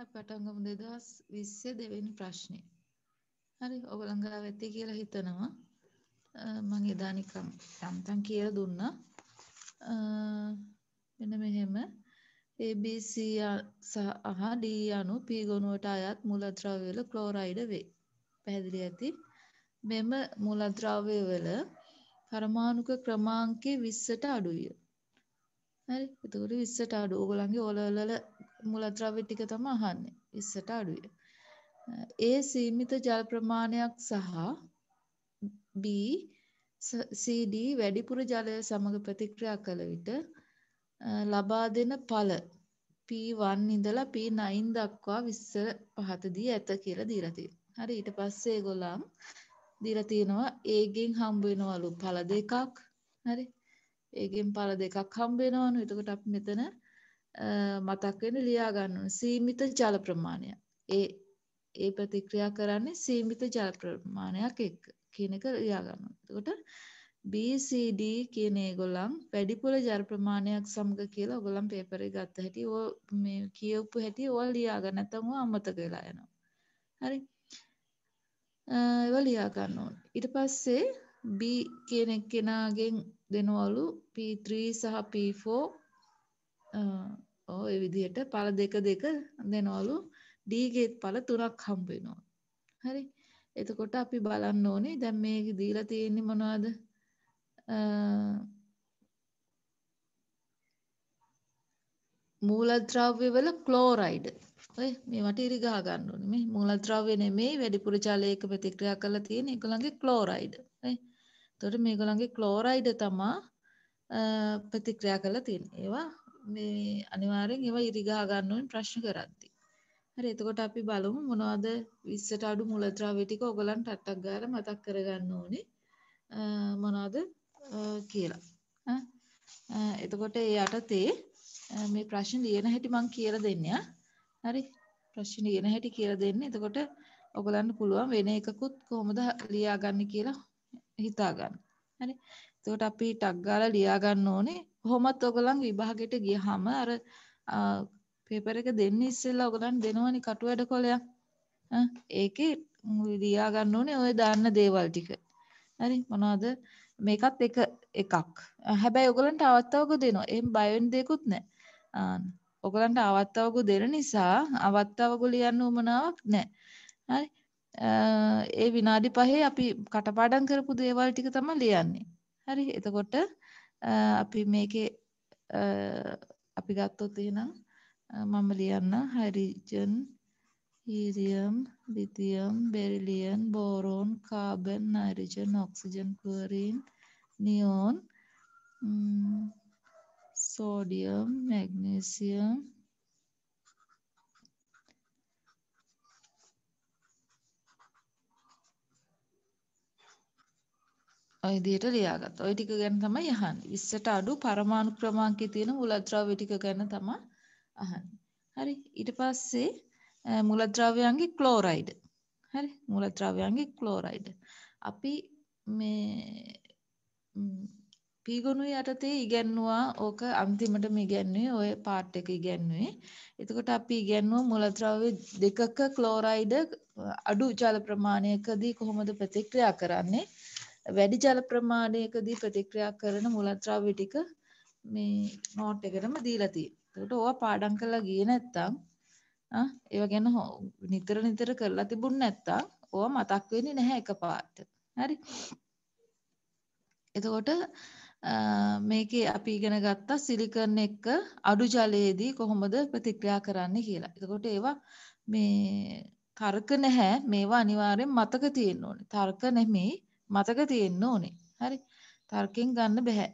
අපි පටන් ගමු 2020 දෙවෙනි ප්‍රශ්නේ. හරි ඔයගොල්ලන් ගාව ඇති කියලා හිතනවා. මම එදා නිකන් සම්තන් කියලා දුන්නා. මෙන්න මෙහෙම ABC සහ D අණු P ගොනුවට අයත් මූලද්‍රව්‍ය වල ක්ලෝරයිඩ් වේ. පැහැදිලි ඇති. මෙම මූලද්‍රව්‍ය වල පරමාණුක ක්‍රමාංකය 20ට අඩුය. හරි එතකොට 20ට අඩු. ඕගොල්ලන්ගේ ඕලවල මූලද්‍රව්‍ය ටික තමයි අහන්නේ. 20ට අඩුයි. ඒ සීමිත ජල ප්‍රමාණයක් සහ B CD වැඩිපුර ජලය සමග ප්‍රතික්‍රියා කළ විට ලබා දෙන ඵල P1 ඉඳලා P9 දක්වා 25 දී ඇත කියලා දීලා තියෙනවා. හරි ඊට පස්සේ ඒගොල්ලන් දීලා තියෙනවා A ගෙන් හම්බ වෙනවලු ඵල දෙකක්. හරි ඒකෙන් පල දෙකක් හම්බෙනවනු එතකොට අප මෙතන මතක්වෙන ලියාගන්නු සීමිත ජල ප්‍රමාණය ඒ ඒ ප්‍රතික්‍රියා කරන්නේ සීමිත ජල ප්‍රමාණයක් එක් කියන එක ලියාගන්න කොට BCD කියන ගොලන් වැඩිපුල ජර ප්‍රමාණයක් සමග කියලා ගොලම් පේපරේ ගත්ත හැටි ඕ කියවපු හැටි ඕල් ලියාගන්න ඇතම අම්මත කලා යනවා හරි ඒව ලියාගන්න ඕන ඉට පස්සේ B කියන කෙනාගෙන් දෙනවලු P3 සහ P4 ඔය විදිහට පල දෙක දෙක දෙනවලු D ගෙත් පල තුනක් හම්බ වෙනවා. හරි. එතකොට අපි බලන්න ඕනේ දැන් මේක දීලා තියෙන්නේ මොනවද? මූලද්‍රව්‍ය වල ක්ලෝරයිඩ්. ඔය මේවට ඉරි ගහ ගන්න ඕනේ. මේ මූලද්‍රව්‍ය නෙමෙයි වැඩිපුර ජලයක ප්‍රතික්‍රියා කරලා තියෙන ඒගොල්ලන්ගේ ක්ලෝරයිඩ්. ඔය එතකොට මේගොල්ලන්ගේ ක්ලෝරයිඩ තමා ප්‍රතික්‍රියා කරලා තියෙන්නේ. ඒවා මේ අනිවාර්යෙන් ඒවා ඉරිගා ගන්න ඕනේ ප්‍රශ්න කරද්දී. හරි එතකොට අපි බලමු මොනවද 20ට අඩු මූලද්‍රව්‍ය ටික ඔයගලන්ට අටක් ගාලා මතක් කරගන්න ඕනේ. මොනවද කියලා. එතකොට ඒ යටතේ මේ ප්‍රශ්න ලියන හැටි මම කියලා දෙන්නේ හරි ප්‍රශ්න ලියන හැටි කියලා දෙන්නේ. එතකොට ඔයගලන්ට පුළුවන් වෙන එකකුත් කොහොමද ලියාගන්නේ කියලා හිතා ගන්න. හරි. එතකොට අපි ටක් ගාලා ලියා ගන්න ඕනේ. කොහොමත් ඔයගොල්ලන් විභාගෙට ගියහම අර පේපර් එක දෙන්න ඉස්සෙල්ලා ඔයගොල්ලන් දෙනවනේ කටු වැඩ කොලයක්. ඒකේ ලියා ගන්න ඕනේ ඔය දාන්න දේවල් ටික. හරි මොනවද මේකත් එක එකක්. හැබැයි ඔයගොල්ලන්ට අවස්ථාවක දෙනවා. එහෙම බය වෙන්න දෙයක්වත් නැහැ. ඔයගොල්ලන්ට අවස්ථාවක දෙන නිසා අවස්ථාවක ලියන්න උවමනාවක් නැහැ. හරි ඒ විනාඩි පහේ අපි කටපාඩම් කරපු දේවල් ටික තමයි ලියන්නේ. හරි. එතකොට අපි මේකේ අපි ගත්තොත් එහෙනම් මම ලියන්න hydrogen helium lithium beryllium boron carbon nitrogen oxygen chlorine neon sodium magnesium ඔය විදිහට ලියාගත්තා. ওই ටික ගැන තමයි අහන්නේ. ඉස්සට අඩු පරමාණු ක්‍රමාංකයේ තියෙන මූලද්‍රව්‍ය ටික ගැන තමයි අහන්නේ. හරි. ඊට පස්සේ මූලද්‍රව්‍යයන්ගේ ක්ලෝරයිඩ්. හරි. මූලද්‍රව්‍යයන්ගේ ක්ලෝරයිඩ්. අපි මේ පීගොනුවේ යටතේ ඉගැන්නුවා ඕක අන්තිමට මේ ඉගැන්නුවේ ඔය පාට් එක ඉගැන්නුවේ. එතකොට අපි ඉගැන්නුව මූලද්‍රව්‍ය දෙකක ක්ලෝරයිඩ් අඩු ජල ප්‍රමාණයකදී කොහොමද ප්‍රතික්‍රියා කරන්නේ? වැඩි ජල ප්‍රමාණයකදී ප්‍රතික්‍රියා කරන මූලද්‍රව්‍ය ටික මේ නෝට් එකටම දීලා තියෙනවා. ඒකට ඕවා පාඩම් කරලා ගියේ නැත්තම් ආ ඒව ගැන නිතර නිතර කරලා තිබුණ නැත්තම් ඕවා මතක් වෙන්නේ නැහැ එකපාරට. හරි. එතකොට මේකේ අපි ඉගෙන ගත්තා සිලිකන් එක අඩු ජලයේදී කොහොමද ප්‍රතික්‍රියා කරන්නේ කියලා. එතකොට ඒවා මේ තර්ක නැහැ. මේවා අනිවාර්යෙන් මතක තියෙන්න ඕනේ. තර්ක නෙමෙයි මතක තියෙන්න ඕනේ. හරි. තර්කෙන් ගන්න බෑ.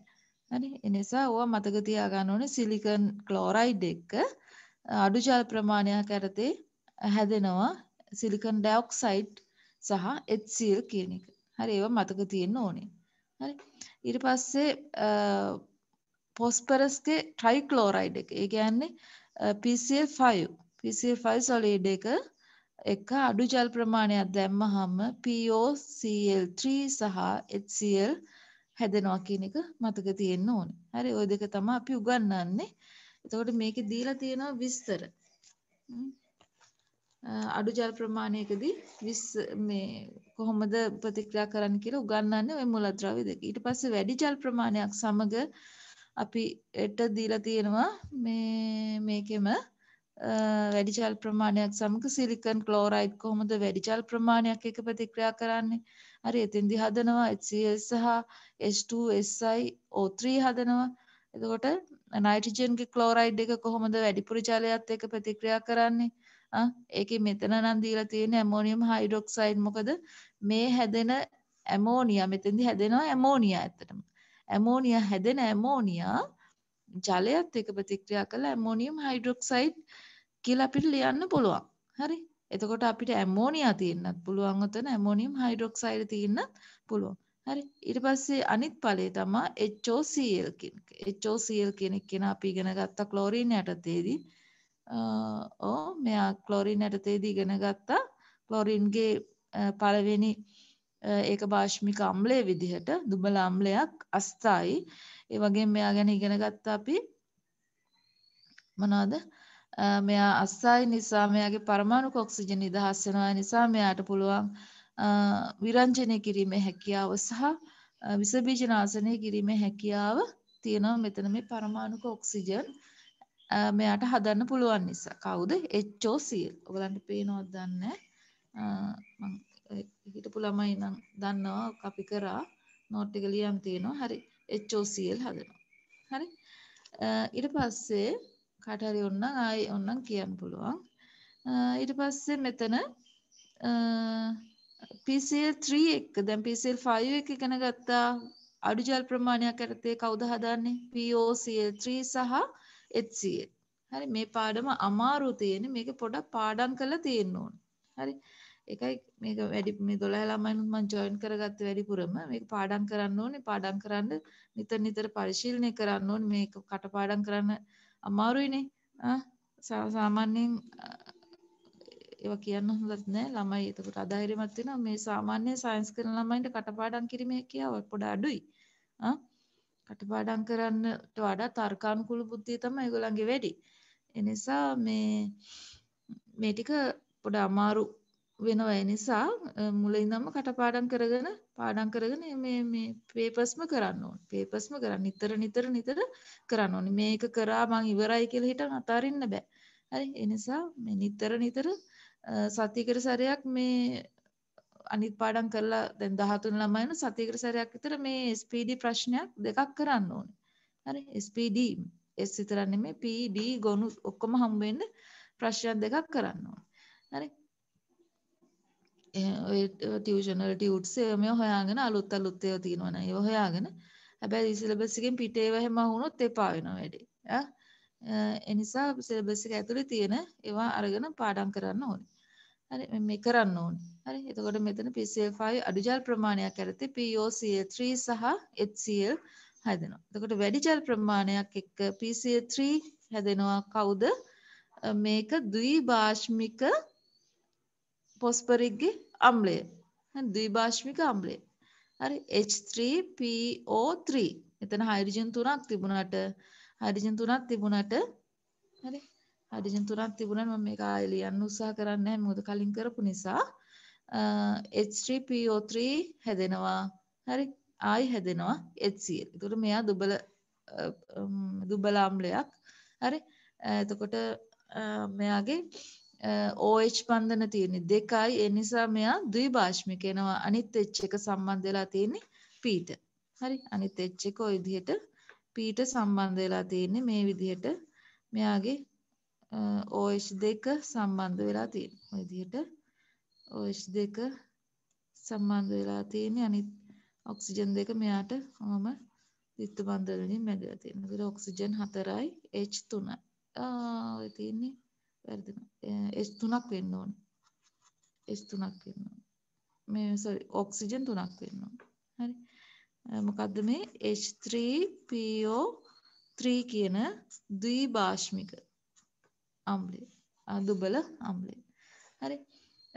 හරි. ඒ නිසා ඕවා මතක තියා ගන්න ඕනේ සිලිකන් ක්ලෝරයිඩ් එක අඩු ජල ප්‍රමාණයක් යටතේ හැදෙනවා සිලිකන් ඩයොක්සයිඩ් සහ HCl කියන එක. හරි ඒවා මතක තියෙන්න ඕනේ. හරි. ඊට පස්සේ පොස්පරස්ගේ ට්‍රයික්ලෝරයිඩ් එක. ඒ කියන්නේ PCl5 PCl5 solid එක එක අඩු ජල් ප්‍රමාණයක් දැම්මහම POCl3 සහ HCl හැදෙනවා කියන එක මතක තියෙන්න ඕනේ. හරි ওই දෙක තමයි අපි උගන්වන්නේ. එතකොට මේකේ දීලා තියෙනවා විස්තර. අඩු ජල් ප්‍රමාණයකදී විස් මේ කොහොමද ප්‍රතික්‍රියා කරන්න කියලා උගන්වන්නේ ওই මූලද්‍රව්‍ය දෙක. ඊට පස්සේ වැඩි ජල් ප්‍රමාණයක් සමග අපි එට දීලා තියෙනවා මේ මේකෙම වැඩි ජල් ප්‍රමාණයක් සමග සිලිකන් ක්ලෝරයිඩ් කොහොමද වැඩි ජල් ප්‍රමාණයක් එක ප්‍රතික්‍රියා කරන්නේ හරි එතෙන්දි හදනවා HCl සහ H2SiO3 හදනවා එතකොට නයිට්‍රජන්ගේ ක්ලෝරයිඩ් එක කොහොමද වැඩිපුර ජලයත් එක්ක ප්‍රතික්‍රියා කරන්නේ ආ ඒකේ මෙතන නම් දීලා තියෙන ඇමෝනියම් හයිඩ්‍රොක්සයිඩ් මොකද මේ හැදෙන ඇමෝනියා මෙතෙන්දි හැදෙනවා ඇමෝනියා ඇත්තටම ඇමෝනියා හැදෙන ඇමෝනියා ජලයත් එක ප්‍රතික්‍රියා කළා ඇමෝනියම් හයිඩ්‍රොක්සයිඩ් කියලා අපිට ලියන්න පුළුවන්. හරි. එතකොට අපිට ඇමෝනියා තියෙන්නත් පුළුවන් උතන ඇමෝනියම් හයිඩ්‍රොක්සයිඩ් තියෙන්නත් පුළුවන්. හරි. ඊට පස්සේ අනිත් ඵලය තමයි HOCl කියන එක. HOCl කියන එක කියන අපි ඉගෙන ගත්ත ක්ලෝරින් යටතේදී ඕ මෙයා ක්ලෝරින් යටතේදී ඉගෙන ගත්තා ක්ලෝරින්ගේ පළවෙනි ඒක භාෂ්මික අම්ලය විදිහට දුබල අම්ලයක් අස්ථායි ඒ වගේ මෙයා ගැන ඉගෙන ගත්ත අපි මොනවද මෙයා අස්සායි නිසා මෙයාගේ පරමාණුක ඔක්සිජන් නිදහස් වෙනවා නිසා මෙයාට පුළුවන් විරංජනය කිරීමේ හැකියාව සහ විස බීජ නාශනය කිරීමේ හැකියාව තියෙනවා මෙතන මේ පරමාණුක ඔක්සිජන් මෙයාට හදන්න පුළුවන් නිසා කවුද HOCl ඔයගලන්ට පේනවද දන්නේ මම හිටපු ළමයි නම් දන්නවා අපි කරා නෝට් එක ලියම් තියෙනවා හරි HOCl හදනවා. හරි? ඊට පස්සේ කාට හරි ඕන නම් ආයි ඕන නම් කියන්න පුළුවන්. ඊට පස්සේ මෙතන PCl3 එක දැන් PCl5 එක ඉගෙන ගත්තා අඩු ජල් ප්‍රමාණයක් යටතේ කවුද හදන්නේ POCl3 සහ HCl. හරි මේ පාඩම අමාරු තියෙන මේක පොඩක් පාඩම් කරලා තියෙන්න ඕනේ. හරි. එකයි මේක වැඩි මේ 12 ළමයිනුත් මම ජොයින් කරගත්තේ වැඩිපුරම මේක පාඩම් කරන්න ඕනේ පාඩම් කරන්න නිතර නිතර පරිශීලනය කරන්න ඕනේ මේක කටපාඩම් කරන්න අමාරුයිනේ සාමාන්‍යයෙන් ඒවා කියන්න හොඳත් නෑ ළමයි එතකොට අධෛර්යමත් වෙනවා මේ සාමාන්‍ය සයන්ස් කරන ළමයින්ට කටපාඩම් කිරීමේ කියාව පොඩ අඩුයි ආ කටපාඩම් කරන්නට වඩා තර්කානුකූල බුද්ධිය තමයි ඒගොල්ලන්ගේ වැඩි එනිසා මේ මේ ටික පොඩ අමාරු වෙනවා ඒ නිසා මුලින්දම කටපාඩම් කරගෙන පාඩම් කරගෙන මේ මේ පේපර්ස්ම කරන්න ඕනේ. පේපර්ස්ම කරන්න නිතර නිතර නිතර කරන්න ඕනේ. මේක කරා මං ඉවරයි කියලා හිතන අතාරින්න බෑ. හරි ඒ නිසා මේ නිතර නිතර සතියකට සැරයක් මේ අනිත් පාඩම් කරලා දැන් 13 ළමයින සතියකට සැරයක් විතර මේ SPD ප්‍රශ්නයක් දෙකක් කරන්න ඕනේ. හරි SPD S විතරක් නෙමෙයි PD ගොනු ඔක්කොම හම්බ වෙන්න ප්‍රශ්න දෙකක් කරන්න ඕනේ. හරි ටියෂනල ටියුට්සේ මේ හොයාගෙන අලුත් අලුත්තය තියෙනවන ඒ හොයාගෙන හැබැයි සිලබසිකෙන් පිටේවහෙම හුණුත් එපා වෙන වැඩේ එනිසා සිලබසික ඇතුළේ තියෙන ඒවා අරගෙන පාඩම් කරන්න ඕනි හරි මේ කරන්න ඕනි හරි එතකොට මෙතන PCL5 අඩුජල් ප්‍රමාණයක් ඇරති POCl3 සහ HCl හැදෙනවා එතකොට වැඩි ජල් ප්‍රමාණයක් එක්ක PCl3 හැදෙනවා කවුද මේක ද්විභාෂ්මික පොස්පරික්ගේ අම්ලය ද්විභාෂ්මික අම්ලය හරි H3PO3 එතන හයිරජන් තුනක් තිබුණට හරිජන් තුනක් තිබුණට හරි හරිජන් තුනක් තිබුණට මම මේක ආයෙ ලියන්න උත්සාහ කරන්නේ නැහැ මොකද කලින් කරපු නිසා H3PO3 හැදෙනවා හරි ආයි හැදෙනවා HCl. ඒකට මෙයා දුබල දුබල අම්ලයක්. හරි. එතකොට මෙයාගේ OH බන්ධන තියෙන්නේ දෙකයි ඒ නිසා මෙයා ද්විභාෂ්මික වෙනවා අනිත් H එක සම්බන්ධ වෙලා තියෙන්නේ පීට. හරි අනිත් H එක ওই විදිහට පීට සම්බන්ධ වෙලා තියෙන්නේ මේ විදිහට මෙයාගේ OH දෙක සම්බන්ධ වෙලා තියෙන්නේ. ওই විදිහට OH දෙක සම්බන්ධ වෙලා තියෙන්නේ අනිත් ඔක්සිජන් දෙක මෙයාට කොහොම ත්‍රිත්ව බන්ධන වලින් බැඳලා තියෙනවා. ඒකට ඔක්සිජන් 4යි H3යි. ආ ඔය තියෙන්නේ වැරදි S3ක් වෙන්න ඕන S3ක් වෙන්න ඕන මේ sorry ඔක්සිජන් 3ක් වෙන්න ඕන හරි මොකද්ද මේ H3PO3 කියන ද්විභාෂ්මික අම්ලය දුබල අම්ලය හරි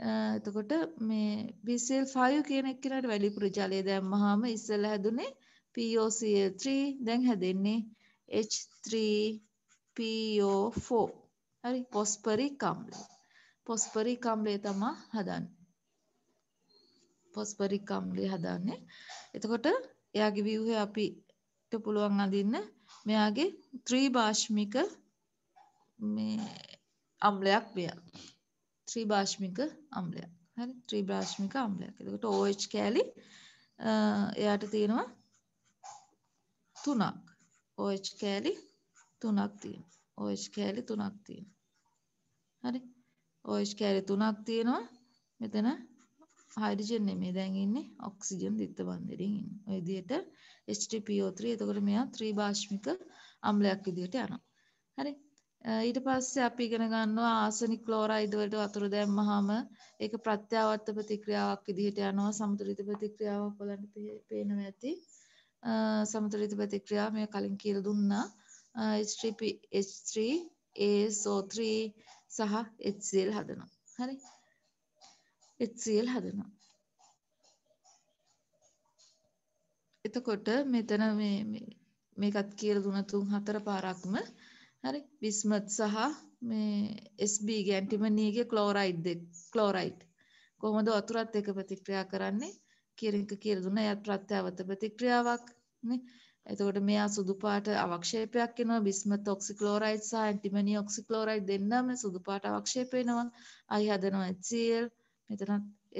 එතකොට මේ BCl5 කියන එක්කෙනාට වැලිපුර ජලය දැම්මහම ඉස්සෙල්ලා හැදුනේ POCl3 දැන් හැදෙන්නේ H3PO4 හරි පොස්පරික් අම්ලය. පොස්පරික් අම්ලය තමා හදන්නේ. පොස්පරික් අම්ලය හදන්නේ. එතකොට එයාගේ ව්‍යුහය අපිට පුළුවන් අඳින්න මෙයාගේ ත්‍රිභාෂ්මික මේ අම්ලයක් මෙය. ත්‍රිභාෂ්මික අම්ලයක්. හරි ත්‍රිභාෂ්මික අම්ලයක්. එතකොට OH කැලි එයාට තියෙනවා තුනක්. OH කැලි තුනක් තියෙනවා. OH කැලි තුනක් තියෙනවා. හරි ඔයස් කැරි තුනක් තියෙනවා මෙතන හයිඩ්‍රජන් නෙමෙයි දැන් ඉන්නේ ඔක්සිජන් දිත්ත බන්ධයෙන් ඉන්නේ. ඔය විදිහට H2PO3 එතකොට මෙයා ත්‍රි භාෂ්මික අම්ලයක් විදිහට යනවා. හරි. ඊට පස්සේ අපි ඉගෙන ගන්නවා ආසනික් ක්ලෝරයිඩ් වලට වතුර දැම්මහම ඒක ප්‍රත්‍යාවර්ත ප්‍රතික්‍රියාවක් විදිහට යනවා සමතුලිත ප්‍රතික්‍රියාවක් බලන්න පේනවා ඇති. සමතුලිත ප්‍රතික්‍රියාව මේ කලින් කියලා දුන්නා. H3P H3 ASO3 සහ HCl හදනවා. හරි. HCl හදනවා. එතකොට මෙතන මේ මේකත් කියලා දුන තුන් හතර පාරක්ම හරි බිස්මත් සහ මේ SB ගැන්ටිමනීගේ ක්ලෝරයිඩ් දෙක ක්ලෝරයිඩ් කොහොමද වතුරත් එක්ක ප්‍රතික්‍රියා කරන්නේ කියන එක කියලා දුන එයත් ප්‍රත්‍යාවත ප්‍රතික්‍රියාවක් නේ එතකොට මෙයා සුදු පාට අවක්ෂේපයක් එනවා බිස්මත් ඔක්සික්ලෝරයිඩ් සහ ඇන්ටිමනි ඔක්සික්ලෝරයිඩ් දෙන්නම සුදු පාට අවක්ෂේප වෙනවා. අයි හදනවා HCl. මෙතනත්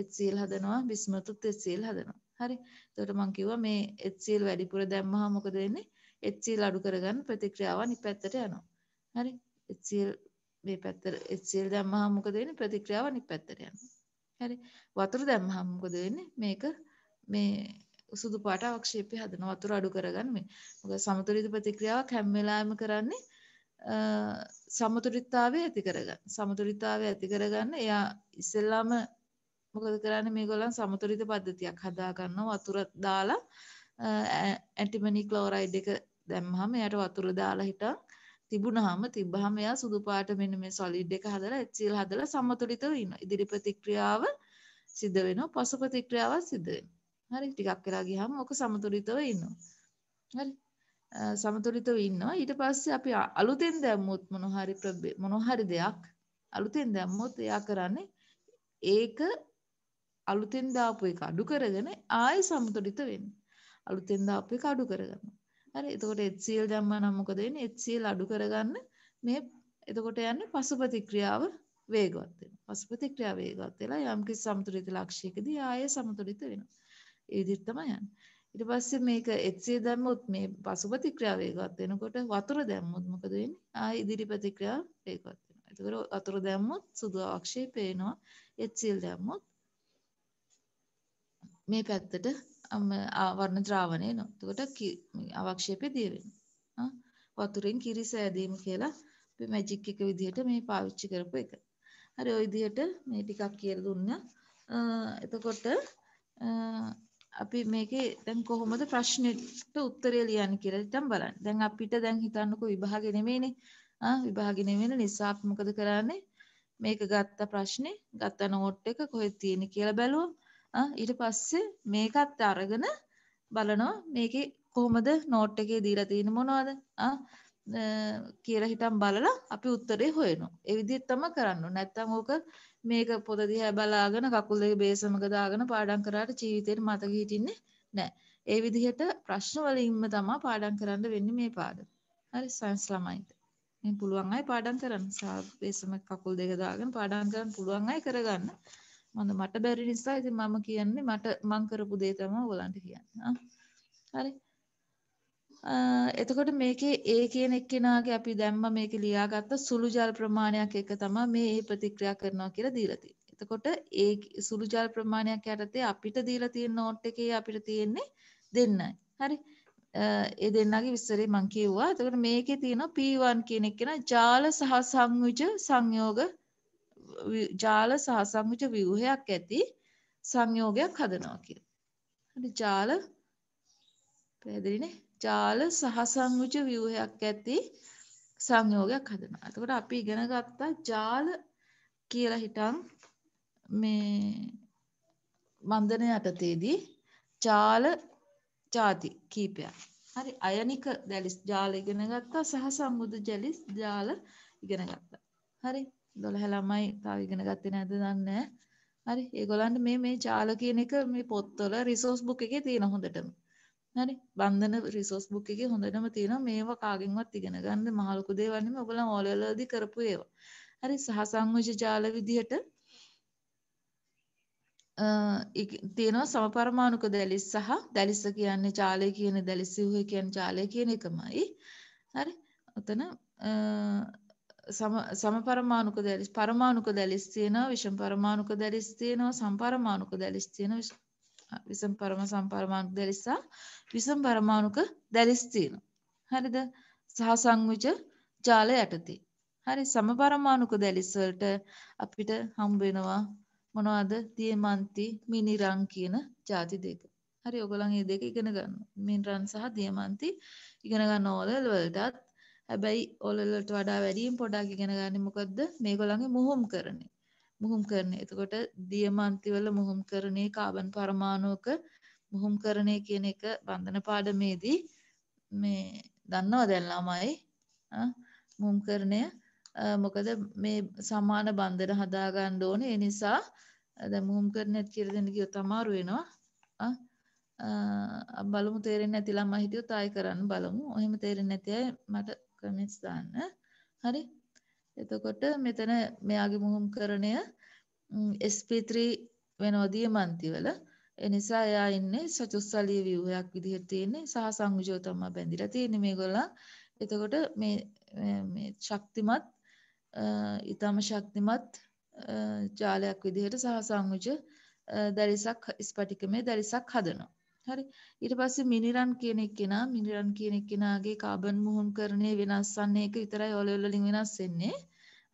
HCl හදනවා බිස්මතුත් HCl හදනවා. හරි. එතකොට මම කිව්වා මේ HCl වැඩිපුර දැම්මහම මොකද වෙන්නේ? HCl අඩු කරගන්න ප්‍රතික්‍රියාවන් ඉපැත්තට යනවා. හරි. HCl මේ පැත්තට HCl දැම්මහම මොකද වෙන්නේ? ප්‍රතික්‍රියාවන් ඉපැත්තට යනවා. හරි. වතුර දැම්මහම මොකද වෙන්නේ? මේක මේ සුදු පාට අවක්ෂේපය හදන වතුර අඩු කරගන්න මේ. මොකද සමතුලිත ප්‍රතික්‍රියාවක් හැම වෙලාවෙම කරන්නේ සමතුලිතතාවය ඇති කරගන්න. සමතුලිතතාවය ඇති කරගන්න එයා ඉස්සෙල්ලාම මොකද කරන්නේ මේගොල්ලන් සමතුලිත පද්ධතියක් හදා ගන්නවා වතුර දාලා ඇන්ටිමනි ක්ලෝරයිඩ් එක දැම්මහම එයාට වතුර දාලා හිටන් තිබුණාම තිබ්බහම එයා සුදු පාට මෙන්න මේ සොලිඩ් එක හදලා HCl හදලා සමතුලිතව ඉන්නවා. ඉදිරි ප්‍රතික්‍රියාව සිද්ධ වෙනවා. පසු ප්‍රතික්‍රියාවක් සිද්ධ වෙනවා. හරි ටිකක් වෙලා ගියාම ඔක සමතුලිතව ඉන්නවා. හරි. සමතුලිතව ඉන්නවා. ඊට පස්සේ අපි අලුතෙන් දැම්මොත් මොන හරි මොන හරි දෙයක් අලුතෙන් දැම්මොත් එයා කරන්නේ ඒක අලුතෙන් දාපු එක අඩු කරගෙන ආයෙ සමතුලිත වෙන්න. අලුතෙන් දාපු එක අඩු කරගන්නවා. හරි. එතකොට HCl දැම්මා නම් මොකද වෙන්නේ? HCl අඩු කරගන්න මේ එතකොට යන්නේ පසු ප්‍රතික්‍රියාව වේගවත් වෙනවා. පසු ප්‍රතික්‍රියාව වේගවත් වෙලා යම්කිසි සමතුලිත ලක්ෂයකදී ආයෙ සමතුලිත වෙනවා. ඒ විදිහට තමයි යන්නේ. ඊට පස්සේ මේක එච්සිය දැම්මොත් මේ පසු ප්‍රතික්‍රියා වේගවත් වෙනකොට වතුර දැම්මොත් මොකද වෙන්නේ? ආ ඉදිරි ප්‍රතික්‍රියා වේගවත් වෙනවා. ඒතකොට වතුර දැම්මොත් සුදු අක්ෂේ පේනවා. එච්සියල් දැම්මොත් මේ පැත්තට වර්ණ ද්‍රාවණය එනවා. එතකොට අවක්ෂේපය දිය වෙනවා. වතුරෙන් කිරි සෑදීම කියලා අපි මැජික් එක විදිහට මේ පාවිච්චි කරපු එක. හරි ওই විදිහට මේ ටිකක් කියලා දුන්නා. එතකොට අපි මේකේ දැන් කොහොමද ප්‍රශ්නෙට උත්තරය ලියන්නේ කියලා ඉතින් බලන්න. දැන් අපිට දැන් හිතන්නකෝ විභාගෙ නෙමෙයිනේ. ආ විභාගෙ නෙමෙයිනේ නිසා අපි මොකද කරන්නේ? මේක ගත්ත ප්‍රශ්නේ, ගත්ත නෝට් එක කොහෙද තියෙන්නේ කියලා බැලුවොත් ආ ඊට පස්සේ මේකත් අරගෙන බලනවා මේකේ කොහොමද නෝට් එකේ දීලා තියෙන්නේ මොනවද? ආ කියලා හිතන් බලලා අපි උත්තරේ හොයනවා. ඒ විදිහට තමයි කරන්න ඕනේ. නැත්නම් ඕක මේක පොත දිහා බලාගෙන කකුල් දෙක බේසමක දාගෙන පාඩම් කරාට ජීවිතේට මතක හිටින්නේ නැහැ. ඒ විදිහට ප්‍රශ්න වලින්ම තමයි පාඩම් කරන්න වෙන්නේ මේ පාඩම. හරි සයන්ස් ළමයින්ට. මේ පුළුවන් අය පාඩම් කරන්න. බේසමක කකුල් දෙක දාගෙන පාඩම් කරන්න පුළුවන් අය කරගන්න. මම මට බැරි නිසා ඉතින් මම කියන්නේ මට මං කරපු දේ තමයි ඔයගලන්ට කියන්නේ. හරි. එතකොට මේකේ ඒ කියන එක්කෙනාගේ අපි දැම්ම මේක ලියාගත්ත සුළු ජල ප්‍රමාණයක් එක තමයි මේ ඒ ප්‍රතික්‍රියා කරනවා කියලා දීලා තියෙන්නේ. එතකොට ඒ සුළු ජල ප්‍රමාණයක් යටතේ අපිට දීලා තියෙන නෝට් එකේ අපිට තියෙන්නේ දෙන්නයි. හරි. ඒ දෙන්නගේ විස්තරේ මම කියුවා. එතකොට මේකේ තියෙනවා P1 කියන එක ජාල සහ සංයුජ සංයෝග ජාල සහ සංයුජ ව්‍යුහයක් ඇති සංයෝගයක් හදනවා කියලා. හරි ජාල පැහැදිලිනේ? ජාල සහසංයුජ ව්‍යුහයක් ඇති සංයෝගයක් හදනවා. එතකොට අපි ඉගෙන ගත්තා ජාල කියලා හිටන් මේ බන්ධන යටතේදී ජාල ಜಾති කීපයක්. හරි අයනික දැලිස් ජාල ඉගෙන ගත්තා සහ සම්මුද ජලිස් ජාල ඉගෙන ගත්තා. හරි 12 ළමයි තාම ඉගෙන ගත්තේ නැද්ද දන්නේ නැහැ. හරි ඒගොල්ලන්ට මේ මේ ජාල කියන එක මේ පොත්වල රිසෝස් බුක් එකේ තියෙන හොඳටම. හරි බන්ධන රිසෝස් බුක් එකේ හොඳටම තියෙනවා මේවා කාගෙන්වත් ඉගෙන ගන්න මහලුකු දේවල් නෙමෙයි ඔයගොල්ලන් ඕ ලෙවල්වලදී කරපු ඒවා. හරි සහසංයෝජ ජාල විදිහට අ තියෙනවා සමපරමාණුක දැලිස් සහ දැලිස කියන්නේ ජාලය කියන දැලිස් වූ කියන්නේ ජාලය කියන එකමයි. හරි. ඔතන සම සමපරමාණුක දැලිස් පරමාණුක දැලිස් තියෙනවා විෂම පරමාණුක දැලිස් තියෙනවා සම්පරමාණුක දැලිස් තියෙනවා විසම පරම සම්පරමාණුක දැලිස්සා විසම පරමාණුක දැලිස් තියෙනවා. හරිද? සහ සංයුජ ජාල යටතේ. හරි සමපරමාණුක දැලිස් වලට අපිට හම්බ වෙනවා මොනවද? දියමන්ති, මිනිරන් කියන ಜಾති දෙක. හරි ඔයගොල්ලන් මේ දෙක ඉගෙන ගන්න. මිනිරන් සහ දියමන්ති ඉගෙන ගන්න ඕලෙල් වලටත් හැබැයි ඕලෙල් වලට වඩා වැඩියෙන් පොඩක් ඉගෙන ගන්න මොකද්ද? මේගොල්ලන්ගේ මොහොම් කරන්නේ. මුහුම් කරන්නේ. එතකොට දියමන්ති වල මුහුම් කරණේ කාබන් පරමාණුක මුහුම් කරණේ කියන එක බන්ධන පාඩමේදී මේ දන්නව දැන් ළමයි මුහුම් කරණය මොකද මේ සමාන බන්ධන හදා ගන්න ඕනේ. ඒ නිසා දැන් මුහුම් කරණයත් කියලා දෙන්න ගියොත් අමාරු වෙනවා. බලමු තේරෙන්නේ නැති ළමයි හිටියොත් ආයෙ කරන්න බලමු. එහෙම තේරෙන්නේ නැති අය මට කමෙන්ට්ස් දාන්න. හරි එතකොට මෙතන මෙයාගේ මුහුම්කරණය SP3 වෙනවා දියමන්ති වල. ඒ නිසා එයා ඉන්නේ චතුස්සලිය ව්‍යුහයක් විදිහට තියෙන්නේ සහ සංයෝජව තමයි බැඳිලා තියෙන්නේ මේගොල්ලන්. එතකොට මේ මේ ශක්තිමත් ඊටම ශක්තිමත් ජාලයක් විදිහට සහ සංයෝජ දැරිසක් ස්පටිකමේ දැරිසක් හදනවා. හරි ඊට පස්සේ මිනිරන් කියන එක්කෙනා මිනිරන් කියන එක්කෙනාගේ කාබන් මුහුම්කරණය වෙනස් වන්නේ එක විතරයි ඔලෙවල් වලින් වෙනස් වෙන්නේ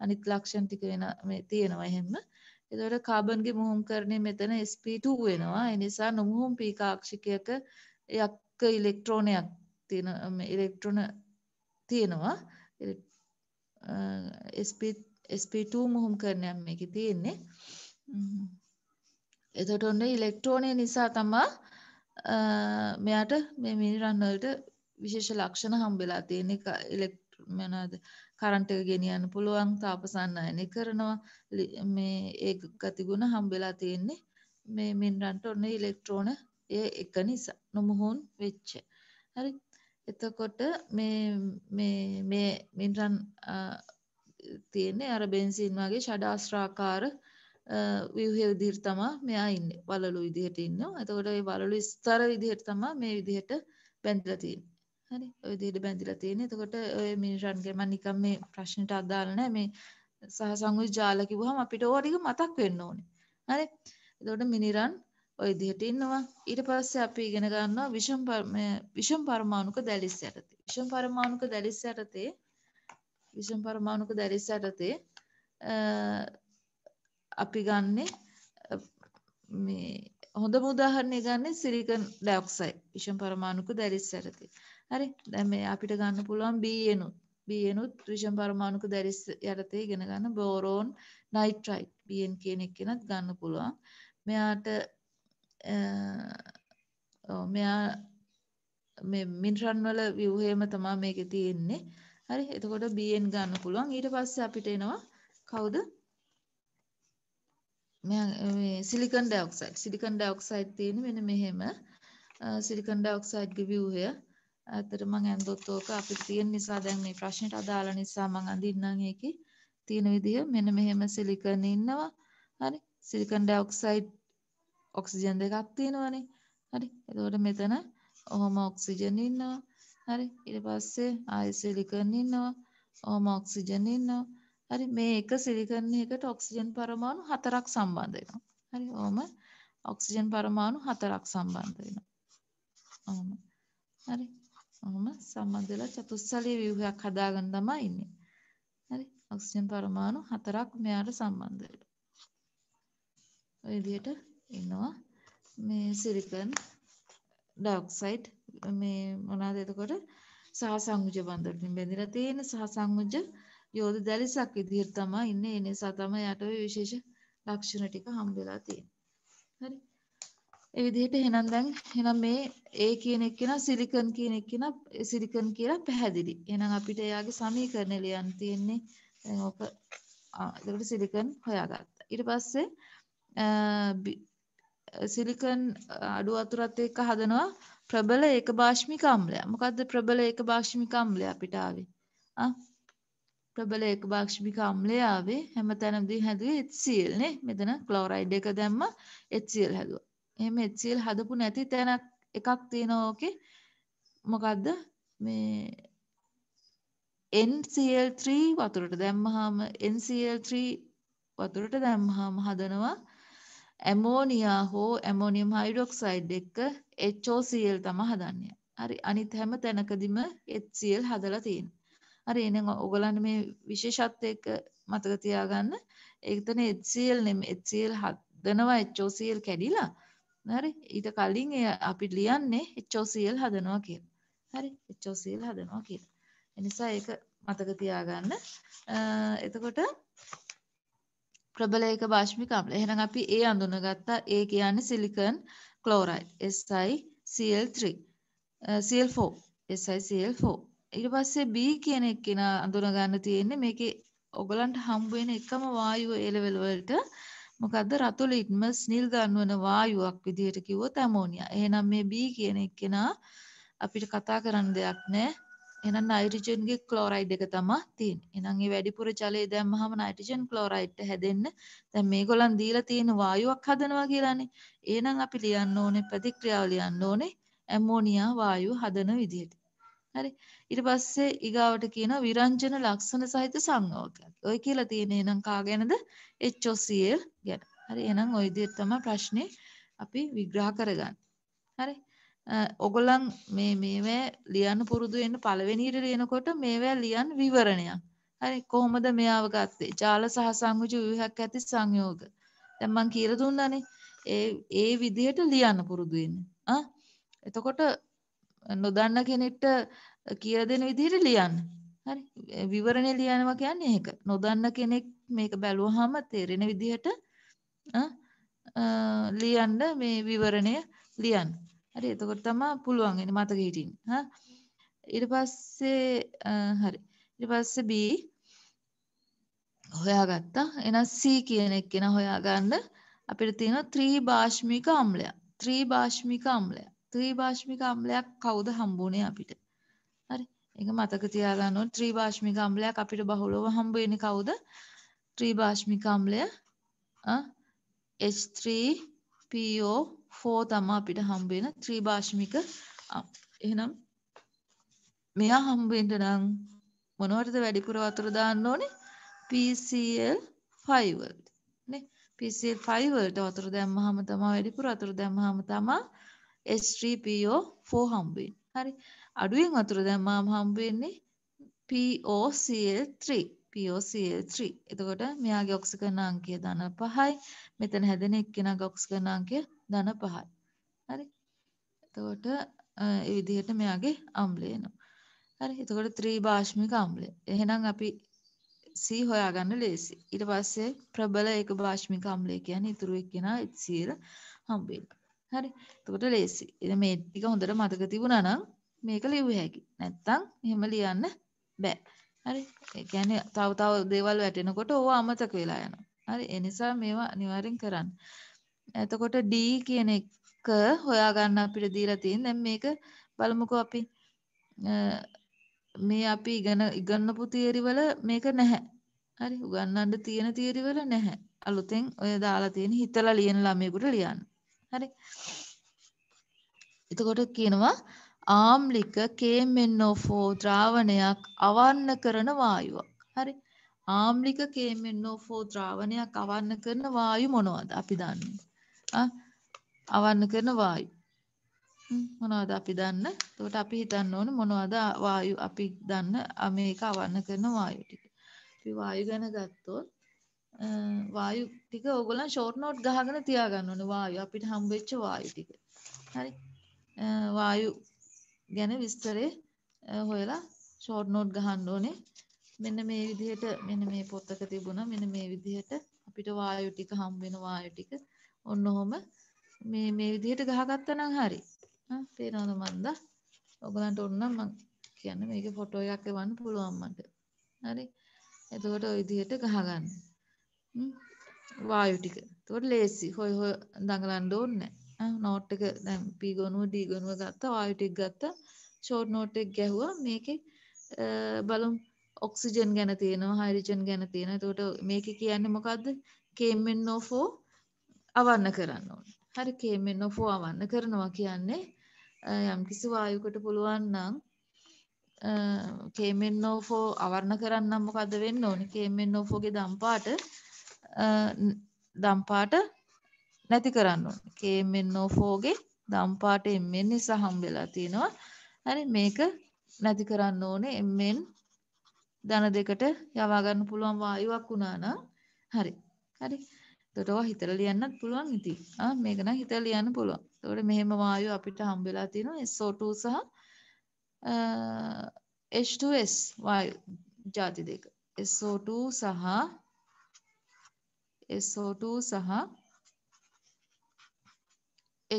අනිත් ලක්ෂණ ටික වෙන මේ තියෙනවා එහෙම එතකොට කාබන්ගේ මුහුම්කරණය මෙතන sp2 වෙනවා ඒ නිසා නොමුහුම් පීකාක්ෂිකයක යක්ක ඉලෙක්ට්‍රෝනයක් තියෙන ඉලෙක්ට්‍රෝන තියෙනවා sp sp2 මුහුම්කරණයක් මේකේ තියෙන්නේ එතකොට ඔන්න ඉලෙක්ට්‍රෝනය නිසා තමයි මෙයාට මේ මිනිරන් වලට විශේෂ ලක්ෂණ හම්බෙලා තියෙන එක ඉලෙක්ට්‍ර මොනවාද කරන්ට් එක ගෙනියන්න පුළුවන් තාපසන්නයනය කරනවා මේ ඒ ගතිගුණ හම්බෙලා තියෙන්නේ මේ මිනිරන්ට ඔන්න ඉලෙක්ට්‍රෝන ඒ එක නිසා නොමුහුන් වෙච්ච හරි එතකොට මේ මේ මේ මිනිරන් තියෙන්නේ අර බෙන්සින් වගේ ෂඩාස්ත්‍රාකාර ව්‍යුහය විදිහට තමා මෙයා ඉන්නේ. වලලු විදිහට ඉන්නවා. එතකොට ඒ වලලු ස්තර විදිහට තමා මේ විදිහට බැඳලා තියෙන්නේ. හරි. ওই විදිහට බැඳලා තියෙන්නේ. එතකොට ඔය මිනිරන්ගේ මම නිකන් මේ ප්‍රශ්නෙට අදාළ නැහැ. මේ සහසංගුයි ජාල කිව්වහම අපිට ඕවා ටික මතක් වෙන්න ඕනේ. හරි. එතකොට මිනිරන් ওই විදිහට ඉන්නවා. ඊට පස්සේ අපි ඉගෙන ගන්නවා විෂම විෂම පරමාණුක දැලිස් යටතේ. විෂම පරමාණුක දැලිස් යටතේ විෂම පරමාණුක දැලිස් යටතේ අපි ගන්නේ මේ හොඳම උදාහරණය ගන්න සිලිකන් ඩයොක්සයිඩ් විෂම පරමාණුක දැරිස් ඇති. හරි දැන් මේ අපිට ගන්න පුළුවන් B එනුත් B එනුත් විෂම පරමාණුක දැරිස් යටතේ ඉගෙන ගන්න බෝරෝන් නයිට්‍රයිඩ් BN කියන එක කෙනත් ගන්න පුළුවන්. මෙයාට මෙයා මේ මින්රන් වල view එහෙම තමයි මේකේ තියෙන්නේ. හරි එතකොට BN ගන්න පුළුවන්. ඊට පස්සේ අපිට එනවා කවුද මෙයා මේ සිලිකන් ඩයොක්සයිඩ් සිලිකන් ඩයොක්සයිඩ් තියෙන මෙන්න මෙහෙම සිලිකන් ඩයොක්සයිඩ්ගේ ව්‍යුහය ඇත්තට මම ඇන්දොත් ඕක අපිට තියෙන නිසා දැන් මේ ප්‍රශ්නෙට අදාළ නිසා මම අඳින්නම් ඒකේ තියෙන විදිය මෙන්න මෙහෙම සිලිකන් ඉන්නවා හරි සිලිකන් ඩයොක්සයිඩ් ඔක්සිජන් දෙකක් තියෙනවානේ හරි එතකොට මෙතන ඔහොම ඔක්සිජන් ඉන්නවා හරි ඊට පස්සේ ආයෙ සිලිකන් ඉන්නවා ඔහොම ඔක්සිජන් ඉන්නවා හරි මේ එක සිලිකන් එකට ඔක්සිජන් පරමාණු හතරක් සම්බන්ධ වෙනවා. හරි ඕම ඔක්සිජන් පරමාණු හතරක් සම්බන්ධ වෙනවා. ඕම. හරි. ඕම සම්බන්ධ වෙලා චතුස්සලී ව්‍යුහයක් හදාගෙන තමයි ඉන්නේ. හරි. ඔක්සිජන් පරමාණු හතරක් මෙයාට සම්බන්ධ වෙලා. ඔය විදිහට ඉනවා මේ සිලිකන් ඩයොක්සයිඩ් මේ මොනවාද එතකොට සහ සංයුජ බන්ධවලින් බැඳිලා තියෙන සහ සංයුජ යෝධ දැලිසක් විදිහට තමයි ඉන්නේ. ඒ නිසා තමයි යට ඔය විශේෂ ලක්ෂණ ටික හම්බ වෙලා තියෙන්නේ. හරි. ඒ විදිහට එහෙනම් දැන් එහෙනම් මේ A කියන එක කියන සිලිකන් කියන එක කියන සිලිකන් කියලා පැහැදිලි. එහෙනම් අපිට එයාගේ සමීකරණය ලියන්න තියෙන්නේ දැන් ඔක ඒකට සිලිකන් හොයාගත්තා. ඊට පස්සේ සිලිකන් අඩු අතුරත් එක්ක හදනවා ප්‍රබල ඒකභාෂ්මික අම්ලය. මොකද්ද ප්‍රබල ඒකභාෂ්මික අම්ලය අපිට ආවේ? ආ ප්‍රබල ඒකපාක්ෂික අම්ලය ආවේ හැමතැනදී හැදුවේ HCl නේ. මෙතන ක්ලෝරයිඩ් එක දැම්ම HCl හැදුවා. එහෙම HCl හදපු නැති තැනක් එකක් තියෙනවා ඕකේ. මොකද්ද මේ NCl3 වතුරට දැම්මහම NCl3 වතුරට දැම්මහම හදනවා ඇමෝනියා හෝ ඇමෝනියම් හයිඩ්‍රොක්සයිඩ් එක්ක HOCl තමයි හදන්නේ. හරි අනිත් හැම තැනකදීම HCl හදලා තියෙනවා. හරි එහෙනම් ඔයගලන් මේ විශේෂත් එක්ක මතක තියාගන්න ඒකතන HCl නෙමෙයි HCl හදනවා HOCl කැඩිලා හරි ඊට කලින් අපි ලියන්නේ HOCl හදනවා කියලා හරි HOCl හදනවා කියලා එනිසා ඒක මතක තියාගන්න එතකොට ප්‍රබල ඒක භාෂ්මික අම්ල එහෙනම් අපි A අඳුනගත්තා A කියන්නේ silicon chloride SiCl3 Cl4 SiCl4 ඊට පස්සේ B කියන එක අඳුන ගන්න තියෙන්නේ මේකේ ඔගලන්ට හම්බ වෙන එකම වායුව එළවල වලට මොකද්ද රතු ලිට්මස් නිල් ගන්වන වායුවක් විදිහට කිව්වොත් ඇමෝනියා. එහෙනම් මේ B කියන එක්කෙනා අපිට කතා කරන්න දෙයක් නැහැ. එහෙනම් නයිට්‍රජන්ගේ ක්ලෝරයිඩ් එක තමයි තියෙන්නේ. එහෙනම් මේ වැඩිපුර ජලය දැම්මහම නයිට්‍රජන් ක්ලෝරයිඩ්ට හැදෙන්න දැන් මේගොල්ලන් දීලා තියෙන වායුවක් හදනවා කියලානේ. එහෙනම් අපි ලියන්න ඕනේ ප්‍රතික්‍රියාව ලියන්න ඕනේ ඇමෝනියා වායුව හදන විදිහට. හරි ඊට පස්සේ ඊගාවට කියනවා විරංජන ලක්ෂණ සහිත සංයෝගයක්. ඔය කියලා තියෙන්නේ එහෙනම් කා ගැනද? HOCl ගැන. හරි එහෙනම් ওই විදිහට තමයි ප්‍රශ්නේ අපි විග්‍රහ කරගන්නේ. හරි. ඔගොල්ලන් මේ මේවා ලියන්න පුරුදු වෙන්න පළවෙනියට ලියනකොට මේවා ලියන් විවරණයක්. හරි කොහොමද මෙයාව ගත්තේ? ජාල සහ සංයුජ ව්‍යුහයක් ඇති සංයෝග. දැන් මම කියලා දුන්නානේ. ඒ ඒ විදිහට ලියන්න පුරුදු වෙන්න. ආ එතකොට නොදන්න කෙනෙක්ට කියලා දෙන විදිහට ලියන්න. හරි විවරණේ ලියනවා කියන්නේ ඒක. නොදන්න කෙනෙක් මේක බැලුවාම තේරෙන විදිහට ලියන්න මේ විවරණය ලියන්න. හරි එතකොට තමයි පුළුවන් ඉන්නේ මතක හිටින්න. හා ඊට පස්සේ හරි ඊට පස්සේ B හොයාගත්තා. එහෙනම් C කියන එක වෙන හොයාගන්න අපිට තියෙනවා ත්‍රි භාෂ්මික අම්ලය. ත්‍රි භාෂ්මික අම්ලය. ත්‍රිභාෂ්මික අම්ලයක් කවුද හම්බුනේ අපිට? හරි. ඒක මතක තියාගන්න ඕනේ. ත්‍රිභාෂ්මික අම්ලයක් අපිට බහුලව හම්බ වෙන්නේ කවුද? ත්‍රිභාෂ්මික අම්ලය H3PO4 තමයි අපිට හම්බ වෙන ත්‍රිභාෂ්මික එහෙනම් මෙයා හම්බ වෙන්න නම් මොනවටද වැඩිපුර වතුර දාන්න ඕනේ? PCl5 වලට. නේ? PCl5 වලට වතුර දැම්මහම තමයි වැඩිපුර වතුර දැම්මහම තමයි H3PO4 හම්බෙන්නේ. හරි. අඩුවෙන් වතුර දැම්මාම හම්බෙන්නේ POCl3. POCl3. එතකොට මෙයාගේ ඔක්සිජන් අංකය ධන 5යි. මෙතන හැදෙන එක්කෙනාගේ ඔක්සිජන් අංකය ධන 5යි. හරි. එතකොට ඒ විදිහට මෙයාගේ අම්ලය එනවා. හරි. එතකොට ත්‍රි භාෂ්මික අම්ලය. එහෙනම් අපි C හොයාගන්න ලේසි. ඊට පස්සේ ප්‍රබල ඒක භාෂ්මික අම්ලය කියන්නේ ඉතුරු එක්කෙනා HCl හම්බෙනවා. හරි එතකොට ලේසි මේ ටික හොඳට මතක තිබුණා නම් මේක ලියුව හැකි නැත්තම් එහෙම ලියන්න බෑ හරි ඒ කියන්නේ තව තව දේවල් වැටෙනකොට ඕවා අමතක වෙලා යනවා හරි ඒ නිසා මේවා අනිවාර්යෙන් කරන්න එතකොට D කියන එක හොයාගන්න අපිට දීලා තියෙන දැන් මේක බලමුකෝ අපි මේ අපි ඉගෙන ඉගෙනපු තියරි වල මේක නැහැ හරි උගන්වන්න තියෙන තියරි වල නැහැ අලුතෙන් ඔය දාලා තියෙන හිතලා ලියන ළමයෙකුට ලියන්න හරි. එතකොට කියනවා ආම්ලික කේමෙන්නෝෆෝ ද්‍රාවණයක් අවන්න කරන වායුවක්. හරි. ආම්ලික කේමෙන්නෝෆෝ ද්‍රාවණයක් අවන්න කරන වායු මොනවද අපි දන්නේ? අවන්න කරන වායු. මොනවද අපි දන්න? එතකොට අපි හිතන්න ඕන මොනවද වායු අපි දන්න මේක අවන්න කරන වායු ටික. අපි වායු ගැන ගත්තොත් වායු ටික ඕගොල්ලන් ෂෝට් නෝට් ගහගෙන තියාගන්න ඕනේ වායු අපිට හම්බෙච්ච වායු ටික. හරි. වායු ගැන විස්තරේ හොයලා ෂෝට් නෝට් ගහන්න ඕනේ. මෙන්න මේ විදිහට මෙන්න මේ පොතක තිබුණා මෙන්න මේ විදිහට අපිට වායු ටික හම් වෙන වායු ටික ඔන්න ඔහොම මේ මේ විදිහට ගහගත්තා නම් හරි. හා පේනවද මන්ද? ඔයගලන්ට ඕන නම් මම කියන්නේ මේකේ ෆොටෝ එකක් එවන්න පුළුවන් මට. හරි. එතකොට ওই විදිහට ගහගන්න. වායු ටික. එතකොට ලේසි. හොය හොය දඟලන්න ඕනේ නැහැ. නෝට් එක දැන් P ගොනුව D ගොනුව ගත්තා වායු ටික ගත්තා. ෂෝට් නෝට් එක ගැහුවා. මේකේ බලමු ඔක්සිජන් ගැන තියෙනවා හයිඩ්‍රජන් ගැන තියෙනවා. එතකොට මේකේ කියන්නේ මොකද්ද? KMnO4 අවන්න කරන්න ඕනේ. හරි KMnO4 අවන්න කරනවා කියන්නේ යම්කිසි වායුවකට පුළුවන් නම් KMnO4 අවරණ කරන්න නම් මොකද වෙන්න ඕනේ? KMnO4 ගේ දම්පාට දම්පාට නැති කරන්න ඕන කේමෙන් නෝෆෝගේ දම්පාට එෙන් නිසා හම්බෙලා තියෙනවා හරි මේක නැති කරන්න ඕනේ එෙන් දන දෙකට යවාගන්න පුළුවන් වායුවක් වුණාන හරි හරි තොටවා හිතර ලියන්නත් පුළුවන් ඉති මේකන හිත ලියන්න පුළුවන් තොට මෙහෙම වායු අපිට හම්බෙලා තියෙන SO2 සහ H2S වායු ජාති දෙක SO2 සහ SO2 සහ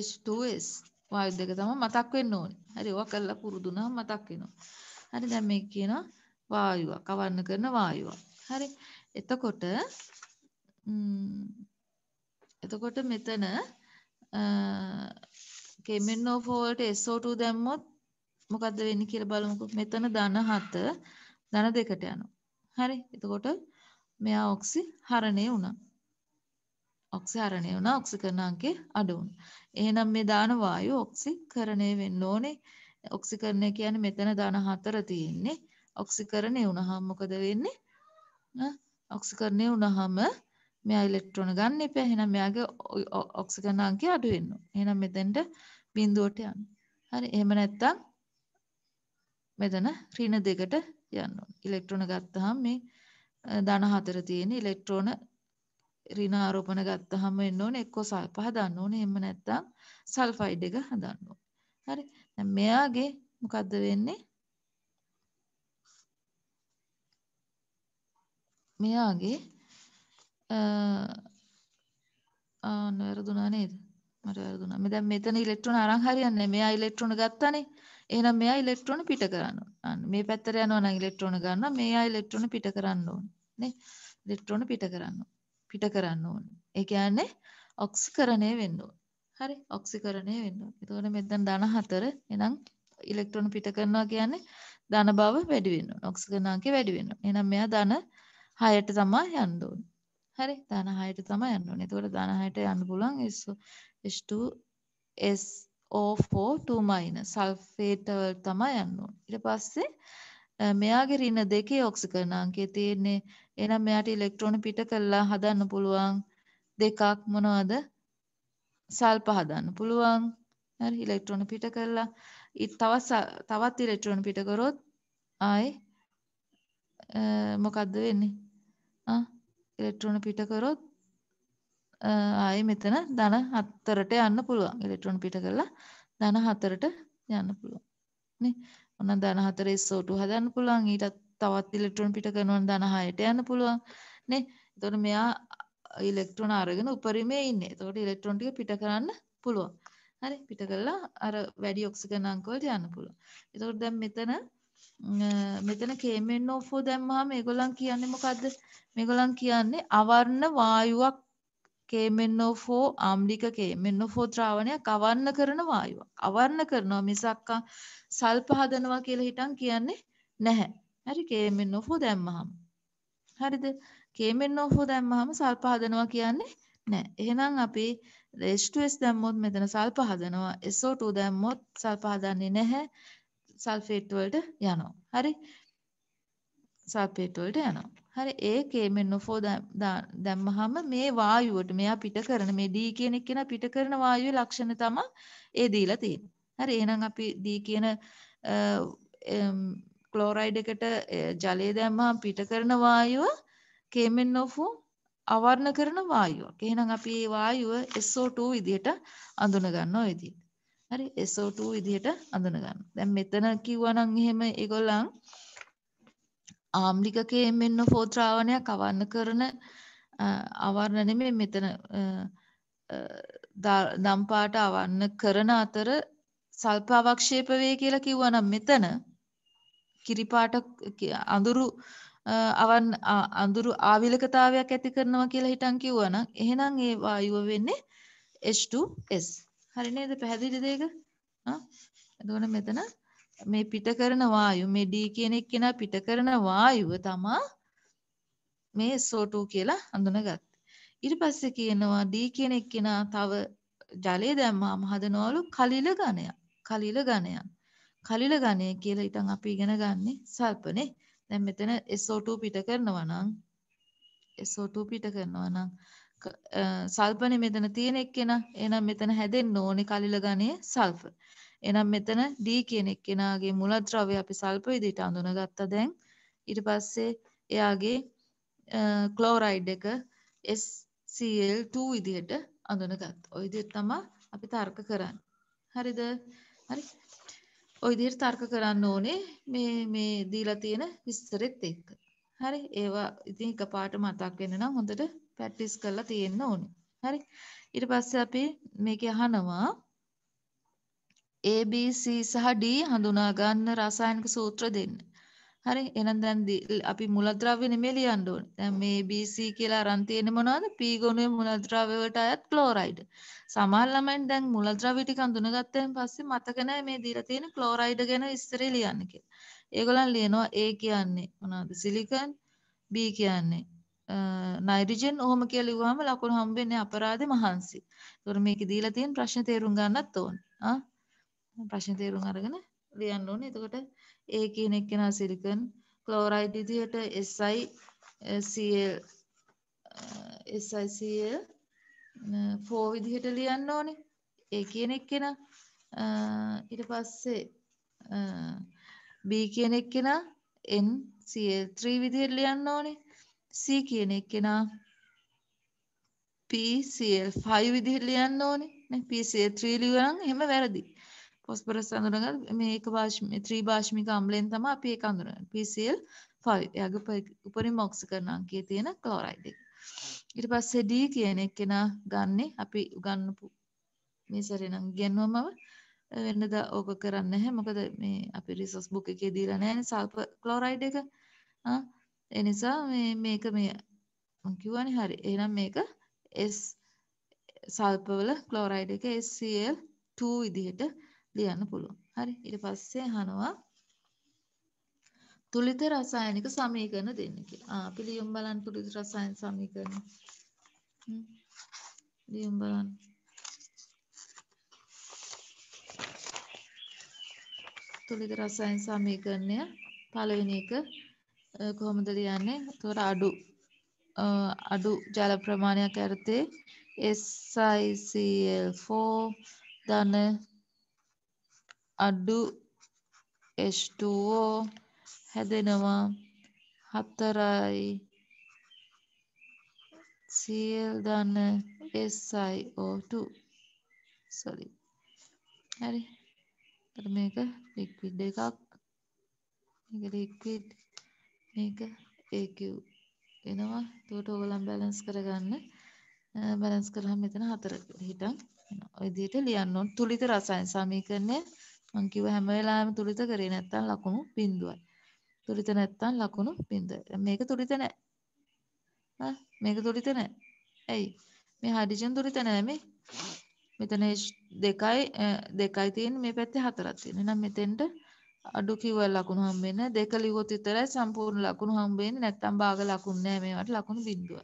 H2S වායු දෙක තමයි මතක් වෙන්න ඕනේ. හරි ඔවා කරලා පුරුදු නම් මතක් වෙනවා. හරි දැන් මේක කියනවා වායුවක්, කවන්න කරන වායුවක්. හරි. එතකොට එතකොට මෙතන KMNO4 වලට SO2 දැම්මොත් මොකද්ද වෙන්නේ කියලා බලමුකෝ. මෙතන ධන 7 ධන 2ට යනවා. හරි. එතකොට මෙයා ඔක්සිහරණය වුණා. ඔක්සිහරණය වුණා ඔක්සිකරණ අංකය අඩු වුණා. එහෙනම් මේ දාන වායුව ඔක්සිකරණය වෙන්න ඕනේ. ඔක්සිකරණය කියන්නේ මෙතන ධන 4 තියෙන්නේ. ඔක්සිකරණය වුණාම මොකද වෙන්නේ? ඔක්සිකරණය වුණාම මෙයා ඉලෙක්ට්‍රෝන ගන්න එපා. එහෙනම් මෙයාගේ ඔක්සිකරණ අංකය අඩු වෙන්න ඕනේ. එහෙනම් මෙතෙන්ට බිඳුවට යන්න. හරි. එහෙම නැත්තම් මෙතන ඍණ දෙකට යන්න ඕනේ. ඉලෙක්ට්‍රෝන ගත්තාම මේ ධන 4 තියෙන ඉලෙක්ට්‍රෝන ඍණ ආරෝපණ ගත්තාම එන්න ඕනේ එක්කෝ සල්ප හදන්න ඕනේ එහෙම නැත්නම් සල්ෆයිඩ් එක හදන්න ඕනේ. හරි. දැන් මෙයාගේ මොකද්ද වෙන්නේ? මෙයාගේ අ වැරදුනා නේද? මට වැරදුනා. මේ දැන් මෙතන ඉලෙක්ට්‍රෝන අරන් හරියන්නේ මෙයා ඉලෙක්ට්‍රෝන ගත්තානේ. එහෙනම් මෙයා ඉලෙක්ට්‍රෝන පිට කරන්න ඕනේ. මේ පැත්තට යනවා නම් ඉලෙක්ට්‍රෝන ගන්නවා. මෙයා ඉලෙක්ට්‍රෝන පිට කරන්න ඕනේ. නේ? ඉලෙක්ට්‍රෝන පිට කරන්න ඕනේ. පිට කරන්න ඕන. ඒ කියන්නේ ඔක්සිකරණය වෙන්න ඕන. හරි ඔක්සිකරණය වෙන්න ඕන. එතකොට මෙතන ධන 4 එහෙනම් ඉලෙක්ට්‍රෝන පිට කරනවා කියන්නේ ධන බව වැඩි වෙන්න ඕන. ඔක්සිකරණාංකය වැඩි වෙන්න ඕන. එහෙනම් මෙයා ධන 6ට තමයි යන්න ඕන. හරි ධන 6ට තමයි යන්න ඕන. එතකොට ධන 6ට යන්න පුළුවන් H2 SO4 2- සල්ෆේට් වල තමයි යන්න ඕන. ඊට පස්සේ මෙයාගේ ඍණ දෙකේ ඔක්සිකරණ අංකය තියෙන්නේ. එහෙනම් මෙයාට ඉලෙක්ට්‍රෝන පිට කළා හදන්න පුළුවන් දෙකක් මොනවද? සල්ප හදන්න පුළුවන්. හරි ඉලෙක්ට්‍රෝන පිට කළා. තවත් තවත් ඉලෙක්ට්‍රෝන පිට කරොත් ආයි මොකද්ද වෙන්නේ? ආ ඉලෙක්ට්‍රෝන පිට කරොත් ආයි මෙතන ධන 4ට යන්න පුළුවන්. ඉලෙක්ට්‍රෝන පිට කළා ධන 4ට යන්න පුළුවන්. නේ ඔන්න ධන 4 SO2 හදන්න පුළුවන් ඊටත් තවත් ඉලෙක්ට්‍රෝන පිට කරනවා ධන 6ට යන්න පුළුවන් නේ එතකොට මෙයා ඉලෙක්ට්‍රෝන අරගෙන උපරිමේ ඉන්නේ එතකොට ඉලෙක්ට්‍රෝන ටික පිට කරන්න පුළුවන් හරි පිට කරලා අර වැඩි ඔක්සිජන් අංක වලට යන්න පුළුවන් එතකොට දැන් මෙතන මෙතන KMnO4 දැම්මහම මේගොල්ලන් කියන්නේ මොකද්ද මේගොල්ලන් කියන්නේ අවර්ණ වායුවක් KMNO4 ආම්ලික KMNO4 ද්‍රාවණයක් අවන්න කරන වායුවක්. අවන්න කරනවා මිසක් සල්ප හදනවා කියලා හිතන් කියන්නේ නැහැ. හරි KMNO4 දැම්මහම. හරිද? KMNO4 දැම්මහම සල්ප හදනවා කියන්නේ නැහැ. එහෙනම් අපි H2S දැම්මොත් මෙතන සල්ප හදනවා. SO2 දැම්මොත් සල්ප හදන්නේ නැහැ. සල්ෆේට් වලට යනවා. හරි? සල්ෆේට් වලට යනවා. හරි ඒකේ මේ නොෆෝ දැම්මහම මේ වායුවට මෙයා පිට කරන මේ ඩී කියන එක පිට කරන වායුවේ ලක්ෂණ තමයි ඒ දීලා තියෙන්නේ. හරි එහෙනම් අපි ඩී කියන ක්ලෝරයිඩ් එකට ජලය දැම්මහම පිට කරන වායුව කේමෙන් නොෆෝ අවර්ණ කරන වායුවක්. එහෙනම් අපි මේ වායුව SO2 විදිහට අඳුන ගන්නවා ඒ විදිහට. හරි SO2 විදිහට අඳුන ගන්න. දැන් මෙතන කිව්වනම් එහෙම ඒගොල්ලන් ආම්ලිකකයෙන් මෙන්න ෆෝත්‍රාවනයක් අවන්න කරන අවර්ණන මේ මෙතන දම්පාට අවන්න කරන අතර සල්පාවක්ෂේප වේ කියලා කිව්වනම් මෙතන කිරිපාට අඳුරු අවන් අඳුරු ආවිලකතාවයක් ඇති කරනවා කියලා හිතන් කිව්වනම් එහෙනම් ඒ වායුව වෙන්නේ H2S. හරි නේද? පැහැදිලිද ඒක? ආ එතකොට මෙතන මේ පිට කරන වායු මේ D කියන එක්කෙනා පිට කරන වායුව තමා මේ SO2 කියලා හඳුනගත්තේ. ඊට පස්සේ කියනවා D කියන එක්කෙනා තව ජලය දැම්මාම හදනවලු කලිල ඝනයක්. කලිල ඝනයක්. කලිල ඝනය කියලා ඉතින් අපි ඉගෙන ගන්නේ සල්පනේ. දැන් මෙතන SO2 පිට කරනවා නම් SO2 පිට කරනවා නම් සල්පනේ මෙතන තියෙන එක්කෙනා. එහෙනම් මෙතන හැදෙන්න ඕනේ කලිල ඝනයේ සල්ෆර්. එහෙනම් මෙතන D කියන එක්කෙනාගේ මූලද්‍රව්‍ය අපි සල්ප විදිහට අඳුනගත්තා දැන්. ඊට පස්සේ එයාගේ ක්ලෝරයිඩ් එක SCl2 විදිහට අඳුනගත්තා. ওই විදිහට තමයි අපි තර්ක කරන්නේ. හරිද? හරි. ওই විදිහට තර්ක කරන්න ඕනේ මේ මේ දීලා තියෙන විස්තරෙත් එක්ක. හරි ඒවා ඉතින් එකපාරට මතක් වෙන්න නම් හොඳට ප්‍රැක්ටිස් කරලා තියෙන්න ඕනේ. හරි. ඊට පස්සේ අපි මේක අහනවා ABC සහ D හඳුනා ගන්න රසායනික සූත්‍ර දෙන්න. හරි එහෙනම් දැන් අපි මූලද්‍රව්‍ය නෙමෙයි ලියන්න ඕනේ. දැන් මේ ABC කියලා අරන් තියෙන්නේ මොනවද? P ගුණයේ මූලද්‍රව්‍ය වලට අයත් ක්ලෝරයිඩ්. සමහර ළමයින් දැන් මූලද්‍රව්‍ය ටික අඳුනගත්තයින් පස්සේ මතක නැහැ මේ දීලා තියෙන ක්ලෝරයිඩ් ගැන ඉස්සරේ ලියන්න කියලා. ඒගොල්ලන් ලියනවා A කියන්නේ මොනවද? සිලිකන්. B කියන්නේ නයිරජෙන් ඔහොම කියලා ලිව්වම ලකුණු හම්බෙන්නේ අපරාධේ මහන්සි. ඒතොර මේකේ දීලා තියෙන ප්‍රශ්න තේරුම් ගන්නත් ඕනේ. ආ ප්‍රශ්න තේරුම් අරගෙන ලියන්න ඕනේ. එතකොට A කියන එක්කෙනා සිලිකන් ක්ලෝරයිඩ් විදියට SI Cl SICl 4 විදිහට ලියන්න ඕනේ. ඒ කියන එක්කෙනා ඊට පස්සේ B කියන එක්කෙනා NCl3 විදිහට ලියන්න ඕනේ. C කියන එක්කෙනා PCl5 විදිහට ලියන්න ඕනේ. නේ PCl3 ලියුවා නම් එහෙම වැරදි. පොස්පරස් අඳුරගත් මේ ඒක ත්‍රී භාෂමික අම්ලයෙන් තම අපි ඒක අඳුරගන්න PCl 5 එයාගේ උපරිම ඔක්සිකරණ අංකය තියෙන ක්ලෝරයිඩ් එක. ඊට පස්සේ D කියන එක කෙනා ගන්නෙ අපි උගන්නපු මේ සැරේ නම් ඉගෙනුවමම වෙනදා ඕක කරන්නේ නැහැ මොකද මේ අපි රිසෝස් බුක් එකේ දීලා නැහැ සල්ෆර් ක්ලෝරයිඩ් එක. ආ ඒ නිසා මේ මේක මේ මම කියවනේ හරි. එහෙනම් මේක S සල්පවල ක්ලෝරයිඩ් එක SCl 2 විදිහට ලියන්න පුළුවන්. හරි. ඊට පස්සේ අහනවා තුලිත රසායනික සමීකරණ දෙන්න කියලා. ආ අපි ලියුම් බලන්න තුලිත රසායන සමීකරණ. ලියුම් බලන්න. තුලිත රසායන සමීකරණය පළවෙනි එක කොහොමද ලියන්නේ? එතකොට අඩු අඩු ජල ප්‍රමාණයක් යටතේ SiCl4 ධන අඩු H2O හැදෙනවා හතරයි සියල් ධන SiO2 සොරි හරි මේක ලික්විඩ් එකක් මේක ලික්විඩ් මේක AQ එනවා එතකොට ඔයගලන් බැලන්ස් කරගන්න බැලන්ස් කරාම මෙතන හතර හිටන් එනවා ඔය විදිහට ලියන්න ඕන තුලිත රසායන සමීකරණය මං කිව්ව හැම වෙලාවෙම තුලිත කරේ නැත්නම් ලකුණු 0යි. තුලිත නැත්නම් ලකුණු 0යි. මේක තුලිත නැහැ. හා මේක තුලිත නැහැ. ඇයි? මේ හයිඩ්‍රජන් තුලිත නැහැ මේ. මෙතන H2යි 2යි තියෙන්නේ මේ පැත්තේ 4ක් තියෙනවා. එහෙනම් මෙතෙන්ට අඩු කිව්වල ලකුණු හම්බ වෙන්නේ දෙක ලිව්වොත් විතරයි සම්පූර්ණ ලකුණු හම්බ වෙන්නේ නැත්නම් භාග ලකුණු නැහැ මේවට ලකුණු 0යි.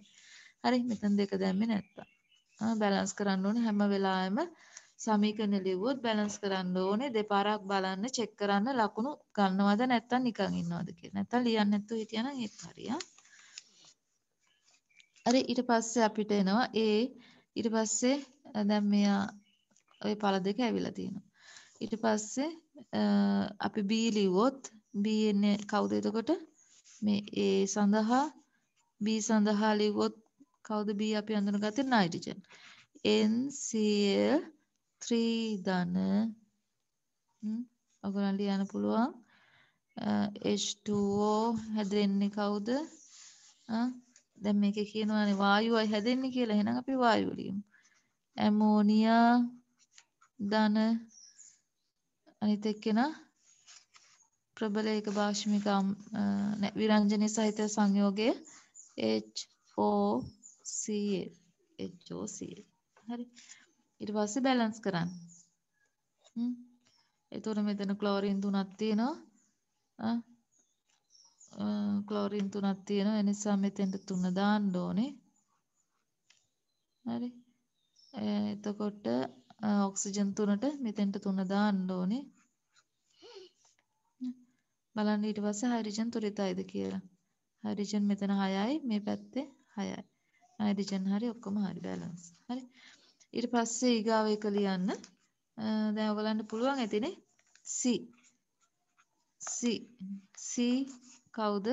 හරි මෙතන දෙක දැම්මේ නැත්තම්. ආ බැලන්ස් කරන්න ඕනේ හැම වෙලාවෙම සමීකරණ ලිව්වොත් බැලන්ස් කරන්න ඕනේ දෙපාරක් බලන්න චෙක් කරන්න ලකුණු ගන්නවද නැත්නම් නිකන් ඉන්නවද කියලා. නැත්නම් ලියන්න නැතුව හිටියනම් ඒත් හරියයි. අර ඊට පස්සේ අපිට එනවා A ඊට පස්සේ දැන් මෙයා ওই පළ දෙක ඇවිල්ලා තියෙනවා. ඊට පස්සේ අපි B ලිව්වොත් B එන්නේ කවුද එතකොට? මේ A සඳහා B සඳහා ලිව්වොත් කවුද B අපි අඳුනගත්තේ නයිට්‍රජන්. NCl 3 ධන ඔයගොල්ලන් ලියන්න පුළුවන් H2O හැදෙන්නේ කවුද? දැන් මේකේ කියනවානේ වායුවයි හැදෙන්නේ කියලා. එහෙනම් අපි වායුව ලියමු. ඇමෝනියා ධන අනිත් එක්කෙනා ප්‍රබල ඒක භාෂමික විරංජනය සහිත සංයෝගය HOCl HOCl හරි ඊට පස්සේ බැලන්ස් කරන්න. හ්ම්. එතකොට මෙතන ක්ලෝරින් තුනක් තියෙනවා. ආ ක්ලෝරින් තුනක් තියෙනවා. ඒ නිසා මෙතෙන්ට තුන දාන්න ඕනේ. හරි. එතකොට ඔක්සිජන් තුනට මෙතෙන්ට තුන දාන්න ඕනේ. බලන්න ඊට පස්සේ හයිඩ්‍රජන් තුරිතයිද කියලා. හයිඩ්‍රජන් මෙතන 6යි මේ පැත්තේ 6යි. හයිඩ්‍රජන් හරි ඔක්කොම හරි බැලන්ස්. හරි. ඊට පස්සේ ඊගාව එක ලියන්න. දැන් ඔයගලන්ට පුළුවන් ඇතිනේ C C C කවුද?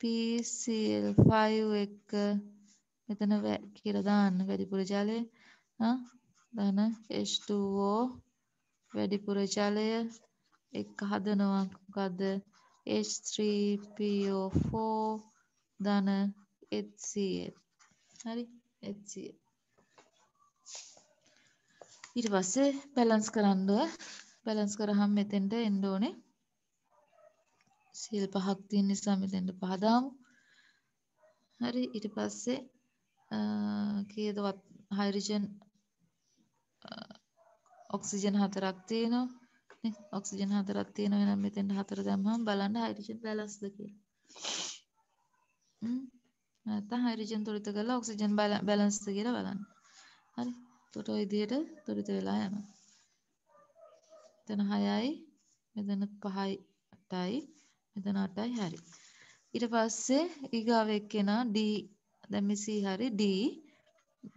PCL5 එක මෙතන කියලා දාන්න වැඩිපුර ජලය ආ දාන H2O වැඩිපුර ජලය එක හදනවා මොකද H3PO4 දාන HCl හරි HCl ඊට පස්සේ බැලන්ස් කරන්න බැලන්ස් කරාම මෙතෙන්ට එන්න ඕනේ සීල් පහක් තියෙන නිසා මෙතෙන්ට පහ දාමු හරි ඊට පස්සේ කීයද හයිඩ්‍රජන් ඔක්සිජන් හතරක් තියෙනවා නේ ඔක්සිජන් හතරක් තියෙනවා එහෙනම් මෙතෙන්ට හතර දැම්මම බලන්න හයිඩ්‍රජන් බැලන්ස්ද කියලා හ්ම් නැත්නම් හයිඩ්‍රජන් තුලිත කරලා ඔක්සිජන් බැලන්ස්ද කියලා බලන්න හරි එතකොට ওই විදිහට තුරිත වෙලා යනවා. එතන 6යි, මෙතන 5යි, 8යි, මෙතන 8යි හරි. ඊට පස්සේ ඊගාව එක්කෙනා D දැන් මේ C හරි D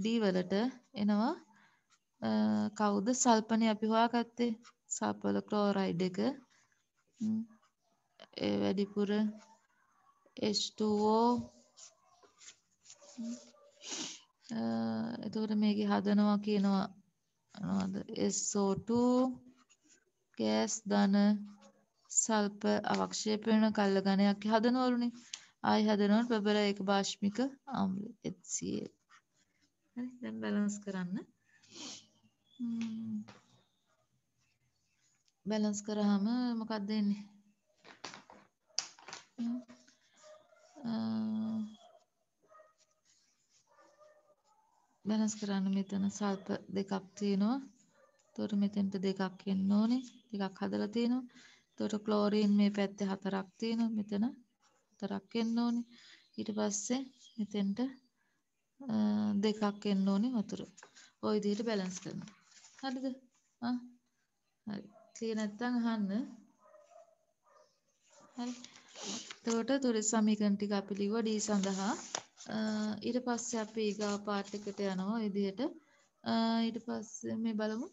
D වලට එනවා කවුද සල්පනේ අපි හොයාගත්තේ සල්පවල ක්ලෝරයිඩ් එක ඒ වැඩිපුර H2O එතකොට මේකේ හදනවා කියනවා මොනවද SO2 ගෑස් ධන සල්ප අවක්ෂේප වෙන කල්ල ඝනයක් හදනවලුනේ. ආයි හදනවලු ප්‍රබල ඒක භාෂ්මික ආම්ල HCl. හරි දැන් බැලන්ස් කරන්න. බැලන්ස් කරාම මොකක්ද එන්නේ? බැලන්ස් කරන්න මෙතන සල්ප දෙකක් තියෙනවා. එතකොට මෙතෙන්ට දෙකක් එන්න ඕනේ. දෙකක් හදලා තියෙනවා. එතකොට ක්ලෝරින් මේ පැත්තේ හතරක් තියෙනවා. මෙතන හතරක් එන්න ඕනේ. ඊට පස්සේ මෙතෙන්ට දෙකක් එන්න ඕනේ වතුර. ওই විදිහට බැලන්ස් කරනවා. හරිද? ආ හරි. ක්ලියර් නැත්නම් අහන්න. හරි. එතකොට තොරේ සමීකරණ ටික අපි ලිව්වා D සඳහා ඊට පස්සේ අපි ඊගාව පාට් එකට යනවා විදිහට ඊට පස්සේ මේ බලමු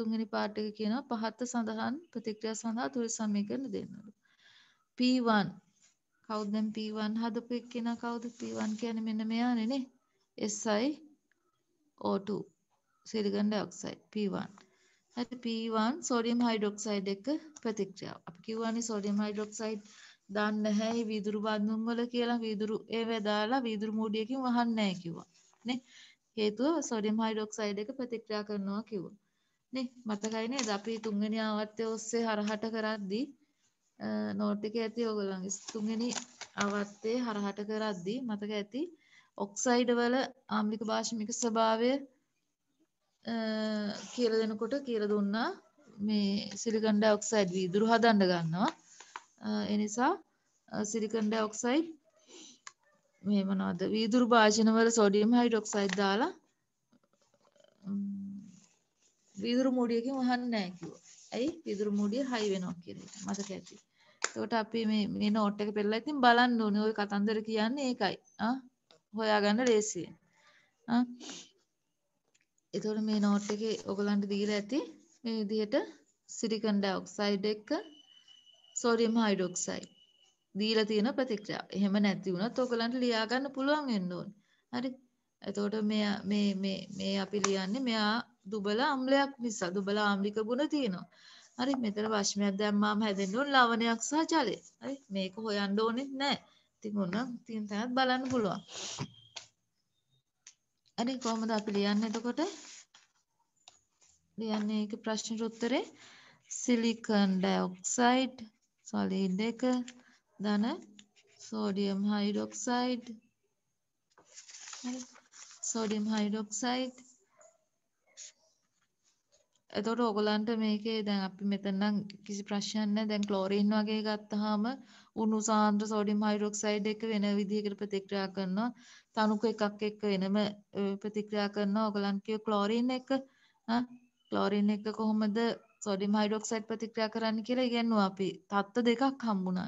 තුන්වෙනි පාට් එක කියනවා පහත සඳහන් ප්‍රතික්‍රියා සඳහා තුරි සමීකරණ දෙන්නලු P1 කවුද දැන් P1 හදපු එක්කෙනා කවුද P1 කියන්නේ මෙන්න මෙයානේ නේ SI O2 silicon dioxide P1 හරි P1 සෝඩියම් හයිඩ්‍රොක්සයිඩ් එක ප්‍රතික්‍රියාව අපි කියවනේ සෝඩියම් හයිඩ්‍රොක්සයිඩ් දන්නේ නැහැ වීදුරු බඳුන් වල කියලා වීදුරු ඒව දාලා වීදුරු මූඩියකින් වහන්නේ නැහැ කිව්වා. නේ? හේතුව සෝඩියම් හයිඩ්‍රොක්සයිඩ් එක ප්‍රතික්‍රියා කරනවා කිව්වා. නේ? මතකයි නේද අපි තුන්වෙනි ආවර්තය ඔස්සේ හරහට කරද්දී නෝට් එකේ ඇති ඔයගොල්ලන්ගේ තුන්වෙනි ආවර්තයේ හරහට කරද්දී මතක ඇති ඔක්සයිඩ් වල ආම්ලික භාෂමික ස්වභාවය කියලා දෙනකොට කියලා දුන්නා මේ සිලිකන් ඩයොක්සයිඩ් වීදුරු හදන්න ගන්නවා. එනිසා සිලිකන් ඩයොක්සයිඩ් මේ මොනවද වීදුරු භාජන වල සෝඩියම් හයිඩ්‍රොක්සයිඩ් දාලා වීදුරු මූඩියකින් වහන්නේ නැහැ කිව්වා. ඇයි? වීදුරු මූඩිය හයි වෙනවා කියලා. මතක ඇති. එතකොට අපි මේ මේ නෝට් එක පෙරලා ඉතින් බලන්න ඕනේ. ওই කතන්දර කියන්නේ ඒකයි. ආ හොයාගන්න ලේසියෙන්. ආ එතකොට මේ නෝට් එකේ ඔයගලන්ට දීලා ඇති මේ විදිහට සිලිකන් ඩයොක්සයිඩ් එක සෝඩියම් හයිඩ්‍රොක්සයිඩ් දීලා තියෙන ප්‍රතික්‍රියාව. එහෙම නැති වුණත් ඔයගලන්ට ලියා ගන්න පුළුවන් වෙන්න ඕන. හරි. එතකොට මේ මේ මේ මේ අපි ලියන්නේ මෙයා දුබල අම්ලයක් නිසා දුබල ආම්ලික ගුණ තියෙනවා. හරි මෙතන වශමයක් දැම්මාම හැදෙන්න ඕන ලවණයක් සහ ජලය. හරි මේක හොයන්න ඕනෙත් නැහැ. ඉතින් ඔන්න තියෙන තැනත් බලන්න පුළුවන්. හරි කොහොමද අපි ලියන්නේ එතකොට? ලියන්නේ ඒක ප්‍රශ්නෙට උත්තරේ silicon dioxide සොලිඩ් එක ධන සෝඩියම් හයිඩොක්සයිඩ් සෝඩියම් හයිඩොක්සයිඩ් එතකොට ඔයගලන්ට මේකේ දැන් අපි මෙතන නම් කිසි ප්‍රශ්නයක් නැහැ දැන් ක්ලෝරින් වගේ ගත්තාම උණු සාන්ද්‍ර සෝඩියම් හයිඩ්‍රොක්සයිඩ් එක වෙන විදිහකට ප්‍රතික්‍රියා කරනවා තණුක එකක් එක්ක වෙනම ප්‍රතික්‍රියා කරනවා ඔයගලන් කිය ක්ලෝරින් එක ක්ලෝරින් එක කොහොමද සෝඩියම් හයිඩ්‍රොක්සයිඩ් ප්‍රතික්‍රියා කරන්න කියලා ඉගෙනුවා අපි. තත්ත්ව දෙකක් හම්බුණා.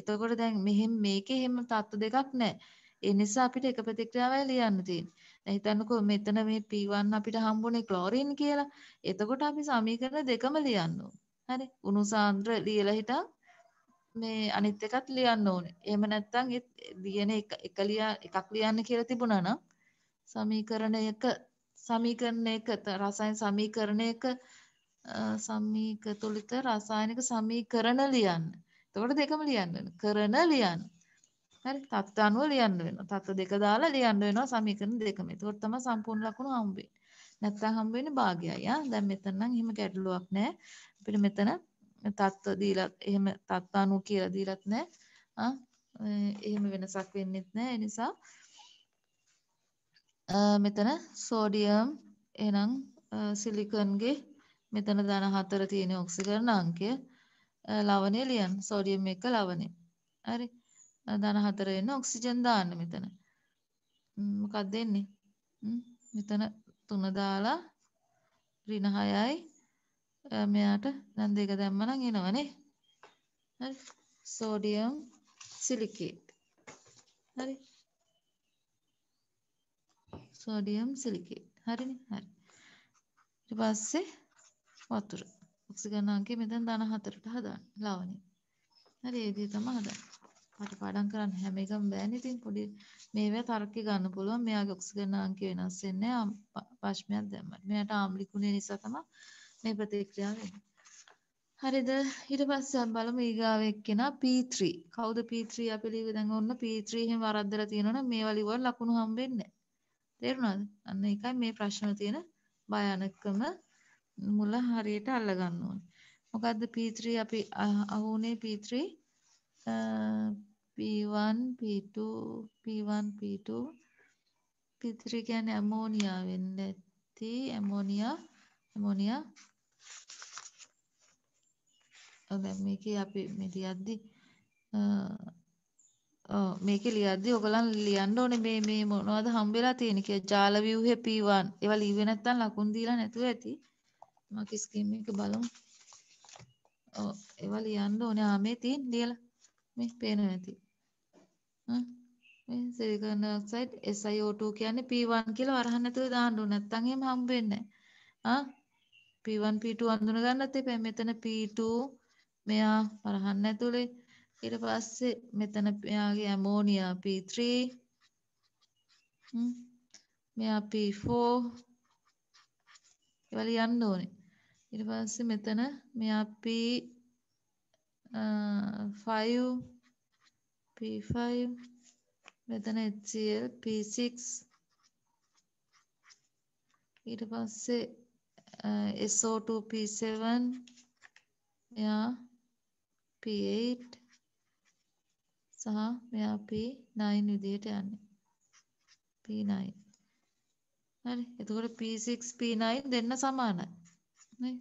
එතකොට දැන් මෙහෙම මේකේ හැම තත්ත්ව දෙකක් නැහැ. ඒ නිසා අපිට එක ප්‍රතික්‍රියාවයි ලියන්න තියෙන්නේ. දැන් හිතන්නකෝ මෙතන මේ P1 අපිට හම්බුනේ ක්ලෝරින් කියලා. එතකොට අපි සමීකරණ දෙකම ලියන්න හරි. උණු සාන්ද්‍ර ලියලා හිටන් මේ අනිත් එකත් ලියන්න ඕනේ. එහෙම නැත්නම් දින එක එක ලියා එකක් ලියන්න කියලා තිබුණා නම් සමීකරණයක සමීකරණයක රසායන සමීකරණයක සමීක තුලිත රසායනික සමීකරණ ලියන්න. එතකොට දෙකම ලියන්න වෙනවා. කරන ලියන්න. හරි තත්ත්ව අනුව ලියන්න වෙනවා. තත්ත්ව දෙක දාලා ලියන්න වෙනවා සමීකරණ දෙකම. එතකොට තමයි සම්පූර්ණ ලකුණු හම්බෙන්නේ. නැත්තම් හම්බ වෙන්නේ භාගයයි. ආ දැන් මෙතන නම් එහෙම ගැටලුවක් නැහැ. අපිට මෙතන තත්ත්ව දීලා එහෙම තත්ත්ව අනුව කියලා දීලත් නැහැ. ආ එහෙම වෙනසක් වෙන්නෙත් නැහැ. ඒ නිසා මෙතන සෝඩියම් එහෙනම් සිලිකන්ගේ මෙතන ධන 4 තියෙන ඔක්සිජන් අංකය ලවණය ලියන්න. සෝඩියම් එක ලවණය. හරි. ධන 4 වෙන ඔක්සිජන් දාන්න මෙතන. මොකක්ද එන්නේ? මෙතන 3 දාලා ඍණ 6යි මෙයාට දැන් දෙක දැම්ම නම් එනවනේ. හරි. Sodium silicate. හරි. Sodium silicate. හරිනේ. හරි. ඊට පස්සේ වතුර. ඔක්සිගනාගේ මෙතන 14ට හදාන්න. ලාවණිය. හරි ඒ විදිහ තමයි හදාන්න. පාඩම් කරන්න හැම එකම බෑනේ. ඉතින් පොඩි මේවා තර්කේ ගන්න පුළුවන්. මෙයාගේ ඔක්සිගනාංක වෙනස් වෙන්නේ පාෂ්මයක් දැම්මම. මෙයාට ආම්ලිකුණේ නිසා තමයි මේ ප්‍රතික්‍රියාව වෙන්නේ. හරිද? ඊට පස්සේ බලමු ඊගාව එක්කෙනා P3. කවුද P3 අපි ලිව්වේ? දැන් ඔන්න P3 එහෙම වරද්දලා තියෙනවනම් මේවා ලිව්වල ලකුණු හම්බෙන්නේ නැහැ. තේරුණාද? අන්න ඒකයි මේ ප්‍රශ්න තියෙන භයානකම මුල හරියට අල්ලගන්න ඕනේ. මොකද්ද P3 අපි අහුනේ P3 P1 P2 P1 P2 P3 කියන්නේ ඇමෝනියා වෙන්න ඇති ඇමෝනියා ඇමෝනියා දැන් මේකේ අපි මේ ලියද්දි මේක ලියද්දි ඔයගලන් ලියන්න ඕනේ මේ මේ මොනවද හම්බෙලා තියෙන්නේ කියලා ජාල ව්‍යුහේ P1 ඒවා ලිව්වේ නැත්නම් ලකුණු දීලා නැතුව ඇති මක් ස්කීම් එක බලමු. ඔව් ඒවා ලියන්න ඕනේ. ආ මේ තියෙන ලියලා මේ පේනවා ඇති. හ්ම් මේ සිලිකන් ඩයොක්සයිඩ් SiO2 කියන්නේ P1 කියලා වරහන් නැතුව දාන්න ඕනේ. නැත්තම් එහෙම හම්බ වෙන්නේ නැහැ. ආ P1 P2 අඳුන ගන්නත් එපා. මෙතන P2 මෙයා වරහන් ඇතුලේ. ඊට පස්සේ මෙතන මෙයාගේ ඇමෝනියා P3 මෙයා P4 ඒවල යන්න ඕනේ. ඊට පස්සේ මෙතන මේ අපි 5 P5 මෙතන HCl P6 ඊට පස්සේ SO2 P7 මෙයා P8 සහ මෙයා P9 විදිහට යන්නේ P9 හරි. එතකොට P6 P9 දෙන්න සමානයි. නේ?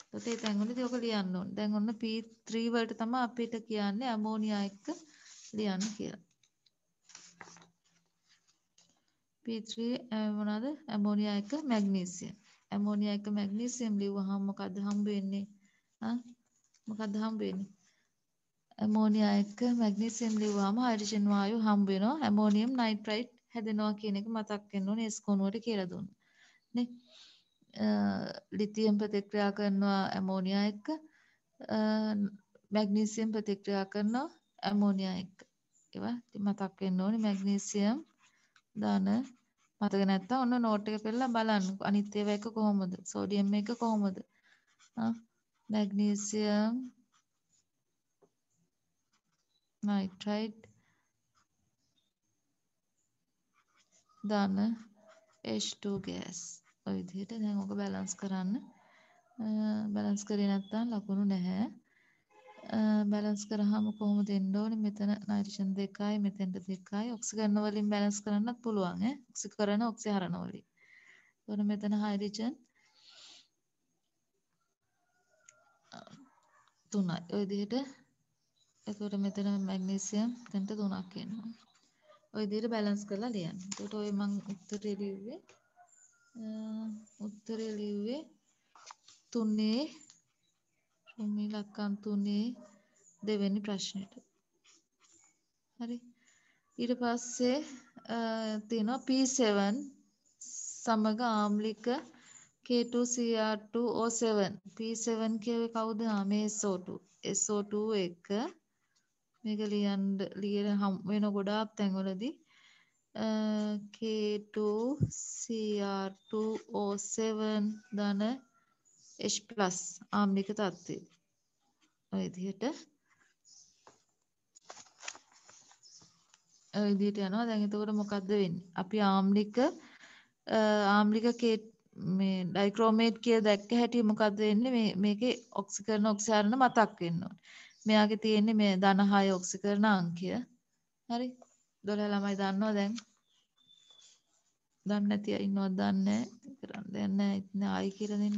එතකොට මේ තැන්වලදී ඔක ලියන්න ඕනේ. දැන් ඔන්න P3 වලට තමයි අපිට කියන්නේ ඇමෝනියා එක්ක ලියන්න කියලා. P3 මොනවාද? ඇමෝනියා එක්ක මැග්නීසියම්. ඇමෝනියා එක්ක මැග්නීසියම් ලිව්වහම මොකද්ද හම්බ වෙන්නේ? ආ මොකද්ද හම්බ වෙන්නේ? ඇමෝනියා එක්ක මැග්නීසියම් ලිව්වහම හයිඩ්‍රජන් වායු හම්බ වෙනවා. ඇමෝනියම් නයිට්‍රයිට් හැදෙනවා කියන එක මතක් වෙන්න ඕනේ ස්කොනුවට කියලා දුන්න. නේ? ලිතියම් ප්‍රතික්‍රියා කරනවා ඇමෝනියා එක්ක මැග්නීසියම් ප්‍රතික්‍රියා කරනවා ඇමෝනියා එක්ක. ඒවා මතක් වෙන්න ඕනේ මැග්නීසියම් ධන මතක නැත්තම් ඔන්න නෝට් එක පෙරලා බලන්න. අනිත් ඒවා එක කොහොමද? සෝඩියම් එක කොහොමද? මැග්නීසියම් නයිට්‍රයිඩ් දාන්න H2 gas ඔය විදිහට දැන් ඔක බැලන්ස් කරන්න බැලන්ස් කරේ නැත්නම් ලකුණු නැහැ බැලන්ස් කරාම කොහොමද එන්න ඕනේ මෙතන නයිට්‍රජන් දෙකයි මෙතෙන්ට දෙකයි ඔක්සිජන් වලින් බැලන්ස් කරන්නත් පුළුවන් ඈ ඔක්සිකරණ ඔක්සිහරණ වලින් එතකොට මෙතන හයිඩ්‍රජන් තුනයි ඔය විදිහට එතකොට මෙතන මැග්නීසියම් තෙන්ට තුනක් එනවා ඔය විදිහට බැලන්ස් කරලා ලියන්න. එතකොට ඔය මම උත්තරේ ලිව්වේ උත්තරේ ලිව්වේ 3 රුමි ලක්කම් 3 දෙවෙනි ප්‍රශ්නෙට. හරි. ඊට පස්සේ තියෙනවා P7 සමග ආම්ලික K2Cr2O7 P7 කියවේ කවුද? ආමේ SO2. SO2 එක මේක ලියන්න ලියන හම් වෙන ගොඩාක් තැන්වලදී K2 Cr2O7 ධන H+ ආම්ලික තත්ත්වය. ඔය විදිහට ඔය විදිහට යනවා. දැන් එතකොට මොකද්ද වෙන්නේ? අපි ආම්ලික ආම්ලික K මේ ඩයික්‍රෝමේට් කියලා දැක්ක හැටි මොකද්ද වෙන්නේ? මේ මේකේ ඔක්සිකරණ ඔක්සාරණ මතක් වෙන්න ඕනේ. මෙයාගේ තියෙන්නේ මේ ධන 6 ඔක්සි කරන අංකය. හරි. 12 ළමයි දන්නවා දැන්. දන්නේ නැති අය ඉන්නවද දන්නේ නැහැ. කරන්න දෙයක් නැහැ. ඉතින් ආයි කියලා දෙන්න.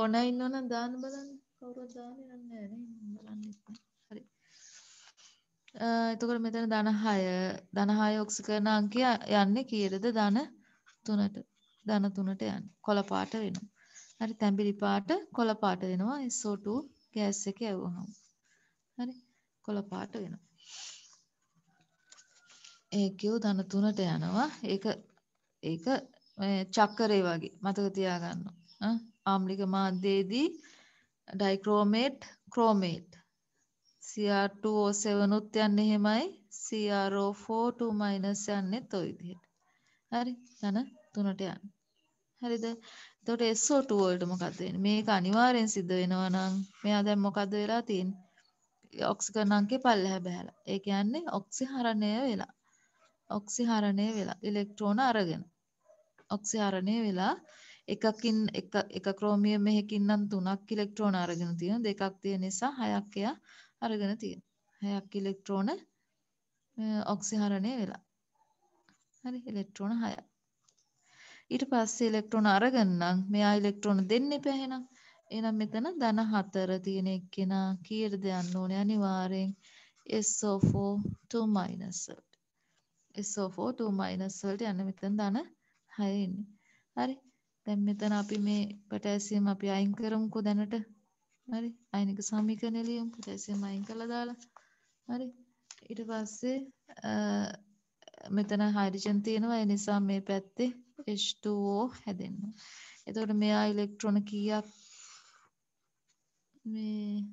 ඕන අය ඉන්නවනම් දාන්න බලන්න. කවුරුත් දාන්නේ නැහැ නේ. බලන්න ඉතින්. හරි. එතකොට මෙතන ධන 6 ධන 6 ඔක්සි කරන අංකය යන්නේ කීයද? ධන 3ට. ධන 3ට යන්නේ. කොළ පාට වෙනවා. හරි තැඹිලි පාට කොළ පාට වෙනවා SO2 ගෑස් එක ඇවුවහම හරි කොළ පාට වෙනවා ඒ කියෝ ධන තුනට යනවා ඒක ඒක චක්කරේ වගේ මතක තියාගන්න ආම්ලික මාධ්‍යයේදී ඩයික්‍රෝමේට් ක්‍රෝමේට් CR2O7 උත් යන්නේ එහෙමයි CrO42- යන්නේ toy විදිහට හරි ධන තුනට යන හරිද එතකොට SO2 වලට මොකද වෙන්නේ? මේක අනිවාර්යෙන් සිද්ධ වෙනවා නම් මෙයා දැන් මොකද වෙලා තියෙන්නේ? ඔක්සිජන් අංකේ පල්ලෙහා බහැලා. ඒ කියන්නේ ඔක්සිහරණය වෙලා. ඔක්සිහරණය වෙලා ඉලෙක්ට්‍රෝන අරගෙන. ඔක්සිහරණය වෙලා එකකින් එක එක ක්‍රෝමියම් මෙහකින් නම් තුනක් ඉලෙක්ට්‍රෝන අරගෙන තියෙන දෙකක් තියෙන නිසා හයක් එයා අරගෙන තියෙන. හයක් ඉලෙක්ට්‍රෝන ඔක්සිහරණය වෙලා. හරි ඉලෙක්ට්‍රෝන හයක්. ඊට පස්සේ ඉලෙක්ට්‍රෝන අරගෙන නම් මෙයා ඉලෙක්ට්‍රෝන දෙන්න එපා එහෙනම්. එහෙනම් මෙතන ධන 4 තියෙන එක්කෙනා කීයටද යන්න ඕනේ අනිවාර්යෙන් SO4 2 minus වලට. SO4 2 minus වලට යන්න මෙතන ධන 6 ඉන්නේ. හරි. දැන් මෙතන අපි මේ පොටෑසියම් අපි අයින් කරමුකෝ දැනට. හරි. අයනික සමීකරණය ලියමු. පොටෑසියම් අයින් කරලා දාලා. හරි. ඊට පස්සේ මෙතන හයිඩ්‍රජන් තියෙනවා ඒ නිසා මේ පැත්තේ H2O හැදෙන්න. එතකොට මෙයා ඉලෙක්ට්‍රෝන කීයක් මේ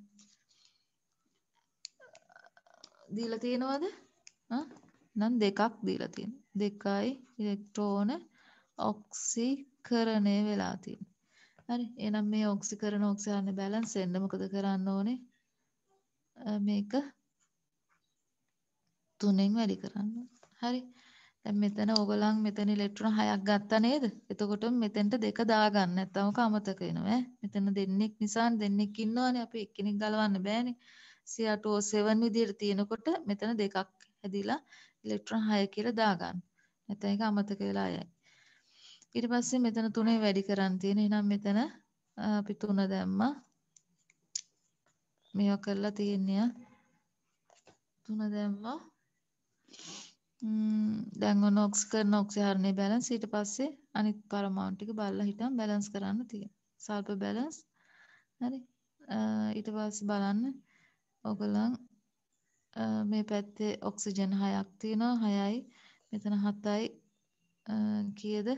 දීලා තියෙනවද? නම් දෙකක් දීලා තියෙනවා. දෙකයි ඉලෙක්ට්‍රෝන ඔක්සීකරණය වෙලා තියෙනවා. හරි. එහෙනම් මේ ඔක්සීකරණ ඔක්සිජන් බැලන්ස් වෙන්න මොකද කරන්න ඕනේ? මේක තුනෙන් වැඩි කරන්න. හරි. දැන් මෙතන ඕගොල්ලන් මෙතන ඉලෙක්ට්‍රෝන 6ක් ගත්තා නේද? එතකොට මෙතෙන්ට දෙක දාගන්න නැත්නම් කමතක වෙනවා ඈ. මෙතන දෙන්නෙක් නිසා දෙන්නෙක් ඉන්නවනේ අපි එක්කෙනෙක් ගලවන්න බෑනේ. CR2O7 විදිහට තියෙනකොට මෙතන දෙකක් හැදිලා ඉලෙක්ට්‍රෝන 6 කියලා දාගන්න. නැත්නම් ඒක අමතක වෙලා යයි. ඊට පස්සේ මෙතන 3 වැඩි කරන් තියෙන. එහෙනම් මෙතන අපි 3 දැම්මා. මේවා කරලා තියෙන්නේ 3 දැම්මා. දැන් ඔන ඔක්ස් කරන ඔක්සිහරණය බැලන්ස් ඊට පස්සේ අනිත් පරමාවුන්ට් ටික බලලා හිටන් බැලන්ස් කරන්න තියෙනවා. සල්ප බැලන්ස් හරි. ඊට පස්සේ බලන්න ඔයගලන් මේ පැත්තේ ඔක්සිජන් 6ක් තියෙනවා 6යි මෙතන 7යි කීයද?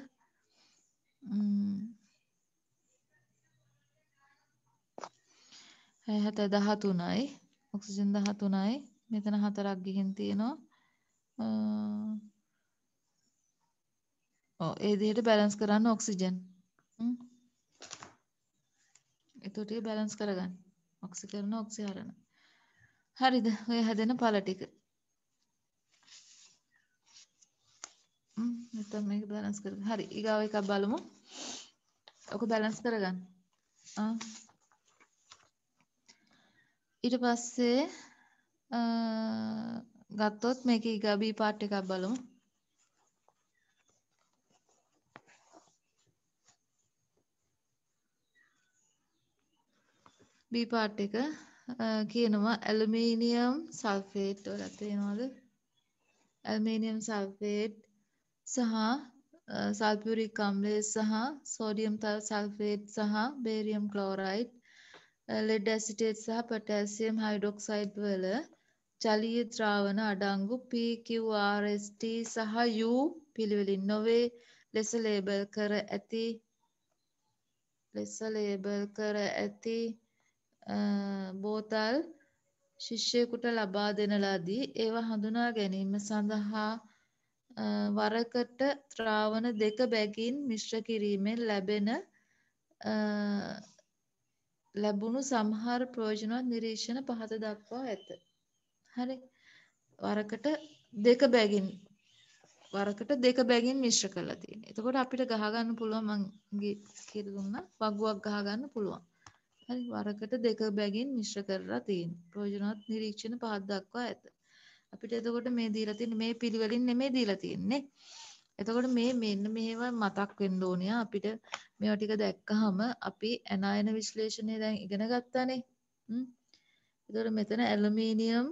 හත 13යි ඔක්සිජන් 13යි මෙතන 4ක් ගිහින් තියෙනවා ඔව් ඒ විදිහට බැලන්ස් කරන්න ඔක්සිජන්. එතකොට ඒ බැලන්ස් කරගන්න. ඔක්සි කරන ඔක්සි හරන. හරිද? ඔය හැදෙන පළ ටික. නැත්නම් මේක බැලන්ස් කරගන්න. හරි. ඊගාව එකක් බලමු. ඔක බැලන්ස් කරගන්න. ආ ඊට පස්සේ ගත්තොත් මේක ඉගබී පාට් එකක් බලමු. B පාට් එක කියනවා ඇලුමිනියම් සල්ෆේට් වල තියෙනවද? ඇලුමිනියම් සල්ෆේට් සහ සල්ෆියුරික් අම්ලය සහ සෝඩියම් සල්ෆේට් සහ බේරියම් ක්ලෝරයිඩ් ලෙඩ් ඇසිටේට් සහ පොටෑසියම් හයිඩ්‍රොක්සයිඩ් වල ජලීය ද්‍රාවන අඩංගු PQRST සහ U පිළිවෙලින් නොවේ ලෙස ලේබල් කර ඇති ලෙස ලේබල් කර ඇති බෝතල් ශිෂ්‍යයෙකුට ලබා දෙන ලදී ඒවා හඳුනා ගැනීම සඳහා වරකට ත්‍රාවණ දෙක බැගින් මිශ්‍ර කිරීමෙන් ලැබෙන ලැබුණු සමහර ප්‍රයෝජනවත් නිරීක්ෂණ පහත දක්වා ඇත. හරි වරකට දෙක බැගින් වරකට දෙක බැගින් මිශ්‍ර කරලා තියෙන. එතකොට අපිට ගහගන්න පුළුවන් මංගේ කියලා දුන්නා වගුවක් ගහගන්න පුළුවන්. හරි වරකට දෙක බැගින් මිශ්‍ර කරලා තියෙන. ප්‍රයෝජනවත් නිරීක්ෂණ පහක් දක්වා ඇත. අපිට එතකොට මේ දීලා තියෙන්නේ මේ පිළිවෙලින් නෙමෙයි දීලා තියෙන්නේ. එතකොට මේ මෙන්න මෙහෙම මතක් වෙන්න ඕනේ අපිට මේවා ටික දැක්කහම අපි ඇනායන විශ්ලේෂණය දැන් ඉගෙන ගත්තානේ. හ්ම්. එතකොට මෙතන ඇලුමිනියම්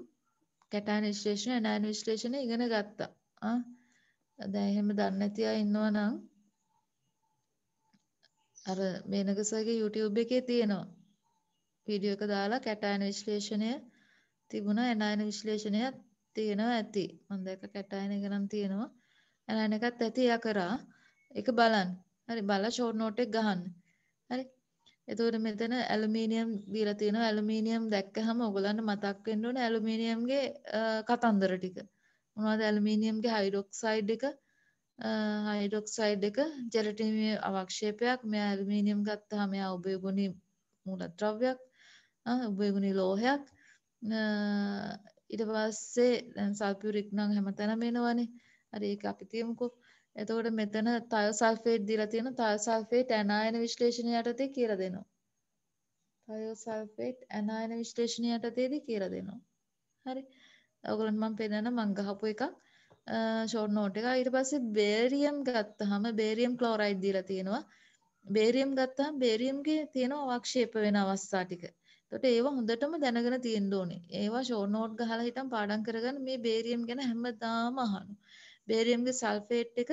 කැටායන විශ්ලේෂණය ඇනායන විශ්ලේෂණය ඉගෙන ගත්තා. ආ දැන් එහෙම දන්නේ නැති අය ඉන්නවා නම් අර මේනක සර්ගේ YouTube එකේ තියෙනවා. වීඩියෝ එක දාලා කැටායන විශ්ලේෂණය තිබුණා ඇනායන විශ්ලේෂණය තියෙනවා ඇති. මම දැක්ක කැටායන ගණන් තියෙනවා. ඇනායන එකත් ඇති යා කරා. ඒක බලන්න. හරි බලලා ෂෝට් නෝට් එක ගහන්න. හරි එතකොට මෙතන ඇලුමිනියම් දීලා තියෙනවා ඇලුමිනියම් දැක්කහම ඔයගලන්ට මතක් වෙන්න ඕනේ ඇලුමිනියම්ගේ කතන්දර ටික. මොනවද ඇලුමිනියම්ගේ හයිඩ්‍රොක්සයිඩ් එක හයිඩ්‍රොක්සයිඩ් එක ජෙලටිනීමේ අවක්ෂේපයක්. මෙයා ඇලුමිනියම් ගත්තාම එයා උභයගුණී මූලද්‍රව්‍යයක්. උභයගුණී ලෝහයක්. ඊට පස්සේ දැන් සල්ෆියුරික් නම් හැමතැනම එනවනේ. හරි ඒක අපි තියමුකෝ. එතකොට මෙතන තයෝසල්ෆේට් දීලා තියෙන තයෝසල්ෆේට් ඇනායන විශ්ලේෂණය යටතේ කියලා දෙනවා. තයෝසල්ෆේට් ඇනායන විශ්ලේෂණය යටතේදී කියලා දෙනවා. හරි. ඔයගොල්ලන්ට මම පෙන්නන මම ගහපු එකක් ෂෝට් නෝට් එක. ඊට පස්සේ බේරියම් ගත්තාම බේරියම් ක්ලෝරයිඩ් දීලා තියෙනවා. බේරියම් ගත්තාම බේරියම්ගේ තියෙන අවක්ෂේප වෙන අවස්ථා ටික. එතකොට ඒවා හොඳටම දැනගෙන තියෙන්න ඕනේ. ඒවා ෂෝට් නෝට් ගහලා හිටන් පාඩම් කරගන්න මේ බේරියම් ගැන හැමදාම අහනවා. බේරියම්ගේ සල්ෆේට් එක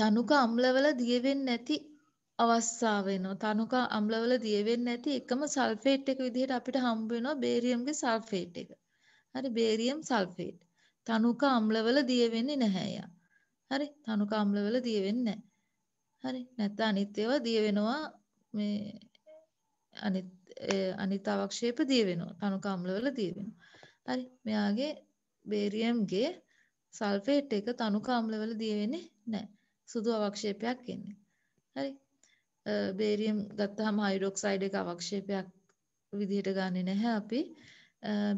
තනුක අම්ලවල දියවෙන්නේ නැති අවස්ථාව වෙනවා. තනුක අම්ලවල දියවෙන්නේ නැති එකම සල්ෆේට් එක විදිහට අපිට හම්බ වෙනවා බේරියම්ගේ සල්ෆේට් එක. හරි බේරියම් සල්ෆේට්. තනුක අම්ලවල දියවෙන්නේ නැහැ යා. හරි තනුක අම්ලවල දියවෙන්නේ නැහැ. හරි නැත්නම් අනිත් ඒවා දියවෙනවා මේ අනිත් අනිත් අවක්ෂේප දියවෙනවා. තනුක අම්ලවල දියවෙනවා. හරි මෙයාගේ බේරියම්ගේ සල්ෆේට් එක තනුක අම්ලවල දිය වෙන්නේ නැහැ. සුදු අවක්ෂේපයක් එන්නේ. හරි. බේරියම් ගත්තාම හයිඩ්‍රොක්සයිඩ් එක අවක්ෂේපයක් විදිහට ගන්නෙ නැහැ අපි.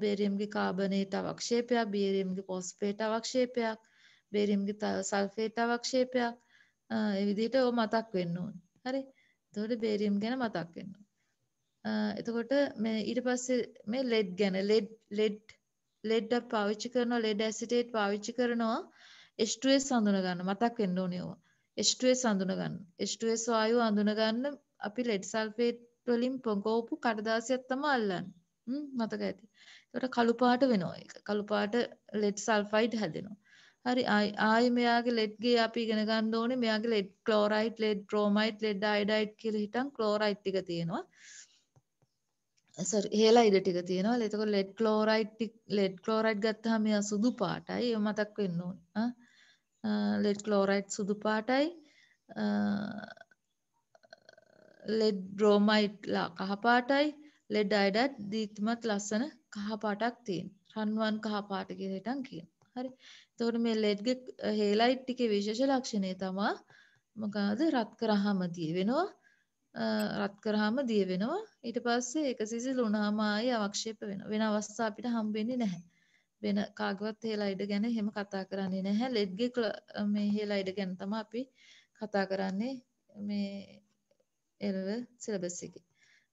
බේරියම්ගේ කාබනේට් අවක්ෂේපයක්, බේරියම්ගේ ෆොස්ෆේට් අවක්ෂේපයක්, බේරියම්ගේ සල්ෆේට් අවක්ෂේපයක් ඒ විදිහට ඔය මතක් වෙන්න ඕනේ. හරි. එතකොට බේරියම් ගැන මතක් වෙන්න. එතකොට මේ ඊට පස්සේ මේ ලෙඩ් ගැන ලෙඩ් ලෙඩ් ලෙඩ්ඩක් පාවිච්චි කරනවා ලෙඩ් ඇසිටේට් පාවිච්චි කරනවා H2S හඳුන ගන්න මතක් වෙන්න ඕනේ ඕවා H2S හඳුන ගන්න H2S වායුව හඳුන ගන්න අපි ලෙඩ් සල්ෆේට් වලින් පොඟවපු කඩදාසියක් තමයි අල්ලන්නේ මතක ඇති ඒකට කළු පාට වෙනවා ඒක කළු පාට ලෙඩ් සල්ෆයිඩ් හැදෙනවා හරි ආයි මෙයාගේ ලෙඩ් ගේ අපි ඉගෙන ගන්න ඕනේ මෙයාගේ lead chloride lead bromide lead iodide කියලා හිටන් ක්ලෝරයිඩ් ටික තියෙනවා සරි හේලා ඉඩ ටික තියෙනවා. එතකොට ලෙඩ් ක්ලෝරයිඩ් ලෙඩ් ක්ලෝරයිඩ් ගත්තාම මෙයා සුදු පාටයි. ඒ මතක් වෙන්න ඕනේ. ලෙඩ් ක්ලෝරයිඩ් සුදු පාටයි. ලෙඩ් බ්‍රෝමයිඩ් කහ පාටයි. ලෙඩ් අයඩත් දීත්මත් ලස්සන කහ පාටක් තියෙන. රන්වන් කහ පාට කියලා හිටන් කියන. හරි. එතකොට මේ ලෙඩ්ගේ හේලයිට් ටිකේ විශේෂ ලක්ෂණය තමයි මොකද රත් කරාම තියෙනවා රත් කරාම දිය වෙනවා. ඊට පස්සේ ඒක සිසිල් වුණාම ආයි අවක්ෂේප වෙනවා. වෙන අවස්ථා අපිට හම්බ වෙන්නේ නැහැ. වෙන කාගවත් හේලා ඉඩ ගැන එහෙම කතා කරන්නේ නැහැ. ලෙඩ්ගේ මේ හේලා ඉඩ ගැන තමයි අපි කතා කරන්නේ මේ එළව සිලබස් එකේ.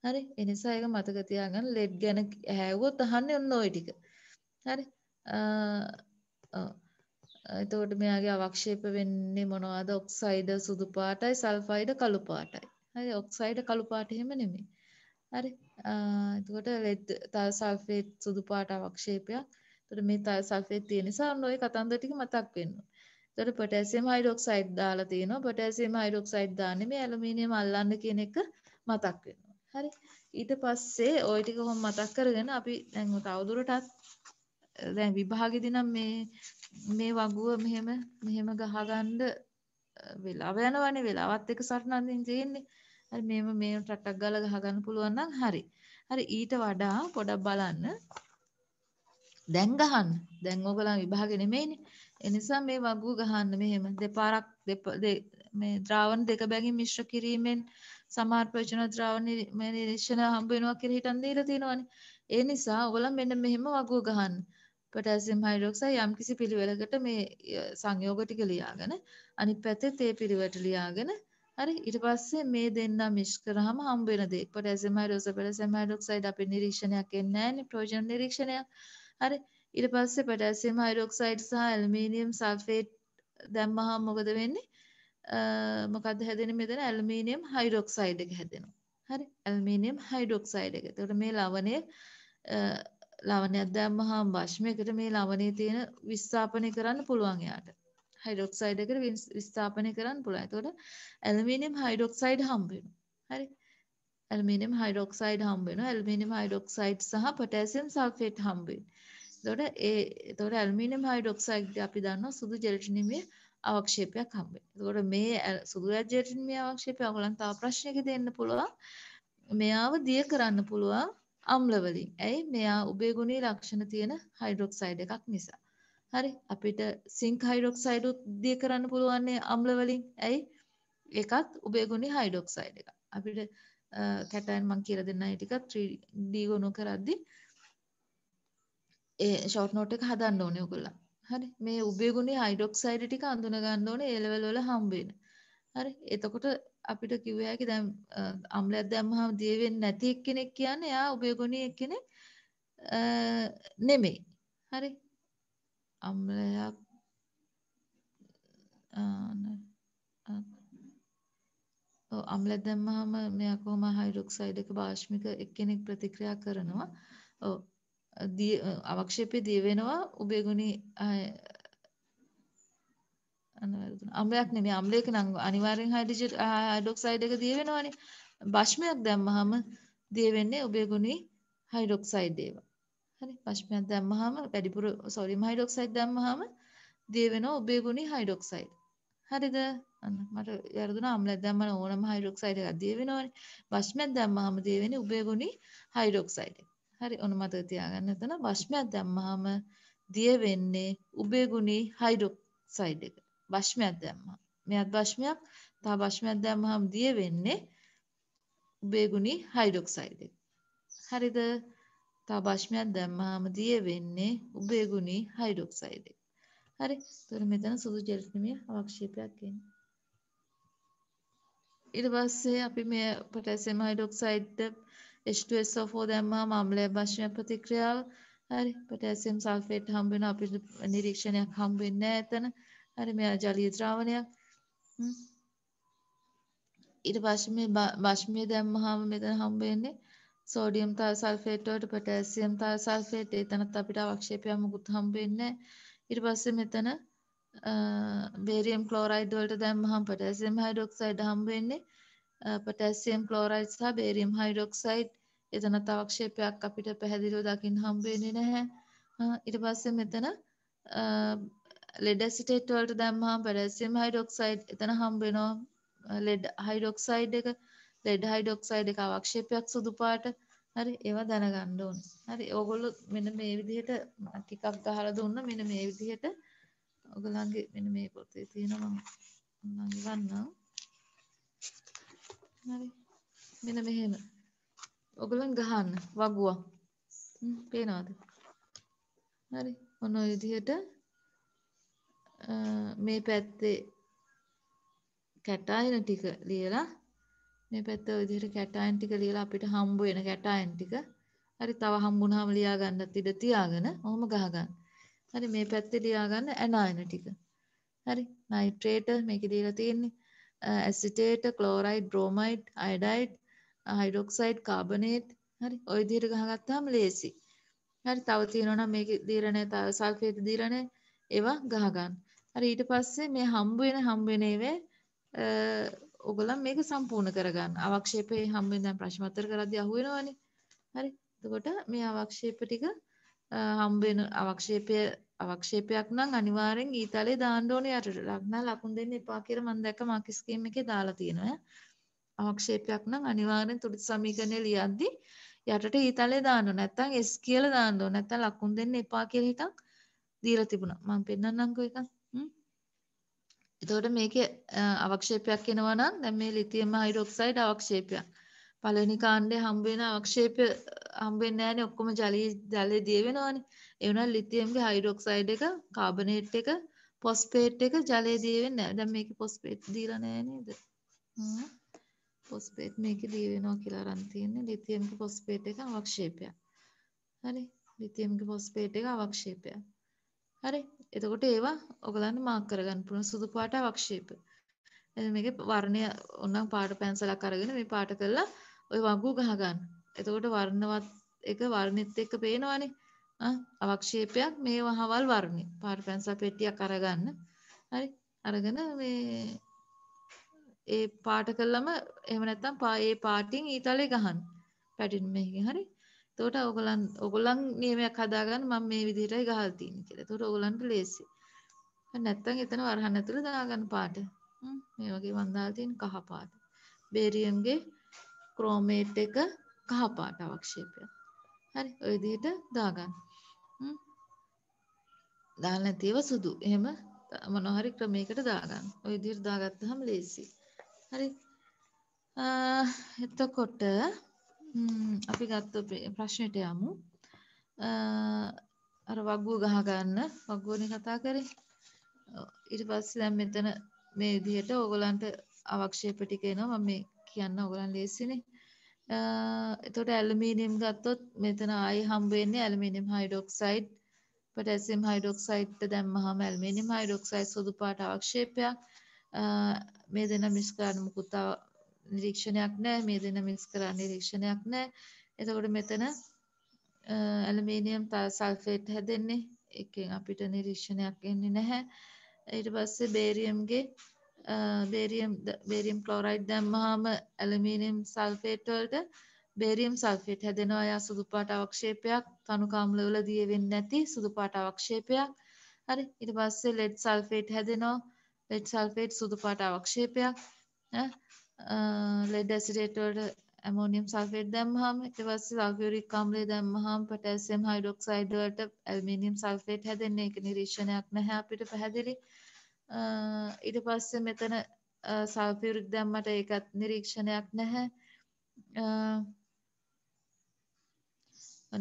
හරි. ඒ නිසා ඒක මතක තියාගන්න ලෙඩ් ගැන ඇහුවොත් අහන්නේ ඔන්න ওই ටික. හරි. අ එතකොට මෙයාගේ අවක්ෂේප වෙන්නේ මොනවද? ඔක්සයිඩ් සුදු පාටයි, සල්ෆයිඩ් කළු පාටයි. හරි ඔක්සයිඩ් කළු පාට එහෙම නෙමෙයි. හරි. එතකොට ලෙඩ් තල් සල්ෆේට් සුදු පාට අවක්ෂේපයක්. එතකොට මේ තල් සල්ෆේට් තියෙන නිසා ඔන්න ඔය කතන්දර ටික මතක් වෙන්න ඕනේ. එතකොට පොටෑසියම් හයිඩ්‍රොක්සයිඩ් දාලා තිනවා. පොටෑසියම් හයිඩ්‍රොක්සයිඩ් දාන්නේ මේ ඇලුමිනියම් අල්ලන්න කියන එක මතක් වෙනවා. හරි. ඊට පස්සේ ওই ටික කොහොම මතක් කරගෙන අපි දැන් තවදුරටත් දැන් විභාගෙදී නම් මේ මේ වගුව මෙහෙම මෙහෙම ගහගන්න වෙලාව යනවනේ. වෙලාවත් එක සටනකින් තියෙන්නේ. හරි මේම මේ රටක් ගාලා ගහගන්න පුළුවන් නම් හරි. හරි ඊට වඩා පොඩක් බලන්න. දැන් ගහන්න. දැන් ඕගලන් විභාගෙ නෙමෙයිනේ. ඒ නිසා මේ වගුව ගහන්න මෙහෙම දෙපාරක් මේ ද්‍රාවණ දෙක බැගින් මිශ්‍ර කිරීමෙන් සමහර ප්‍රයෝජන ද්‍රාවණ නිරීක්ෂණ හම්බ වෙනවා කියලා හිතන් දීලා තියෙනවානේ. ඒ නිසා ඕගලන් මෙන්න මෙහෙම වගුව ගහන්න. පොටෑසියම් හයිඩ්‍රොක්සයිඩ් යම්කිසි පිළිවෙලකට මේ සංයෝග ටික ලියාගෙන අනිත් පැත්තේ තේ පිළිවෙලට ලියාගෙන හරි ඊට පස්සේ මේ දෙන්නා මිෂ් කරාම හම්බ වෙන දේ. පොටැසියම් හයිඩ්‍රොක්සයිඩ් හැමෝක්සයිඩ් අපේ නිරීක්ෂණයක් එන්නේ නැහැනේ ප්‍රෝජන නිරීක්ෂණයක්. හරි ඊට පස්සේ පොටැසියම් හයිඩ්‍රොක්සයිඩ් සහ ඇලුමිනියම් සල්ෆේට් දැම්මහම මොකද වෙන්නේ? මොකද හැදෙන්නේ මෙතන ඇලුමිනියම් හයිඩ්‍රොක්සයිඩ් එක හැදෙනවා. හරි ඇලුමිනියම් හයිඩ්‍රොක්සයිඩ් එක. එතකොට මේ ලවණය ලවණයක් දැම්මහම භෂ්මයකට මේ ලවණේ තියෙන විස්ථාපනය කරන්න පුළුවන් යාට. හයිඩොක්සයිඩ් එකට විස්ථාපනය කරන්න පුළුවන්. එතකොට ඇලුමිනියම් හයිඩොක්සයිඩ් හම්බ වෙනවා. හරි. ඇලුමිනියම් හයිඩොක්සයිඩ් හම්බ වෙනවා. ඇලුමිනියම් හයිඩොක්සයිඩ් සහ පොටෑසියම් සල්ෆේට් හම්බ වෙනවා. එතකොට ඒ එතකොට ඇලුමිනියම් හයිඩොක්සයිඩ් අපි දන්නවා සුදු ජෙලටිනියමේ අවක්ෂේපයක් හම්බ වෙනවා. එතකොට මේ සුදු ජෙලටිනියමේ අවක්ෂේපය ඔයගලන් තව ප්‍රශ්නයක දෙන්න පුළුවන්. මෙයාව දිය කරන්න පුළුවන් අම්ල වලින්. ඇයි? මෙයා උබේ ගුණී ලක්ෂණ තියෙන හයිඩ්‍රොක්සයිඩ් එකක් නිසා. හරි අපිට සිංක් හයිඩොක්සයිඩ් දිය කරන්න පුළුවන්නේ අම්ල වලින්. ඇයි? ඒකත් උබේ ගුණි හයිඩොක්සයිඩ් එක. අපිට කැටයන් මං කියලා දෙන්නයි ටිකක් 3D ගොනු කරද්දි ඒ ෂෝට් නෝට් එක හදන්න ඕනේ ඔයගොල්ලෝ. හරි මේ උබේ ගුණි හයිඩොක්සයිඩ් ටික අඳුන ගන්න ඕනේ ඒ ලෙවල් වල හම්බ වෙන. හරි එතකොට අපිට කිව්ව හැකි දැන් අම්ලයක් දැම්මහම දිය වෙන්නේ නැති එක්කෙනෙක් කියන්නේ එයා උබේ ගුණි එක්කෙනෙක් නෙමෙයි. හරි අම්ලයක් අම්ල දැම්මහම මෙයා කොහොම හයිඩ්‍රොක්සයිඩ් එක වාෂ්මික එක්කෙනෙක් ප්‍රතික්‍රියා කරනවා. ඔව්. දී අවක්ෂේපේ දිය වෙනවා උබේගුණි අම්ලයක් නෙමෙයි අම්ලයක නම් අනිවාර්යෙන් හයිඩ්‍රජන් හයිඩ්‍රොක්සයිඩ් එක දිය වෙනවනේ. වාෂ්මයක් දැම්මහම දිය වෙන්නේ උබේගුණි හයිඩ්‍රොක්සයිඩ් ඒවා. හරි පශ්මයක් දැම්මහම වැඩිපුර සෝඩියම් හයිඩ්‍රොක්සයිඩ් දැම්මහම දිය වෙනවා ඔබේ ගුණි හයිඩ්‍රොක්සයිඩ්. හරිද? අන්න මට වැරදුනා අම්ලයක් දැම්මම ඕනම හයිඩ්‍රොක්සයිඩ් එකක් දිය වෙනවනේ. පශ්මයක් දැම්මහම දිය වෙන්නේ ඔබේ ගුණි හයිඩ්‍රොක්සයිඩ් එක. හරි ඔන්න මතක තියාගන්න එතන පශ්මයක් දැම්මහම දිය වෙන්නේ උබේ ගුණි හයිඩ්‍රොක්සයිඩ් එක. භෂ්මයක් දැම්මහම. මෙයත් භෂ්මයක්, තව භෂ්මයක් දැම්මහම දිය වෙන්නේ උබේ ගුණි හයිඩ්‍රොක්සයිඩ් එක. හරිද? තව භෂ්මයක් දැම්මහම දිය වෙන්නේ උබේ ගුණී හයිඩ්‍රොක්සයිඩ් එක. හරි. ඒතර මෙතන සුදු ජෙල්ටනීය අවක්ෂේපයක් එන්නේ. ඊට පස්සේ අපි මේ පොටෑසියම් හයිඩ්‍රොක්සයිඩ් H2SO4 දැම්මහම අම්ලය භෂ්ම ප්‍රතික්‍රියාව හරි පොටෑසියම් සල්ෆේට් හම්බ වෙන අපිට නිරීක්ෂණයක් හම්බ වෙන්නේ නැහැ එතන. හරි මෙයා ජලීය ද්‍රාවණයක්. ඊට පස්සේ මේ භෂ්මයේ දැම්මහම මෙතන හම්බ වෙන්නේ සෝඩියම් තායසල්ෆේට් වලට පොටෑසියම් තායසල්ෆේට් එතනත් අපිට අවක්ෂේපයක් මුකුත් හම්බ වෙන්නේ ඊට පස්සේ මෙතන බේරියම් ක්ලෝරයිඩ් වලට දැම්මහම පොටෑසියම් හයිඩ්‍රොක්සයිඩ් හම්බ වෙන්නේ පොටෑසියම් ක්ලෝරයිඩ් සහ බේරියම් හයිඩ්‍රොක්සයිඩ් එතන තවක්ෂේපයක් අපිට පැහැදිලිව දකින්න හම්බ වෙන්නේ නැහැ. ඊට පස්සේ මෙතන ලෙඩ ඇසිටේට් වලට දැම්මහම පැටසියම් හයිඩ්‍රොක්සයිඩ් එතන හම්බ වෙනවා ලෙඩ හයිඩ්‍රොක්සයිඩ් එක ලෙඩ් හයිඩ් ඔක්සයිඩ් එක අවක්ෂේපයක් සුදු පාට හරි ඒවා දැනගන්න ඕනේ. හරි ඕගොල්ලෝ මෙන්න මේ විදිහට ටිකක් ගහලා දුන්න මෙන්න මේ විදිහට ඔයගොල්ලන්ගේ මෙන්න මේ පොතේ තියෙනවා මම මම ගන්නම්. හරි. මෙන්න මෙහෙම. ඔයගොල්ලන් ගහන්න වගුවා. පේනවද? හරි. ඔන්න ඔය විදිහට මේ පැත්තේ කැටායන ටික ලියලා මේ පැත්ත ඔය විදිහට කැටයන් ටික ලියලා අපිට හම්බ වෙන කැටයන් ටික හරි තව හම්බුනහම ලියා ගන්නත් ඉඩ තියාගෙන ඔහොම ගහ ගන්න. හරි මේ පැත්තේ ලියා ගන්න ඇනයන ටික. හරි නයිට්‍රේට මේකේ දීලා තියෙන්නේ acetate, chloride, bromide, iodide, hydroxide, carbonate හරි ඔය විදිහට ගහගත්තාම ලේසි. හරි තව තියෙනවා නම් මේකේ දීරණේ තව සල්ෆේට් දීරණේ ඒවා ගහ ගන්න. හරි ඊට පස්සේ මේ හම්බ වෙන හම්බ වෙන ඒවේ ඔගොල්ලන් මේක සම්පූර්ණ කරගන්න. අවක්ෂේපයේ හම්බෙන් දැන් ප්‍රශ්න පත්‍ර කරද්දී අහුවෙනවනේ. හරි. එතකොට මේ අවක්ෂේප ටික හම්බෙන අවක්ෂේපය අවක්ෂේපයක් නම් අනිවාර්යෙන් ඊතලේ දාන්න ඕනේ යට. ලග්නා ලකුණු දෙන්න එපා කියලා මම දැක්ක මාක් ස්කීම් එකේ දාලා තියෙනවා. අවක්ෂේපයක් නම් අනිවාර්යෙන් තුඩු සමීකරණය ලියද්දී යටට ඊතලේ දාන්න ඕනේ. නැත්තම් S කියලා දාන්න ඕනේ. නැත්තම් ලකුණු දෙන්න එපා කියලා හිතක් දීලා තිබුණා. මම පෙන්නන්නම්කෝ එකක්. එතකොට මේකේ අවක්ෂේපයක් එනවා නම් දැන් මේ ලිතියම් හයිඩ්‍රොක්සයිඩ් අවක්ෂේපයක්. පළවෙනි කාණ්ඩේ හම්බ වෙන අවක්ෂේපය හම්බ වෙන්නේ නැහැනේ ඔක්කොම ජලයේ ජලයේ දිය වෙනවානේ. ඒ වුණා ලිතියම්ගේ හයිඩ්‍රොක්සයිඩ් එක, කාබනේට් එක, ෆොස්ෆේට් එක ජලයේ දිය වෙන්නේ නැහැ. දැන් මේකේ ෆොස්ෆේට් දීලා නැහැ නේද? හ්ම්. ෆොස්ෆේට් මේකේ දිය වෙනවා කියලා අරන් තියෙන්නේ. ලිතියම්ගේ ෆොස්ෆේට් එක අවක්ෂේපයක්. හරි. ලිතියම්ගේ ෆොස්ෆේට් එක අවක්ෂේපයක්. හරි එතකොට ඒවා ඔගලන්ට මාක් කරගන්න පුළුවන් සුදු පාට අවක්ෂේප මේකේ වර්ණය ඕනම් පාට පැන්සලක් අරගෙන මේ පාට කරලා ওই වගු ගහ ගන්න එතකොට වර්ණවත් එක වර්ණෙත් එක්ක පේනවනේ අවක්ෂේපයක් මේ වහවල් වර්ණේ පාට පැන්සල් පෙට්ටියක් අරගන්න හරි අරගෙන මේ ඒ පාට කළම එහෙම නැත්නම් ඒ පාටින් ඊතලේ ගහන්න පැටින් මේකෙන් හරි එතකොට ඕගොල්ලන් ඕගොල්ලන් නියමයක් හදාගන්න මම මේ විදිහටයි ගහලා තියෙන්නේ කියලා. එතකොට ඕගොල්ලන්ට ලේසි. නැත්තම් එතන වරහන් ඇතුළේ දාගන්න පාට. මේ වගේ මම දාලා තියෙන කහ පාට. බේරියම්ගේ ක්‍රෝමේට් එක කහ පාට අවක්ෂේපය. හරි ඔය විදිහට දාගන්න. දාලා නැතිව සුදු. එහෙම මොනවා හරි ක්‍රමයකට දාගන්න. ඔය විදිහට දාගත්තාම ලේසි. හරි. එතකොට අපි ගත්ත ප්‍රශ්නයට යමු. අර වග්ගුව ගහ ගන්න වග්ගුවනේ කතා කරේ. ඊට පස්සේ දැන් මෙතන මේ විදිහට ඕගලන්ට අවක්ෂේප ටික එනවා මම මේ කියන්න ඕගලන් ලේසිනේ. එතකොට ඇලුමිනියම් ගත්තොත් මෙතන ආයි හම්බ වෙන්නේ ඇලුමිනියම් හයිඩ්‍රොක්සයිඩ් පොටෑසියම් හයිඩ්‍රොක්සයිඩ්ට දැම්මහම ඇලුමිනියම් හයිඩ්‍රොක්සයිඩ් සුදු පාට අවක්ෂේපයක් මේ දෙන මිශ්‍රණ මුකුත් නිරීක්ෂණයක් නැහැ මේ දෙන මිස් කරා නිරීක්ෂණයක් නැහැ. එතකොට මෙතන ඇලුමිනියම් සල්ෆේට් හැදෙන්නේ. එකෙන් අපිට නිරීක්ෂණයක් එන්නේ නැහැ. ඊට පස්සේ බේරියම්ගේ බේරියම් බේරියම් ක්ලෝරයිඩ් දැම්මහම ඇලුමිනියම් සල්ෆේට් වලට බේරියම් සල්ෆේට් හැදෙනවා. එයා සුදු පාට අවක්ෂේපයක් තනු කාමල වල දිය වෙන්නේ නැති සුදු පාට අවක්ෂේපයක්. හරි ඊට පස්සේ ලෙඩ් සල්ෆේට් හැදෙනවා. ලෙඩ් සල්ෆේට් සුදු පාට අවක්ෂේපයක්. ඈ ලෙඩ ඇසිටේට් වලට ඇමෝනියම් සල්ෆේට් දැම්මහම ඊට පස්සේ සල්ෆියුරික් අම්ලය දැම්මහම පොටෑසියම් හයිඩ්‍රොක්සයිඩ් වලට ඇලුමිනියම් සල්ෆේට් හැදෙන්නේ ඒක නිරීක්ෂණයක් නැහැ අපිට පැහැදිලි ඊට පස්සේ මෙතන සල්ෆියුරික් දැම්මට ඒකත් නිරීක්ෂණයක් නැහැ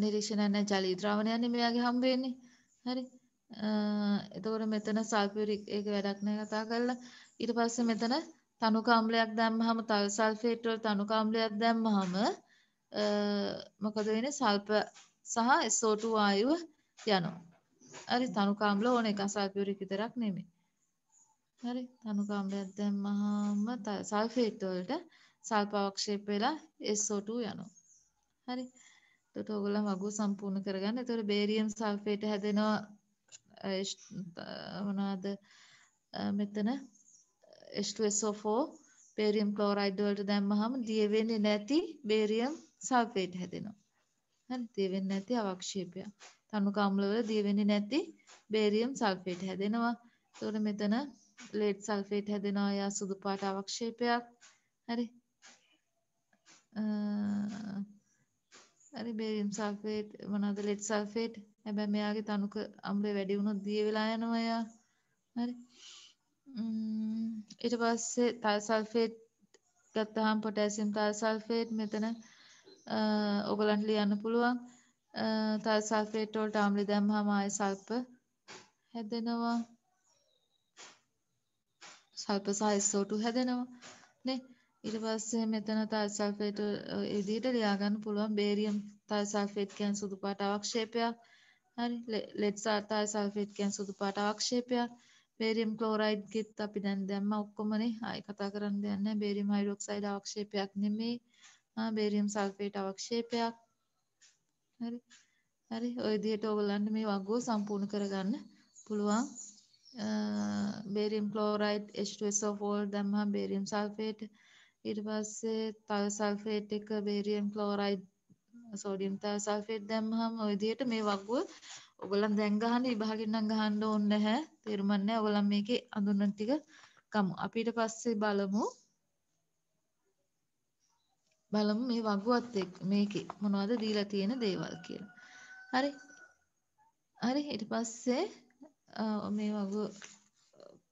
නිරීක්ෂණ නැහැ ජලී ද්‍රවණයන්නේ මෙයාගේ හම්බ වෙන්නේ හරි එතකොට මෙතන සල්ෆියුරික් ඒක වැඩක් නැහැ කතා කරලා ඊට පස්සේ මෙතන තනු කාම්ලයක් දැම්මහම තල් සල්ෆේට් වල තනු කාම්ලයක් දැම්මහම මොකද වෙන්නේ සල්ප සහ SO2 වායුව යනවා. හරි තනු කාම්ල ඕන එක සල්ෆියුරික් විතරක් නෙමෙයි. හරි තනු කාම්ලයක් දැම්මහම සල්ෆේට් වලට සල්ප අවක්ෂේප වෙලා SO2 යනවා. හරි. එතකොට ඔයගොල්ලෝ මගුව සම්පූර්ණ කරගන්න. එතකොට බේරියම් සල්ෆේට් හැදෙනවා මොනවාද මෙතන H2SO4 බේරියම් ක්ලෝරයිඩ් වලට දැම්මහම දිය වෙන්නේ නැති බේරියම් සල්ෆේට් හැදෙනවා. හරි දිය වෙන්නේ නැති අවක්ෂේපය. තනුක අම්ල වල දිය වෙන්නේ නැති බේරියම් සල්ෆේට් හැදෙනවා. ඒතකොට මෙතන ලේඩ් සල්ෆේට් හැදෙනවා යා සුදු පාට අවක්ෂේපයක්. හරි. හරි බේරියම් සල්ෆේට් මොනවාද ලේඩ් සල්ෆේට්. හැබැයි මෙයාගේ තනුක අම්ල වැඩි වුණොත් දිය වෙලා යනවා යා. හරි. Mm, ඊට පස්සේ තල්සල්ෆේට් ගත්තහම් පොටැසිම් තල්සල්ෆේට් මෙතන ඔගලන්ට ලියන්න පුළුවන් තල්සල්ෆේට් වලට ආම්ලි දැම්මහම ආය සල්ප හැදෙනවා සල්ප සහ SO2 හැදෙනවා නේ ඊට පස්සේ මෙතන තල්සල්ෆේට් ඉදිරියට ලියා ගන්න පුළුවන් බේරියම් තල්සල්ෆේට් කියන්නේ සුදු පාට අවක්ෂේපයක් හරි ලෙඩ් තල්සල්ෆේට් කියන්නේ සුදු පාට අවක්ෂේපයක් බේරියම් ක්ලෝරයිඩ් ගෙත් අපි දැන් දැම්ම ඔක්කොමනේ ආයි කතා කරන්න දෙයක් නැහැ බේරියම් හයිඩ්‍රොක්සයිඩ් අවක්ෂේපයක් නෙමේ බේරියම් සල්ෆේට් අවක්ෂේපයක් හරි හරි ඔය විදිහට ඔයගලන්ට මේ වගුව සම්පූර්ණ කරගන්න පුළුවන් බේරියම් ක්ලෝරයිඩ් H2SO4 දැම්මා බේරියම් සල්ෆේට් ඊට පස්සේ තව සල්ෆේට් එක බේරියම් ක්ලෝරයිඩ් සෝඩියම් තව සල්ෆේට් දැම්මහම ඔය විදිහට මේ වගුව ඔගොල්ලන් දැන් ගහන්න විභාගෙන් නම් ගහන්න ඕනේ නැහැ. තේරුම් නැහැ. ඔගොල්ලන් මේකේ අඳුනන ටික ගමු. අපි ඊට පස්සේ බලමු. බලමු මේ වගුවත් එක්ක මේකේ මොනවද දීලා තියෙන දේවල් කියලා. හරි. හරි ඊට පස්සේ මේ වගුව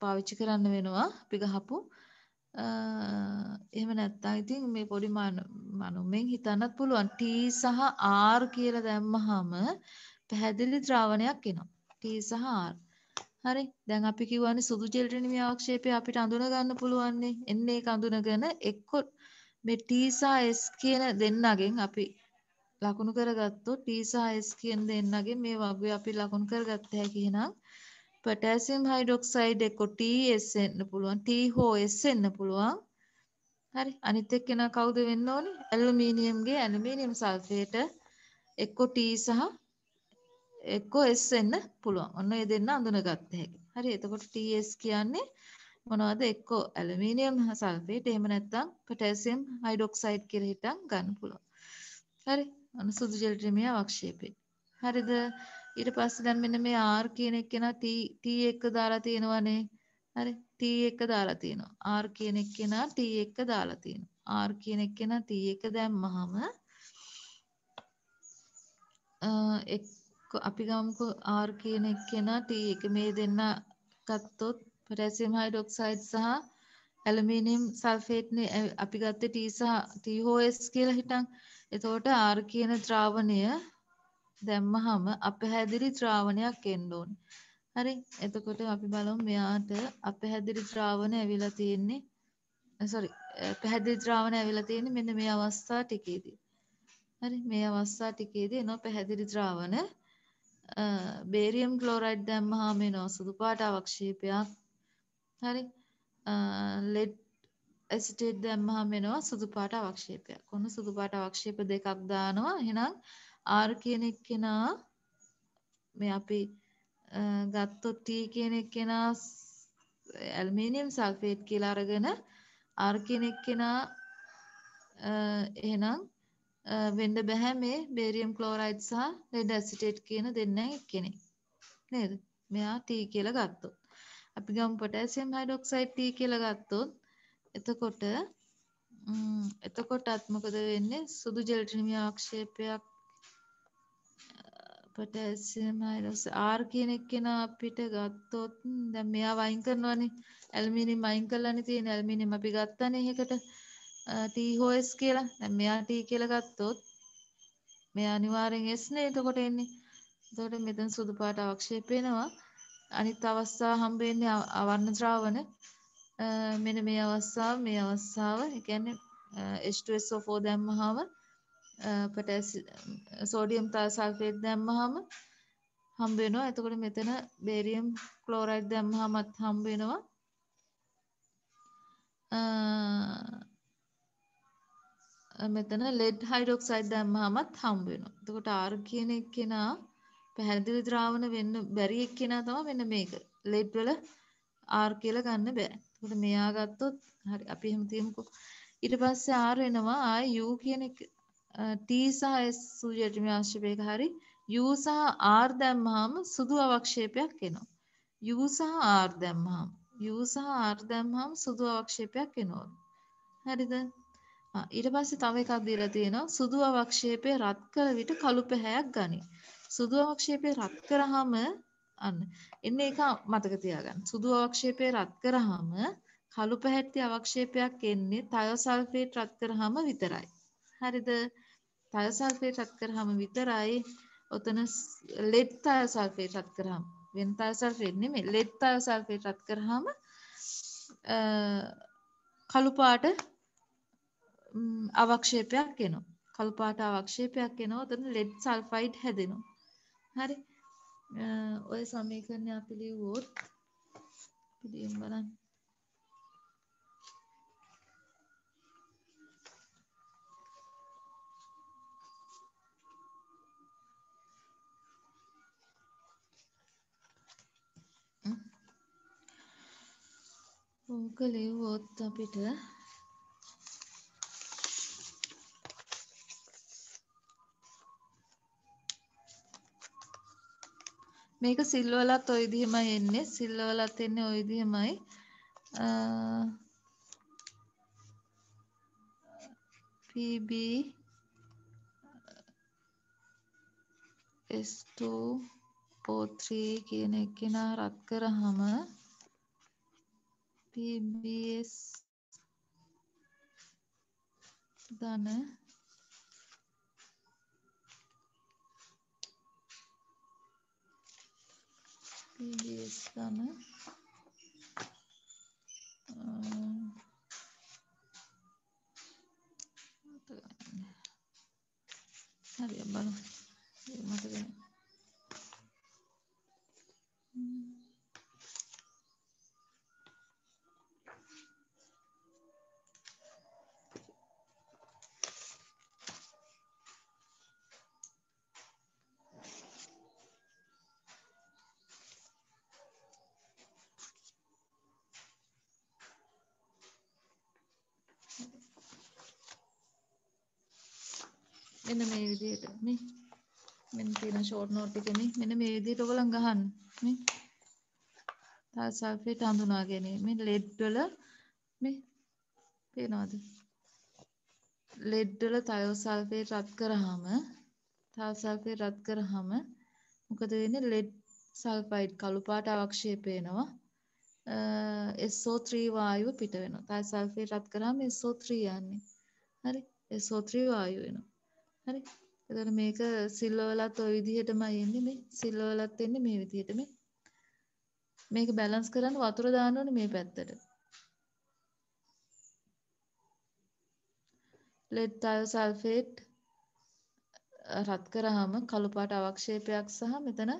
පාවිච්චි කරන්න වෙනවා අපි ගහපු එහෙම නැත්තම් ඉතින් මේ පොඩි මනුමෙන් හිතන්නත් පුළුවන් T සහ R කියලා දැම්මහම පැහැදිලි ද්‍රාවණයක් එනවා. T සහ R. හරි. දැන් අපි කියවනේ සුදු ජෙල් රිනිමී ආක්ෂේපය අපිට අඳුන ගන්න පුළුවන්නේ. එන්න ඒක අඳුනගෙන එක්ක මේ T සහ S කියන දෙන්නගෙන් අපි ලකුණු කරගත්තොත් T සහ S කියන දෙන්නගෙන් මේ වර්ගය අපි ලකුණු කරගත්ත හැකි එහෙනම් පොටෑසියම් හයිඩ්‍රොක්සයිඩ් එක්ක TS එන්න පුළුවන් T හෝ S එන්න පුළුවන්. හරි. අනිත් එක්කෙනා කවුද වෙන්න ඕනේ? ඇලුමිනියම්ගේ ඇලුමිනියම් සල්ෆේට එක්ක T සහ එක්කෝ S වෙන්න පුළුවන්. ඔන්න ඒ දෙන්න අඳුනගත්ත හැකි. හරි එතකොට TS කියන්නේ මොනවද එක්කෝ ඇලුමිනියම් සල්ෆේට් එහෙම නැත්නම් පොටෑසියම් හයිඩ්‍රොක්සයිඩ් කියලා හිතන් ගන්න පුළුවන්. හරි. ඔන්න සුදු ජෙල්ට්‍රමීය අවක්ෂේපේ. හරිද? ඊට පස්සේ දැන් මෙන්න මේ R කියන එක්කෙනා T T එක දාලා තියෙනවනේ. හරි. T එක දාලා තියෙනවා. R කියන එක්කෙනා T එක දාලා තියෙනවා. R කියන එක්කෙනා T එක දැම්මහම අපි ගමුකෝ R කියන එක්කෙනා T එක මේ දෙන්න ගත්තොත් පොටෑසියම් හයිඩ්‍රොක්සයිඩ් සහ ඇලුමිනියම් සල්ෆේට්නේ අපි ගත්තේ T සහ TOS කියලා හිටන්. එතකොට R කියන ද්‍රාවණය දැම්මහම අපහැදිරි ද්‍රාවණයක් එන්න ඕනේ. හරි. එතකොට අපි බලමු මෙයාට අපහැදිරි ද්‍රාවණ ඇවිල්ලා තියෙන්නේ sorry පැහැදිලි ද්‍රාවණ ඇවිල්ලා තියෙන්නේ මෙන්න මේ අවස්ථා ටිකේදී. හරි මේ අවස්ථා ටිකේදී එනවා පැහැදිලි ද්‍රාවණ බේරියම් ක්ලෝරයිඩ් දැම්මහාම එනවා සුදු පාට අවක්ෂේපයක්. හරි. ලෙඩ් ඇසිටේට් දැම්මහාම එනවා සුදු පාට අවක්ෂේපයක්. කොහොම සුදු පාට අවක්ෂේප දෙකක් දානවා. එහෙනම් R කියන එක්කෙනා මේ අපි ගත්තොත් T කියන එක්කෙනා ඇල්මීනියම් සල්ෆේට් කියලා අරගෙන R කියන එක්කෙනා එහෙනම් වෙන්න බැහැ මේ බේරියම් ක්ලෝරයිඩ් සහ ලෙඩ් ඇසිටේට් කියන දෙන්නෙන් එක්කෙනෙක්. නේද? මෙයා T කියලා ගත්තොත්. අපි ගමු පොටෑසියම් හයිඩොක්සයිඩ් T කියලා ගත්තොත් එතකොට එතකොටත් මොකද වෙන්නේ? සුදු ජෙල්ට්‍රිනිය ආක්ෂේපයක් පොටෑසියම් හයිඩොක්සයිඩ් R කියන එක්කෙනා අපිට ගත්තොත් දැන් මෙයා වයින් කරනවනේ. ඇලුමිනියම් වයින් කරලානේ තියෙන ඇලුමිනියම් අපි ගත්තනේ ඒකට. t හෝස් කියලා. දැන් මෙයා t කියලා ගත්තොත් මෙයා අනිවාර්යෙන් s නේ එතකොට එන්නේ. එතකොට මෙතන සුදු පාට අවක්ෂේප වෙනවා. අනිත් අවස්ථාව හම්බ වෙන්නේ අවර්ණ ද්‍රාවණ. මෙන්න මේ අවස්ථාව මේ අවස්ථාව. ඒ කියන්නේ H2SO4 දැම්මහම සෝඩියම් තාසල්ෆේට් දැම්මහම හම්බ වෙනවා. එතකොට මෙතන බේරියම් ක්ලෝරයිඩ් දැම්මහමත් හම්බ වෙනවා. මෙතන ලෙඩ් හයිඩොක්සයිඩ් දැම්මහමත් හම්බ වෙනවා. එතකොට R කියන එක්කෙනා පැහැදිලි ද්‍රාවණ වෙන්න බැරි එක්කෙනා තමයි මෙන්න මේක. ලෙඩ් වල R කියලා ගන්න බෑ. එතකොට මෙයා ගත්තොත් හරි අපි එහෙම තියමුකෝ. ඊට පස්සේ R එනවා ආය U කියන එක T සහ S සූර්යජමී ආශ්‍රේපයක හරි U සහ R දැම්මහම සුදු අවක්ෂේපයක් එනවා. U සහ R දැම්මහම U සහ R දැම්මහම සුදු අවක්ෂේපයක් එනවා. හරිද? ඊට පස්සේ තව එකක් දීලා තියෙනවා සුදු අවක්ෂේපය රත් කළ විට කළු පැහැයක් ගනී. සුදු අවක්ෂේපය රත් කරාම අන්න එන්න ඒක මතක තියාගන්න. සුදු අවක්ෂේපය රත් කරාම කළු පැහැති අවක්ෂේපයක් එන්නේ තයෝසල්ෆේට් රත් කරාම විතරයි. හරිද? තයෝසල්ෆේට් රත් කරාම විතරයි ඔතන ලෙඩ් තයෝසල්ෆේට් රත් කරාම වෙන තයෝසල්ෆේට් නෙමෙයි ලෙඩ් තයෝසල්ෆේට් රත් කරාම කළු පාට අවක්ෂේපයක් එනවා. කළු පාට අවක්ෂේපයක් එනවා. එතන ලෙඩ් සල්ෆයිඩ් හැදෙනවා. හරි. ඔය සමීකරණය අපි ලියුවොත් පිළිම් බලන්න. ඕක ලිව්වොත් අපිට මේක සිල්වලත් ඔය විදිහමයි එන්නේ සිල්වලත් එන්නේ ඔය විදිහමයි PB S2 O3 කියන එකන රත් කරාම PBS ධන ये इसका मैं अरे बड़ा ये मत गए විදියට නේ මෙන්න තියෙන ෂෝට් නෝට් එක නේ මෙන්න මේ විදියට ඔයගොල්ලන් ගහන්න නේ තා සල්ෆේට් හඳුනා ගැනීම මේ ලෙඩ් වල මේ පේනවද ලෙඩ් වල තයෝසල්ෆේට් රත් කරාම තයෝසල්ෆේට් රත් කරාම මොකද වෙන්නේ ලෙඩ් සල්ෆයිඩ් කළු පාට අවක්ෂේප වෙනවා SO3 වායුව පිට වෙනවා. තයෝසල්ෆේට් රත් කරාම SO3 යන්නේ. හරි SO3 වායුව වෙනවා. හරි එතකොට මේක සිල්ලවලත් ওই විදිහටමයි එන්නේ මේ. සිල්ලවලත් එන්නේ මේ විදිහට මේ. මේක බැලන්ස් කරන්න වතුර දාන්න ඕනේ මේ පැත්තට. ලෙඩ් ටයෝසල්ෆේට් රත් කරාම කළු පාට අවක්ෂේපයක් සහ මෙතන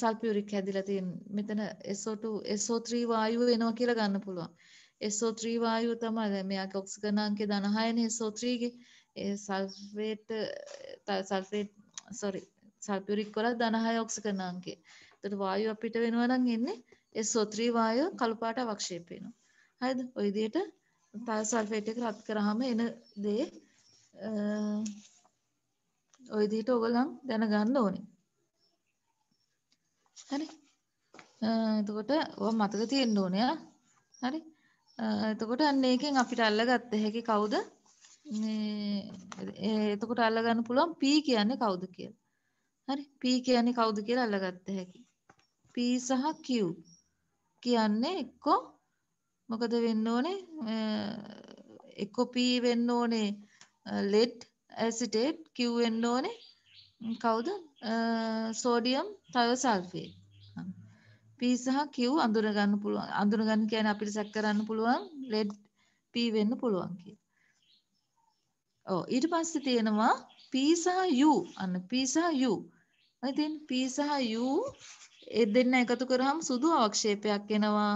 සල්පියුරික් හැදිලා තියෙන මෙතන SO2 SO3 වායුව එනවා කියලා ගන්න පුළුවන්. SO3 වායුව තමයි දැන් මෙයාගේ ඔක්සිජන් අංකය 16 නේ SO3 ගේ. සල්ෆේට් සල්ෆේට් සොරි සල්පියුරික් කොලත් දනහය ඔක්ස කරනාන්ගේ තට වායු අපිට වෙනවනම් එන්නේ ඒ සොත්‍රී වායෝ කළුපාට අවක්ෂේපයනවා හයිද ඔයිදියට තය සල්ෆේට් එක රත් කරහම එන දේ ඔයදිට ඔගලන් දැනගන්න ඕනි හරි එතකොට ඔ මතක තියෙන්න ඕනයා හරි එතකොට අන්න එකෙන් අපිට අල්ල ගත්ත හැකි කවුද මේ එතකොට අල්ලගන්න පුළුවන් P කියන්නේ කවුද කියලා. හරි P කියන්නේ කවුද කියලා අල්ලගත්ත හැකි. P සහ Q කියන්නේ එක්කෝ මොකද වෙන්න ඕනේ? එක්කෝ P වෙන්න ඕනේ lead acetate Q වෙන්න ඕනේ කවුද? sodium thiosulfate. P සහ Q අඳුර ගන්න පුළුවන්. අඳුර ගන්න කියන්නේ අපිට සැක කරන්න පුළුවන් lead P වෙන්න පුළුවන් කියලා. ඔව් ඊට පස්සේ තියෙනවා P සහ U අන්න P සහ U ඉතින් P සහ U ඒ දෙන්න එකතු කරාම සුදු අවක්ෂේපයක් එනවා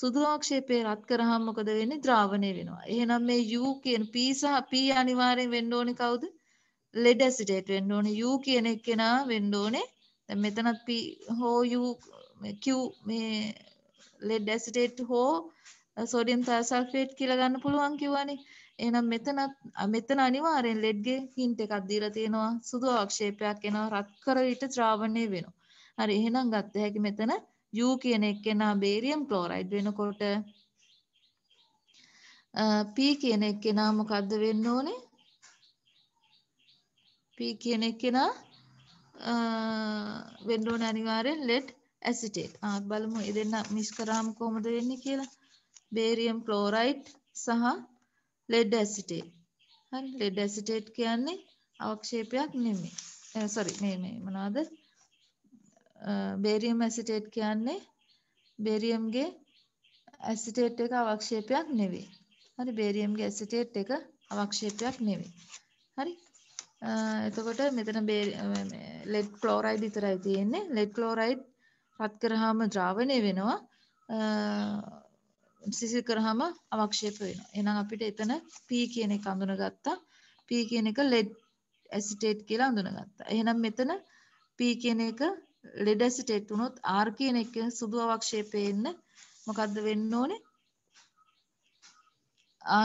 සුදු අවක්ෂේපය රත් කරාම මොකද වෙන්නේ ද්‍රාවණය වෙනවා එහෙනම් මේ U කියන P සහ P අනිවාර්යෙන් වෙන්න ඕනේ කවුද ලෙඩ ඇසිටේට් වෙන්න ඕනේ U කියන එක්කෙනා වෙන්න ඕනේ දැන් මෙතනත් P හෝ U Q මේ ලෙඩ ඇසිටේට් හෝ සෝඩියම් තාසල්ෆේට් කියලා ගන්න පුළුවන් කිව්වනේ එහෙනම් මෙතනත් මෙතන අනිවාර්යෙන් ලෙඩ්ගේ හින්ට් එකක් දීලා තියෙනවා සුදු ආක්ෂේපයක් එනවා රත් කර විට ද්‍රාවණය වෙනවා. හරි එහෙනම් ගත්ත හැකි මෙතන U කියන එක්කෙනා බේරියම් ක්ලෝරයිඩ් වෙනකොට P කියන එක්කෙනා මොකද්ද වෙන්න ඕනේ? P කියන එක්කෙනා වෙන්න ඕනේ අනිවාර්යෙන් ලෙඩ් ඇසිටේට්. ආ බලමු මේ දෙන්න මිස් කරාම කොහොමද වෙන්නේ කියලා. බේරියම් ක්ලෝරයිඩ් සහ ලෙඩ් ඇසිටේට්. හරි ලෙඩ් ඇසිටේට් කියන්නේ අවක්ෂේපයක් නෙමෙයි. සොරි මේ මේ මොනවද? බේරියම් ඇසිටේට් කියන්නේ බේරියම්ගේ ඇසිටේට් එක අවක්ෂේපයක් නෙවෙයි. හරි බේරියම්ගේ ඇසිටේට් එක අවක්ෂේපයක් නෙවෙයි. හරි එතකොට මෙතන ලෙඩ් ක්ලෝරයිඩ් විතරයි තියෙන්නේ. ලෙඩ් ක්ලෝරයිඩ් රත් කරාම ද්‍රාවණය වෙනවා. සිසිල් කරාම අවක්ෂේප වෙනවා. එහෙනම් අපිට එතන P කියන එක අඳුනගත්තා. P කියන එක lead acetate කියලා අඳුනගත්තා. එහෙනම් මෙතන P කියන එක lead acetate වුණොත් R කියන එක සුදු අවක්ෂේපේ එන්න මොකද්ද වෙන්න ඕනේ?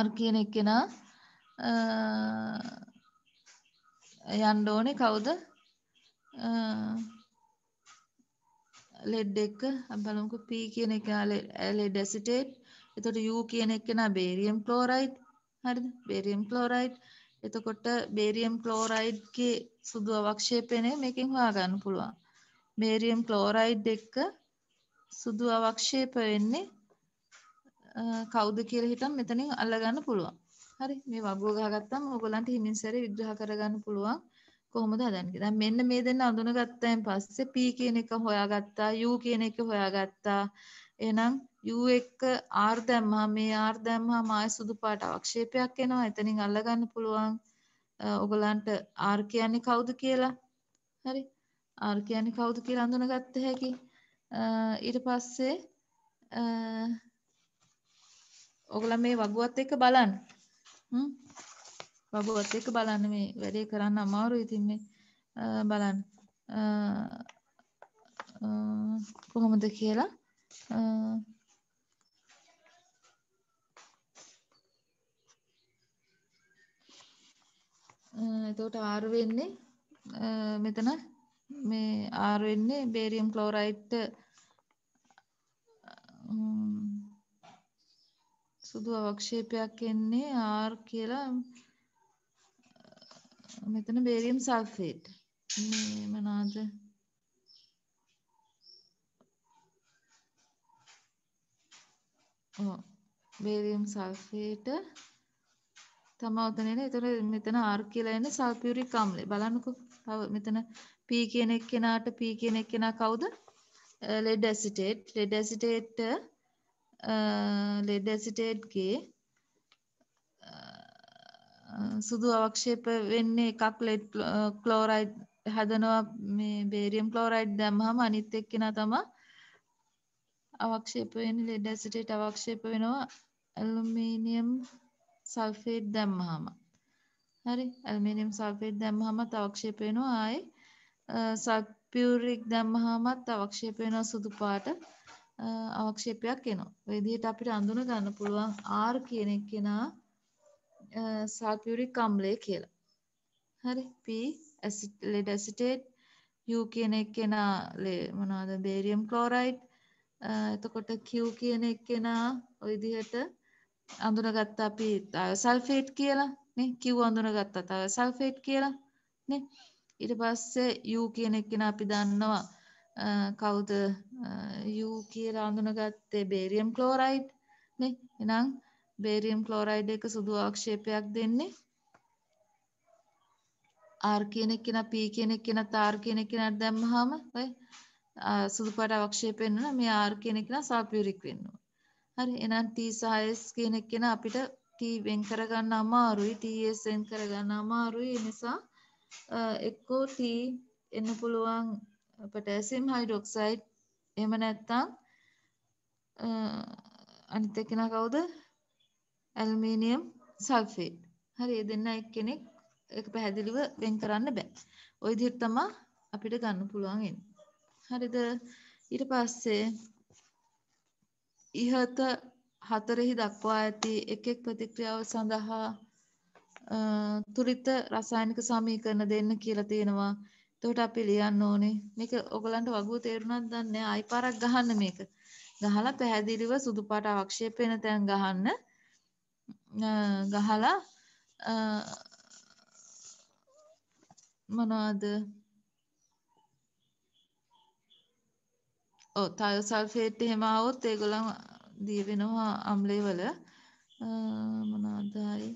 R කියන එක නා යන්න ඕනේ කවුද? ලෙඩ් එක බලමුකෝ P කියන එක ලෙඩ් ඇසිටේට් එතකොට U කියන එක්කෙනා බේරියම් ක්ලෝරයිඩ් හරිද? Barium chloride. එතකොට බේරියම් ක්ලෝරයිඩ්ගේ සුදු අවක්ෂේපණය මේකෙන් හොයාගන්න පුළුවන්. බේරියම් ක්ලෝරයිඩ් එක්ක සුදු අවක්ෂේප වෙන්නේ කවුද කියලා හිතන් මෙතනින් අල්ලගන්න පුළුවන්. හරි මේ වගුව ගහගත්තම ඕගොල්ලන්ට හිමින් සැරේ විග්‍රහ කරගන්න පුළුවන් කොහොමද හදන්නේ කියලා. දැන් මෙන්න මේ දෙන්න අඳුනගත්තයින් පස්සේ P කියන එක හොයාගත්තා, U කියන එක හොයාගත්තා. එහෙනම් U එක R දැම්මහම මේ R දැම්මහම ආය සුදු පාට ආක්ෂේපයක් එනවා. එතනින් අල්ලගන්න පුළුවන් ඔයගලන්ට R කියන්නේ කවුද කියලා. හරි. R කියන්නේ කවුද කියලා අඳුනගත්ත හැකි. ඊට පස්සේ ඔයගලා මේ වගුවත් එක්ක බලන්න. හ්ම්. වගුවත් එක්ක බලන්න මේ වැඩේ කරන්න අමාරුයි. ඉතින් මේ බලන්න. කොහොමද කියලා එතකොට R වෙන්නේ මෙතන මේ R වෙන්නේ බේරියම් ක්ලෝරයිඩ් සුදු අවක්ෂේපයක් එන්නේ R කියලා මෙතන බේරියම් සල්ෆේට් මේ මොනවාද ඔව් බේරියම් සල්ෆේට් තමා උතන එන. ඒතර මෙතන R කියලා එන්නේ සල්ෆියුරික් අම්ලය. බලන්නකෝ. තව මෙතන P කියන එක්කෙනාට P කියන එක්කෙනා කවුද? Lead acetate. Lead acetate lead ඇසිටේට්ගේ සුදු අවක්ෂේප වෙන්නේ එකක් ලෙඩ් ක්ලෝරයිඩ් හැදනවා මේ බේරියම් ක්ලෝරයිඩ් දැම්මහම අනිත් එක්කෙනා තමයි අවක්ෂේප වෙන්නේ ලෙඩ් ඇසිටේට් අවක්ෂේප වෙනවා ඇලුමිනියම් සල්ෆේට් දැම්මහම. හරි ඇල්මිනියම් සල්ෆේට් දැම්මහමත් අවක්ෂේප වෙනවා ආයේ සල්පියුරික් දැම්මහමත් අවක්ෂේප වෙනවා සුදු පාට අවක්ෂේපයක් එනවා. ඔය විදිහට අපිට අඳුන ගන්න පුළුවන් R කියන එකේනා සල්පියුරික් අම්ලය කියලා. හරි P acid lead acetate U කියන එකේනා මොනවද බේරියම් ක්ලෝරයිඩ් එතකොට Q කියන එකේනා ඔය විදිහට අඳුනගත්ත අපි සල්ෆේට් කියලා නේ කිව් අඳුනගත්තා තව සල්ෆේට් කියලා නේ ඊට පස්සේ U කියන එකන අපි දන්නවා කවුද U කියලා අඳුනගත්තේ බේරියම් ක්ලෝරයිඩ් නේ එහෙනම් බේරියම් ක්ලෝරයිඩ් එක සුදු ආක්ෂේපයක් දෙන්නේ R කියන එක කෙනා P කියන එක කෙනා R කියන එක කෙනාට දැම්මහම ඔය සුදු පාට අවක්ෂේප වෙනවා මේ R කියන එක කෙනා සල්ෆියුරික් වෙනවා හරි එහෙනම් T6S කියන එකන අපිට T වෙන් කරගන්න අමාරුයි TS වෙන් කරගන්න අමාරුයි ඒ නිසා එක්කෝ T එන්න පුළුවන් පොටෑසියම් හයිඩ්‍රොක්සයිඩ් එහෙම නැත්නම් අනිත් එකන කවුද ඇලුමිනියම් සල්ෆේට් හරි ඒ දෙන්න එක්කෙනෙක් ඒක පැහැදිලිව වෙන් කරන්න බෑ ওই විදිහට තමයි අපිට ගන්න පුළුවන් එන්නේ හරිද ඊට පස්සේ ඉහත හතරෙහි දක්වා ඇති එකෙක් ප්‍රතික්‍රියාව සඳහා තුරිත රසායනික සමීකරණ දෙන්න කියලා තියෙනවා. එතකොට අපි ලියන්න ඕනේ. මේක ඔයගලන්ට වගුව තේරුණාද දන්නේ නැහැ. අයිපාරක් ගහන්න මේක. ගහලා පැහැදිලිව සුදු පාට අවක්ෂේප වෙන තැන් ගහන්න. ගහලා මොනවද ඔව් තයෝසල්ෆේට් එහෙම આવොත් ඒගොල්ලන් දිය වෙනවා අම්ලේ වල මොනවද හරි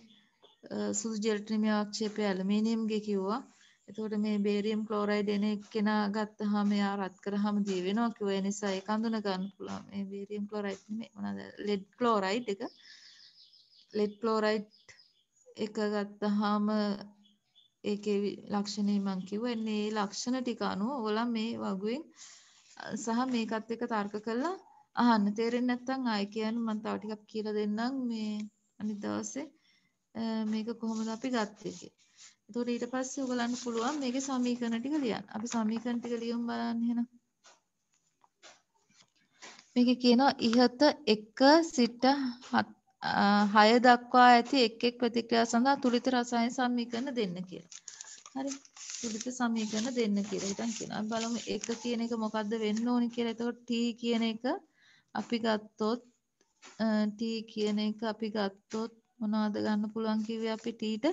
සුදු ජෙලටිනියම් ආක්ෂේපය ඇලුමිනියම් ගේ කිව්වා. එතකොට මේ බේරියම් ක්ලෝරයිඩ් එන කෙනා ගත්තාම එයා රත් කරාම දිය වෙනවා කිව්වා. ඒ නිසා ඒක අඳුන ගන්න පුළුවන්. මේ බේරියම් ක්ලෝරයිඩ් නෙමෙයි මොනවද ලෙඩ් ක්ලෝරයිඩ් එක. ලෙඩ් ක්ලෝරයිඩ් එක ගත්තාම ඒකේ ලක්ෂණේ මං කිව්වා. එන්නේ මේ ලක්ෂණ ටික අනුව ඔයාලා මේ වගුවෙන් සහ මේකත් එක තර්ක කරලා අහන්න තේරෙන් නැත්තං අය කියන්න මන් තවටිකක් කියල දෙන්නම් මේ අනි දවසේ මේක කොහොමද අපි ගත්තක තුොට ඊට පස්ස ඔගලන්න පුළුවන් මේක සමීකනටික ලියන් අපි සමීකන්ටික ලියුම් බලන්නහෙන මේක කියනවා ඉහත එක සිට හය දක්වා ඇති එක් ප්‍රතික්‍රියා සඳහා තුළිත රසායන් සම්මීකරන දෙන්න කියලා හරි විවිධ සමීකරණ දෙන්න කියලා. හිතන් කියනවා. අපි බලමු 1 කියන එක මොකද්ද වෙන්න ඕනි කියලා. එතකොට t කියන එක අපි ගත්තොත් t කියන එක අපි ගත්තොත් මොනවද ගන්න පුළුවන් කිව්වේ අපි t ට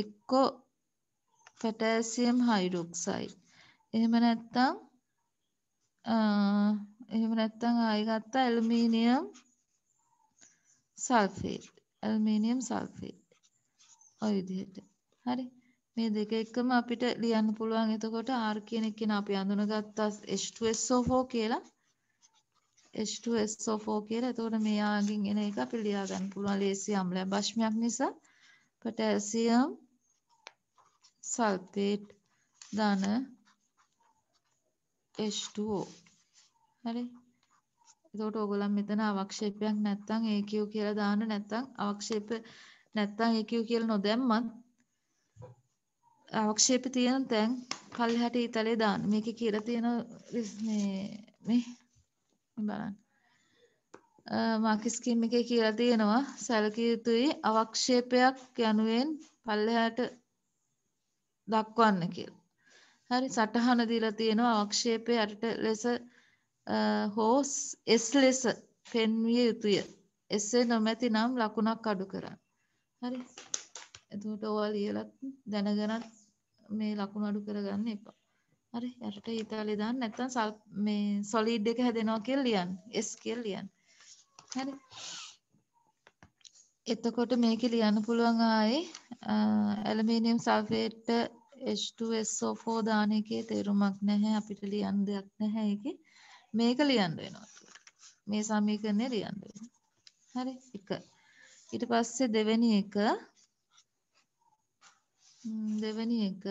එක්කෝ පොටෑසියම් හයිඩ්‍රොක්සයිඩ්. එහෙම නැත්නම් එහෙම නැත්නම් ආයි ගත්තා ඇලුමිනියම් සල්ෆේට්. Aluminium sulphate. ඔය විදිහට. හරි. මේ දෙක එක්කම අපිට ලියන්න පුළුවන් එතකොට R කියන එක කියන අපි අඳුනගත්තා H2SO4 කියලා H2SO4 කියලා. එතකොට මෙයාගෙන් එන එක අපි ලියා ගන්න පුළුවන් ලේසි අම්ල භාෂ්මයක් නිසා පොටෑසියම් සල්ෆේට් ධන H2O. හරි. එතකොට ඕගොල්ලන් මෙතන අවක්ෂේපයක් නැත්තම් AQ කියලා දාන්න නැත්තම් අවක්ෂේප නැත්තම් AQ කියලා නොදැම්මත් අවක්ෂේප තියෙන තැන් කල්හැට ඊතලේ දාන්න. මේකේ කියලා තියෙන මේ මේ බලන්න. මාකස් කිම් එකේ කියලා තියෙනවා සැලකිය යුතුයි අවක්ෂේපයක් යනුවෙන් පල්ලෙහාට දක්වන්න කියලා. හරි සටහන දීලා තියෙනවා අවක්ෂේපය යටට ලෙස හෝස් S ලෙස පෙන්විය යුතුය. එසේ නොමැති නම් ලකුණක් අඩු කරන්න. හරි එතුට ඕවා ලියලත් දැනගෙනත් මේ ලකුණු අඩු කරගන්න එපා. හරි යටට ඊතලේ දාන්න නැත්නම් සල් මේ සොලිඩ් එක හැදෙනවා කියලා ලියන්න. S කියලා ලියන්න. හරි. එතකොට මේකේ ලියන්න පුළුවන් ආයේ ඇලුමිනියම් සල්ෆේට් H2SO4 දාන එකේ තේරුමක් නැහැ අපිට ලියන්න දෙයක් නැහැ ඒකේ. මේක ලියන්න වෙනවා. මේ සමීකරණය ලියන්න වෙනවා. හරි. 1 ඊට පස්සේ දෙවෙනි එක දෙවැනි එක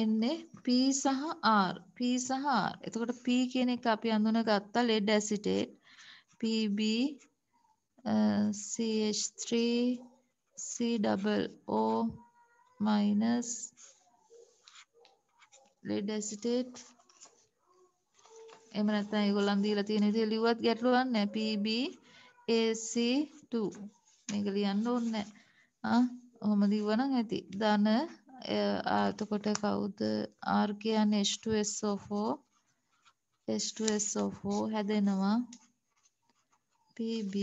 එන්නේ P සහ R P සහ R එතකොට P කියන එක අපි අඳුනගත්තා lead acetate PB CH3 COO minus lead acetate එහෙම නැත්නම් ඒගොල්ලන් දීලා තියෙන විදිහ ලිව්වත් ගැටලුවක් නැහැ PB AC2 මේක ලියන්න ඕනේ නැහැ ආ ඔහොම දීවනම් ඇති. ධන එතකොට කවුද R කියන්නේ H2SO4 H2SO4 හැදෙනවා PB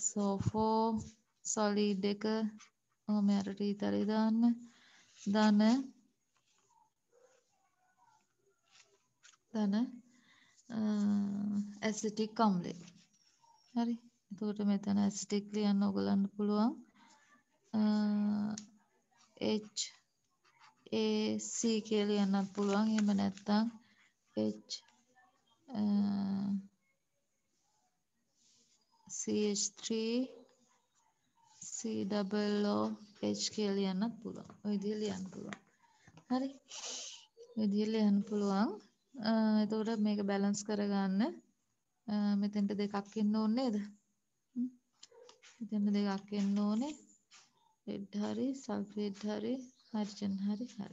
SO4 solid එක ඔහොම යට ඉතරේ දාන්න. ධන ධන ඇසිටික් අම්ලය. හරි. එතකොට මෙතන ඇසිටික් ලියන්න ඕගලන්ට පුළුවන්. H A C කියලා ලියන්නත් පුළුවන්. එහෙම නැත්නම් H CH3 C double O H කියලා ලියන්නත් පුළුවන්. ඔය විදිහට ලියන්න පුළුවන්. හරි. ඔය විදිහට ලියන්න පුළුවන්. එතකොට මේක බැලන්ස් කරගන්න මෙතෙන්ට දෙකක් එන්න ඕනේ නේද? මෙතෙන්ට දෙකක් එන්න ඕනේ. රෙඩ් හරි සල්ෆේට් හරි හයිඩ්‍රජන් හරි හරි.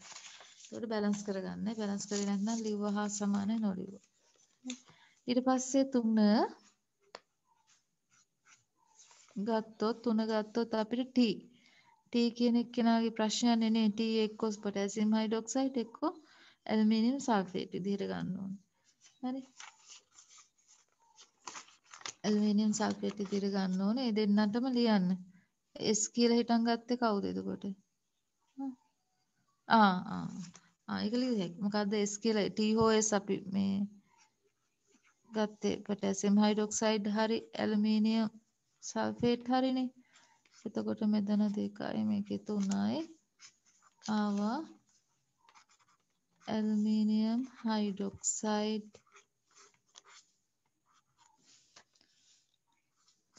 ඒකට බැලන්ස් කරගන්න. බැලන්ස් කරේ නැත්නම් ලිව්ව හා සමානයි නොලිව්ව. ඊට පස්සේ 3 ගත්තොත් 3 ගත්තොත් අපිට T T කියන එක්කෙනාගේ ප්‍රශ්නයක් නෙනේ T එක්කෝ පොටෑසියම් හයිඩ්‍රොක්සයිඩ් එක්කෝ ඇලුමිනියම් සල්ෆේට් විදිහට ගන්න ඕනේ. හරි. ඇලුමිනියම් සල්ෆේට් විදිහට ගන්න ඕනේ. ඒ දෙන්නටම ලියන්න. එස් කියල හිටන් ගත්තේ කවුද එතකොට ආඒකලි මොකක්ද එස් කියල ටහෝස් අපි මේ ගත්තේ පටැසිම් හයිඩොක්සයිඩ් හරි ඇල්මීනිය සල්ෆේට් හරිනි එතකොට මෙදන දෙකයි මේක තුන්නයි ආවා ඇල්මීනියම් හයිඩොක්සයිඩ්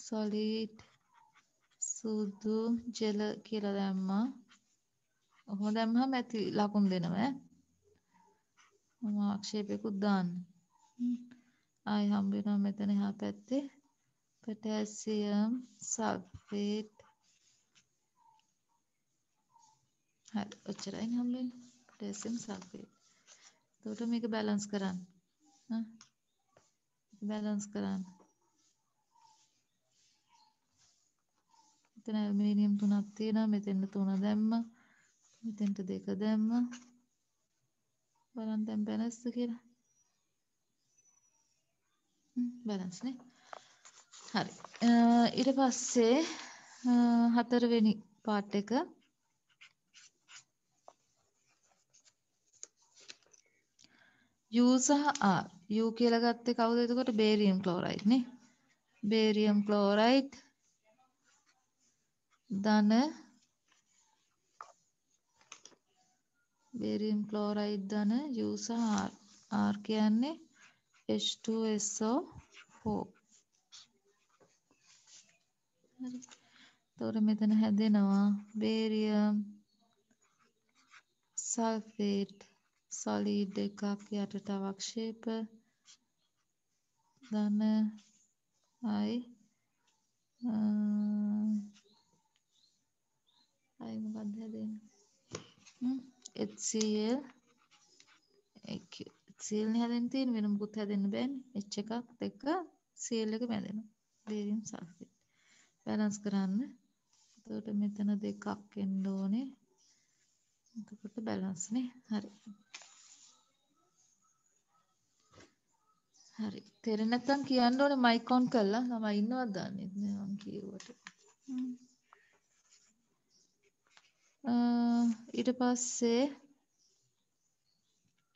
solid සුදු ජල කියලා දැම්මා. ඔහොම දැම්මම ඇති ලකුණු දෙනවා ඈ. මම ආක්ෂේපයකුත් දාන්න. ආයි හම්බ වෙනවා මෙතන එහා පැත්තේ පොටෑසියම් සල්ෆේට්. හරි ඔච්චරයි හම්බ වෙන්නේ. Potassium sulphate. එතකොට මේක බැලන්ස් කරන්න. හා බැලන්ස් කරන්න. මෙතන ඇල්මීනියම් තුනක් තියෙනවා මෙතෙන්ට තුන දැම්ම මෙතෙන්ට දෙක දැම්ම බලන්න දැන් බැලන්ස්ද කියලා බැලන්ස් නේ හරි ඊට පස්සේ හතරවෙනි පාට් එක U සහ R U කියලා ගත්තේ කවුද එතකොට බේරියම් ක්ලෝරයිඩ් නේ බේරියම් ක්ලෝරයිඩ් ධන බේරියම් ක්ලෝරයිඩ් ධන U සහ R. R කියන්නේ H2SO4. හරි. ඒතොර මෙතන හැදෙනවා බේරියම් සල්ෆේට් solid එකක් යටට අවක්ෂේප ධන i අය මොකක්ද හැදෙන්නේ HCl සීල් හැදෙන් තියෙන වෙන මුකුත් හැදෙන්න බෑනේ H එකක් දෙක සීල් එක බැඳෙනවා බේරියම් සල්ෆේට් බැලන්ස් කරන්න එතකොට මෙතන දෙකක් එන්න ඕනේ එතකොට බැලන්ස් නේ හරි හරි තේරෙන්නේ නැත්නම් කියන්න ඕනේ මයික් ඔන් කළා ළමයි ඉන්නවද දන්නේ නැහැ මම කියුවට හ්ම් ඊට පස්සේ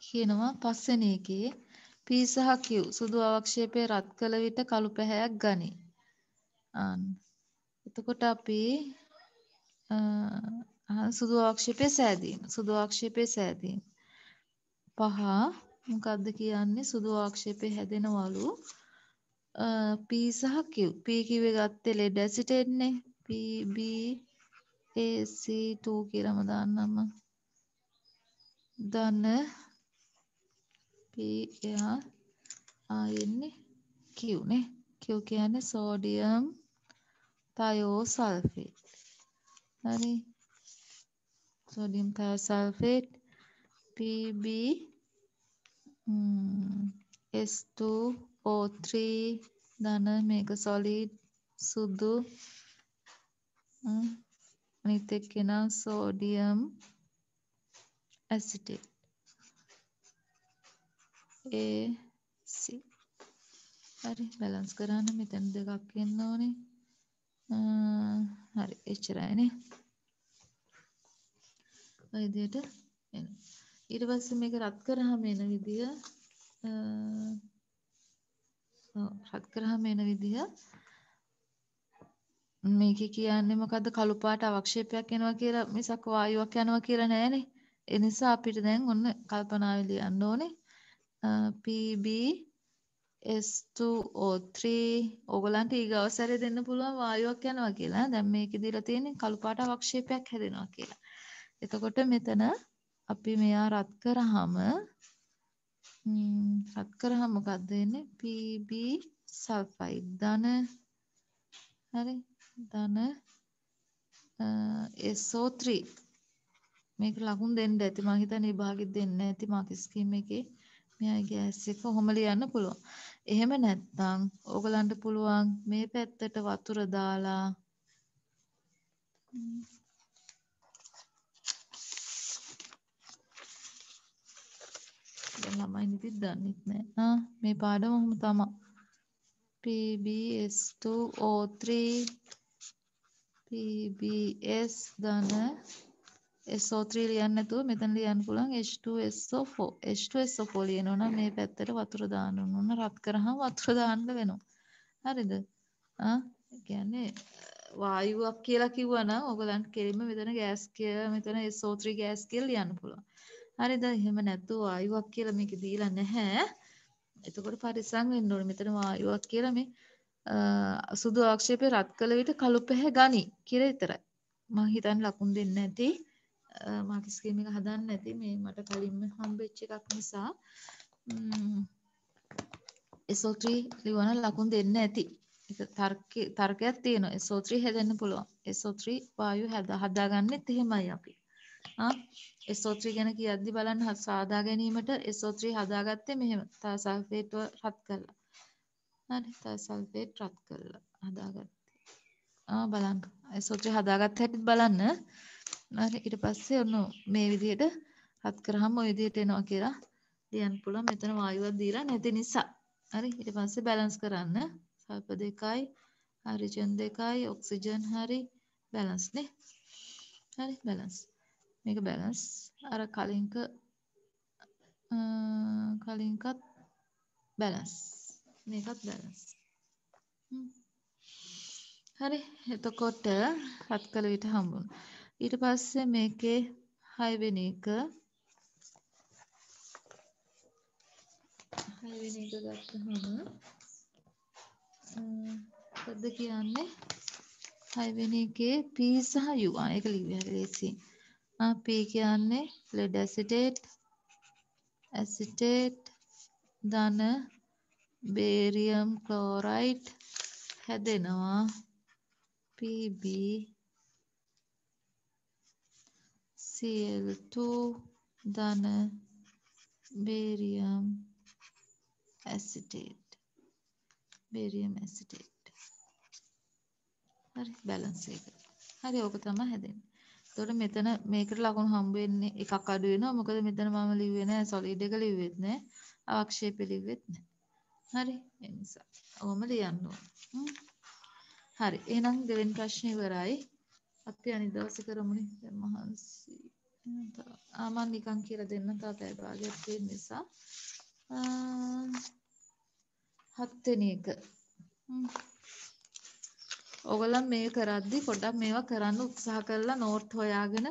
කියනවා පස්වෙනි එකේ P සහ Q සුදු අවක්ෂේපය රත් කළ විට කළු පැහැයක් ගනී. අන්න. එතකොට අපි සුදු අවක්ෂේපය සෑදීම. සුදු අවක්ෂේපය සෑදීම. පහ මොකද්ද කියන්නේ සුදු අවක්ෂේපය හැදෙනවලු P සහ Q. P කිව්වේ ගත්තේ ලෙඩ ඇසිට් එන්නේ. P B AC2 කියලම දාන්නම්ම ධන P එහා ආ එන්නේ Q නේ Q කියන්නේ සෝඩියම් තයෝ සල්ෆේට් හරි sodium thiosulphate PB S2O3 ධන මේක සොලිඩ් සුදු අනිත් එක්කෙනා සෝඩියම් ඇසිටේට් AC හරි බැලන්ස් කරන්න මෙතන දෙකක් එන්න ඕනේ හරි එච්චරයිනේ ඔය විදිහට එන ඊට පස්සේ මේක රත් කරාම එන විදිය රත් කරාම එන විදිය මේකේ කියන්නේ මොකද්ද කළු පාට අවක්ෂේපයක් එනවා කියලා මිසක් වායුවක් යනවා කියලා නෑනේ. ඒ නිසා අපිට දැන් ඔන්න කල්පනාවේ ලියන්න ඕනේ PB S2O3 ඕගලන්ට ඊගව සැරේ දෙන්න පුළුවන් වායුවක් යනවා කියලා. දැන් මේකේ දීලා තියෙන්නේ කළු පාට අවක්ෂේපයක් හැදෙනවා කියලා. එතකොට මෙතන අපි මෙයා රත් කරාම රත් කරාම මොකද්ද වෙන්නේ? PB සල්ෆයිඩ් ධන හරි ධන SO3 මේක ලකුණු දෙන්න ඇති මම හිතන්නේ විභාගෙ දෙන්න ඇති මාක් ස්කීම් එකේ මෙයා ගෑස් එක ඔහොම ලියන්න පුළුවන්. එහෙම නැත්නම් ඕගලන්ට පුළුවන් මේ පැත්තට වතුර දාලා දැන් ළමයි නිතිත් දන්නෙත් නෑ. ආ මේ පාඩම ඔහොම තමයි. PbS2O3 PBS ධන SO3 ලියන්න නැතුව මෙතන ලියන්න පුළුවන් H2SO4 H2SO4 ලියනවා නම් මේ පැත්තට වතුර දාන්න ඕන රත් කරාම වතුර දාන්න වෙනවා හරිද ආ කියන්නේ වායුවක් කියලා කිව්වනම් ඔයගලන්ට කෙලින්ම මෙතන ගෑස් කියලා මෙතන SO3 ගෑස් කියලා ලියන්න පුළුවන් හරිද එහෙම නැතුව වායුවක් කියලා මේක දීලා නැහැ එතකොට පරිස්සම් වෙන්න ඕනේ මෙතන වායුවක් කියලා මේ සුදු ආක්ෂේපය රත් කළ විට කළු පැහැ ගනි කියල විතරයි. මං හිතන් ලකුණ දෙන්න ඇති මාකිස්කීම එක හදන්න ඇති මේ මට කලින්ම හම්බෙච්ච එකක් නිසා එසෝත්‍රී ලිවන ලකුණ දෙන්න ඇති තර්කයක් තියෙන එසෝත්‍රී හැදන්න පුළුවන් එසෝත්‍රී වායු හැද හදාගන්නෙත් එහෙමයි අපි එසෝත්‍රී ගැන කියද්දි බලන්න සාදා ගැනීමට එසෝත්‍රී හදාගත්තේ මෙහෙම තාසාෆේටුව රත් කරලා අනිතා සල්ෆේට් රත් කරලා හදාගත්තේ. ආ බලන්න. ඒ සූත්‍රය හදාගත්ත හැටිත් බලන්න. හරි ඊට පස්සේ ඔන්න මේ විදිහට රත් කරාම ওই විදිහට එනවා කියලා ලියන්න පුළුවන්. මෙතන වායුවක් දීලා නැති නිසා. හරි ඊට පස්සේ බැලන්ස් කරන්න. සල්ප දෙකයි, හයිඩ්‍රජන් දෙකයි, ඔක්සිජන් හරි බැලන්ස් නේ. හරි බැලන්ස්. මේක බැලන්ස්. අර කලින්ක කලින්කත් බැලන්ස්. මේකත් බැලන්ස්. හරි එතකොට රත් කළ විට හම්බුන්. ඊට පස්සේ මේකේ හයවෙන එක හයවෙන එක ගත්තහම මොකද්ද කියන්නේ හයවෙනි එකේ P සහ U ආ ඒක ලිව්වා ලේසියෙන්. ආ P කියන්නේ lead acetate acetate ධන බේරියම් ක්ලෝරයිඩ් හැදෙනවා Pb Cl2 ධන බේරියම් ඇසිටේට් බේරියම් ඇසිටේට් හරි බැලන්ස් එක හරි ඕක තමයි හැදෙන්නේ එතකොට මෙතන මේකට ලකුණු හම්බ වෙන්නේ එකක් අඩු වෙනවා මොකද මෙතන මම ලිව්වේ නැහැ සොලිඩ් එක ලිව්වෙත් නැහැ අවක්ෂේප ලිව්වෙත් නැහැ හරි එනිසා ඕම ලියන්න ඕන හරි එහෙනම් දෙවෙනි ප්‍රශ්නේ ඉවරයි අපි අනිත් දවසේ කරමුනේ දැන් මහන්සි ආමන් නිකන් කියලා දෙන්න තා පැය භාගයක් තියෙන නිසා හත් වෙනි එක ඔගලන් මේ කරද්දි පොඩක් මේවා කරන්න උත්සාහ කරලා නෝට් හොයාගෙන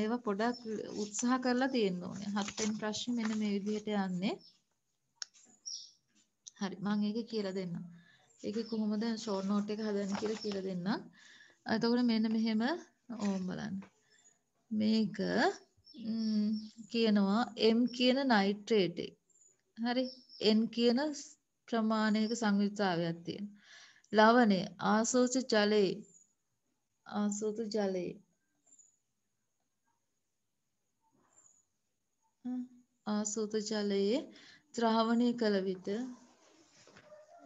ඒවා පොඩක් උත්සාහ කරලා තියෙන්න ඕනේ. හත් වෙනි ප්‍රශ්නේ මෙන්න මේ විදිහට යන්නේ. හරි මම ඒක කියලා දෙන්නම්. ඒකේ කොහොමද ෂෝට් නෝට් එක හදන්නේ කියලා කියලා දෙන්නම්. එතකොට මෙන්න මෙහෙම ඕම් බලන්න. මේක කියනවා M කියන නයිට්‍රේට් එක. හරි N කියන ප්‍රමාණයක සංයුක්තතාවයක් තියෙන. ලවණය ආසෝච ජලයේ ආසෝත ජලයේ ආසෝත ජලයේ ද්‍රාවණය කළ විට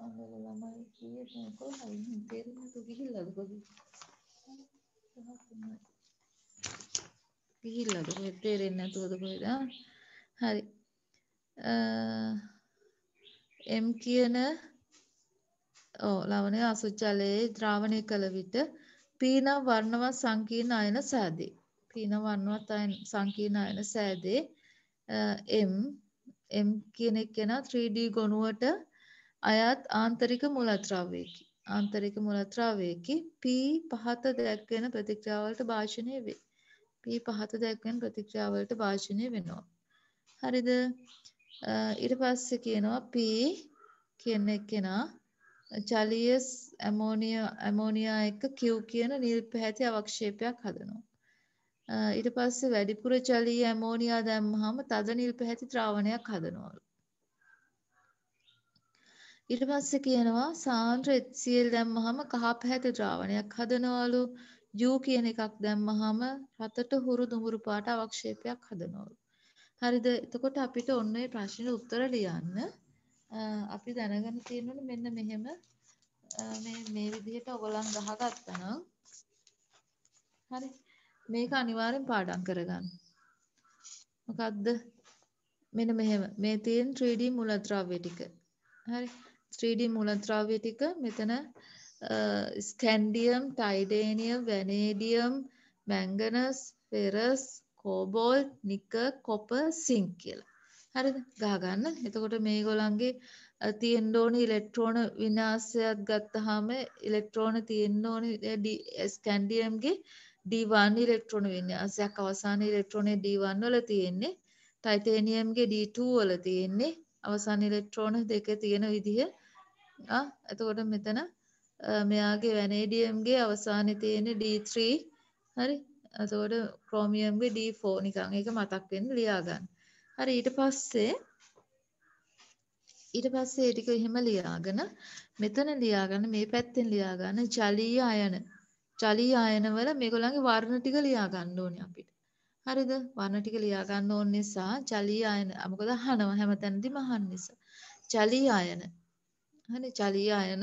අඟල ළමයි කීයට මොකද හයින් තේරුම් නැතු ගිහිල්ලාද කොහෙද ගිහිල්ලාද කොහෙද තේරෙන්නේ නැතුවද කොහෙද හරි එම් කියන ඕ ලවණය අසුචලයේ ද්‍රාවණය කළ විට පීන වර්ණවත් සංකීර්ණ අයන සෑදේ. පීන වර්ණවත් අයන සංකීර්ණ අයන සෑදේ m m කියන එක 3D ගොනුවට අයත් ආන්තරික මූලද්‍රව්‍යයකි. ආන්තරික මූලද්‍රව්‍යයකි P පහත දැක්වෙන ප්‍රතික්‍රියාවලට භාජනය වේ. P පහත දැක්වෙන ප්‍රතික්‍රියාවලට භාජනය වෙනවා. හරිද? ඊට පස්සේ කියනවා P කියන එකේනා ජලීය ඇමෝනියා ඇමෝනියා එක්ක Q කියන නිල් පැහැති අවක්ෂේපයක් හදනවා. ඊට පස්සේ වැඩිපුර ජලීය ඇමෝනියා දැම්මහම තද නිල් පැහැති ද්‍රාවණයක් හදනවලු. ඊට පස්සේ කියනවා සාන්ද්‍ර HCl දැම්මහම කහ පැහැති ද්‍රාවණයක් හදනවලු U කියන එකක් දැම්මහම රතට හුරු දුඹුරු පාට අවක්ෂේපයක් හදනවලු හරිද එතකොට අපිට ඔන්න ඒ ප්‍රශ්නෙට උත්තර ලියන්න අපි දැනගෙන තියෙනවනේ මෙන්න මෙහෙම මේ මේ විදිහට ඔයගලන් ගහගත්තා නම් හරි මේක අනිවාර්යෙන් පාඩම් කරගන්න මොකද්ද මෙන්න මෙහෙම මේ තියෙන 3D මූලද්‍රව්‍ය ටික හරි 3D මූලද්‍රව්‍ය ටික මෙතන scandium, titanium, vanadium, manganese, ferrous, cobalt, nickel, copper, zinc කියලා. හරිද? ගහගන්න. එතකොට මේගොල්ලන්ගේ තියෙන්න ඕන ඉලෙක්ට්‍රෝන විනාශයක් ගත්තාම ඉලෙක්ට්‍රෝන තියෙන්න ඕන ස්කැන්ඩියම්ගේ D1 ඉලෙක්ට්‍රෝන විනාශයක් අවසාන ඉලෙක්ට්‍රෝනේ D1 වල තියෙන්නේ ටයිටේනියම්ගේ D2 වල තියෙන්නේ අවසාන ඉලෙක්ට්‍රෝන දෙක තියෙන විදිහ එතකොට මෙතන මෙයාගේ වැනේඩියම්ගේ අවසානයේ තියෙන D3 හරි එතකොට ක්‍රෝමියම්ගේ D4 නිකන් ඒක මතක් වෙන්න ලියා ගන්න. හරි ඊට පස්සේ ඊට පස්සේ ඒ ටික එහෙම ලියාගෙන මෙතන ලියාගන්න මේ පැත්තෙන් ලියාගන්න ජලීය අයන ජලීය අයන වල මේගොල්ලන්ගේ වර්ණ ටික ලියා ගන්න ඕනේ අපිට. හරිද? වර්ණ ටික ලියා ගන්න ඕන නිසා ජලීය අයන මොකද අහනවා හැමතැනදීම අහන නිසා. ජලීය අයන හරි ජලීය අයන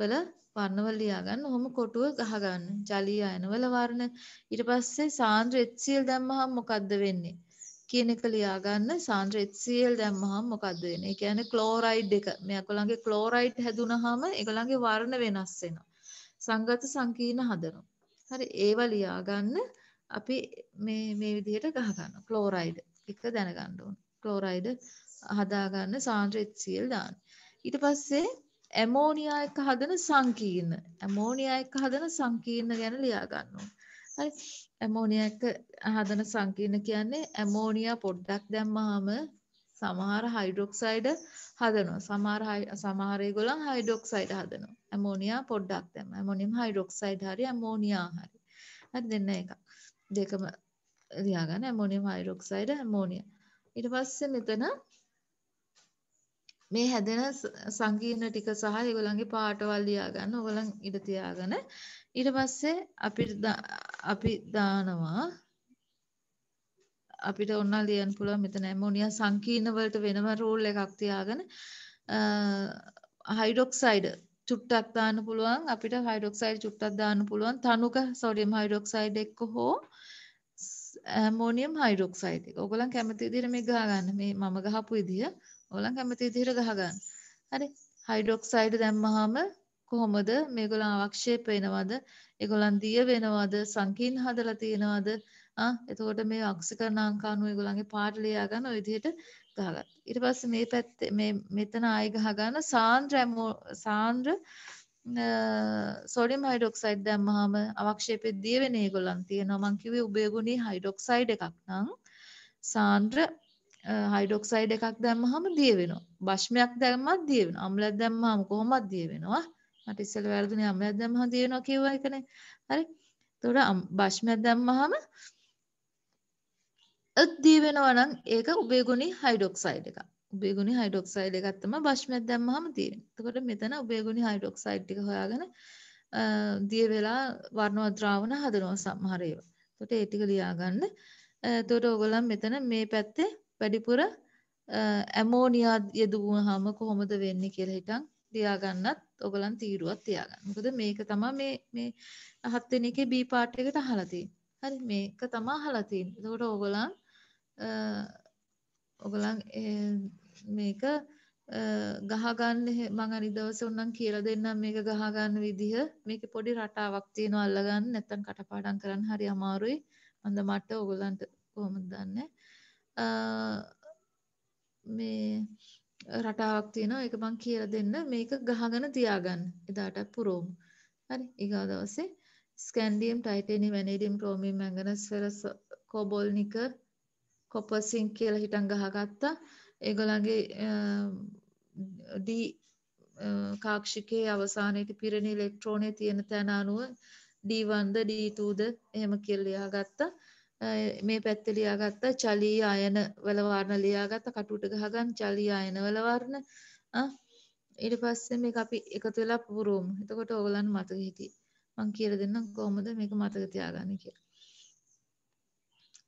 වල වර්ණවල ලියා ගන්න. ඔහොම කොටුව ගහ ගන්න. ජලීය අයන වල වර්ණ. ඊට පස්සේ සාන්ද්‍ර HCl දැම්මහම මොකද්ද වෙන්නේ? කියන එක ලියා ගන්න. සාන්ද්‍ර HCl දැම්මහම මොකද්ද වෙන්නේ? ඒ කියන්නේ ක්ලෝරයිඩ් එක. මේ අකලගේ ක්ලෝරයිඩ් හැදුනහම ඒගොල්ලන්ගේ වර්ණ වෙනස් වෙනවා. සංගත සංකීර්ණ හදනවා. හරි ඒවා ලියා ගන්න. අපි මේ මේ විදිහට ගහ ගන්න. ක්ලෝරයිඩ් එක දැනගන්න ඕන. ක්ලෝරයිඩ් හදාගන්න සාන්ද්‍ර HCl දාන්න. ඊට පස්සේ ඇමෝනියා එක හදන සංකීර්ණ ඇමෝනියා එක හදන සංකීර්ණ ගැන ලියා ගන්නවා. හරි ඇමෝනියා එක හදන සංකීර්ණ කියන්නේ ඇමෝනියා පොඩ්ඩක් දැම්මහම සමහර හයිඩ්‍රොක්සයිඩ් හදනවා. සමහර සමහර ඒගොල්ලන් හයිඩ්‍රොක්සයිඩ් හදනවා. ඇමෝනියා පොඩ්ඩක් දැම්ම. ඇමෝනියම් හයිඩ්‍රොක්සයිඩ් හරි ඇමෝනියා හරි. හරි දෙන්න එකක්. දෙකම ලියා ගන්න ඇමෝනියම් හයිඩ්‍රොක්සයිඩ් ඇමෝනියා. ඊට පස්සේ මෙතන මේ හැදෙන සංකීර්ණ ටික සහ ඒගොල්ලන්ගේ පාටවල් ලියා ගන්න ඕගොල්ලන් ඉඩ තියාගෙන ඊට පස්සේ අපිට අපි දානවා අපිට ඔන්න ලියන්න පුළුවන් මෙතන ඇමෝනියා සංකීර්ණ වලට වෙනම රූල් එකක් තියාගෙන හයිඩ්‍රොක්සයිඩ් චුට්ටක් දාන්න පුළුවන් අපිට හයිඩ්‍රොක්සයිඩ් චුට්ටක් දාන්න පුළුවන් තනුක සෝඩියම් හයිඩ්‍රොක්සයිඩ් එක්ක හෝ ඇමෝනියම් හයිඩ්‍රොක්සයිඩ් එක. ඕගොල්ලන් කැමති විදිහට මේ ගහ ගන්න. මේ මම ගහපු විදිහ ඕලන් කැමති විදිහට ගහගන්න. හරි. හයිඩ්‍රොක්සයිඩ් දැම්මහම කොහොමද මේගොල්ලන් අවක්ෂේප වෙනවද? ඒගොල්ලන් දිය වෙනවද? සංකීර්ණ හදලා තියෙනවද? ආ එතකොට මේ ඔක්සිකරණ අංක අණු ඒගොල්ලන්ගේ පාට ලියා ගන්න ওই විදිහට ගහගන්න. ඊට පස්සේ මේ පැත්තේ මේ මෙතන ආයෙ ගහගන්න සාන්ද්‍ර සාන්ද්‍ර සොඩියම් හයිඩ්‍රොක්සයිඩ් දැම්මහම අවක්ෂේපෙ දිය වෙන ඒගොල්ලන් තියෙනවා. මං කිව්වේ උභයගුණී හයිඩ්‍රොක්සයිඩ් එකක් නම් සාන්ද්‍ර හයිඩොක්සයිඩ් එකක් දැම්මහම දිය වෙනවා. භෂ්මයක් දැම්මත් දිය වෙනවා. අම්ලයක් දැම්මහම කොහොමද දිය වෙනවා? මට ඉස්සෙල්ලා වැරදුනේ අම්ලයක් දැම්මහම දිය වෙනවා කියුවා එකනේ. හරි. එතකොට භෂ්මයක් දැම්මහම දිය වෙනවා නම් ඒක උබේ ගුණී හයිඩොක්සයිඩ් එකක්. උබේ ගුණී හයිඩොක්සයිඩ් එකක් තමයි භෂ්මයක් දැම්මහම දිය වෙන්නේ. එතකොට මෙතන උබේ ගුණී හයිඩොක්සයිඩ් ටික හොයාගෙන දිය වෙලා වර්ණවත් ද්‍රාවණ හදනවා සමහර ඒවා. එතකොට ඒ ටික ලියා ගන්න. එතකොට ඕගොල්ලන් මෙතන මේ පැත්තේ වැඩිපුර ඇමෝනියා යෙදුවහම කොහොමද වෙන්නේ කියලා හිතන් තියාගන්නත් ඔයගලන් තීරුවක් තියාගන්න. මොකද මේක තමයි මේ මේ අහත් වෙන එකේ B part එකට අහලා තියෙන්නේ. හරි මේක තමයි අහලා තියෙන්නේ. එතකොට ඔයගලන් ඔයගලන් මේක ගහගන්න මම අනිත් දවසේ උන්නම් කියලා දෙන්නම් මේක ගහගන්න විදිහ මේකේ පොඩි රටාවක් තියෙනවා අල්ලගන්න නැත්නම් කටපාඩම් කරන්න හරි අමාරුයි. මන්ද මට ඔයගලන්ට කොහොමද දන්නේ? මේ රටාවක් තියෙනවා ඒක මං කියලා දෙන්න මේක ගහගෙන තියාගන්න එදාට පුරෝම හරි ඊගා දවසේ scandium titanium vanadium chromium manganese ferrous cobalt nickel copper zinc කියලා හිටන් ගහගත්තා ඒගොල්ලන්ගේ ඩී කාක්ෂිකයේ අවසානයේ පිරෙන ඉලෙක්ට්‍රෝනයේ තියෙන තැන අනුව D1ද D2ද එහෙම කියලා ලියාගත්තා මේ පැත්තේ ලියාගත්තා චලී අයන වල වර්ණ ලියාගත්තා කටුට ගහගන්න චලී අයන වල වර්ණ ඊට පස්සේ මේක අපි එකතු වෙලා පුරවමු. එතකොට ඕගලන් මතක හිටියි. මම කියලා දෙන්නම් කොහොමද මේක මතක තියාගන්නේ කියලා.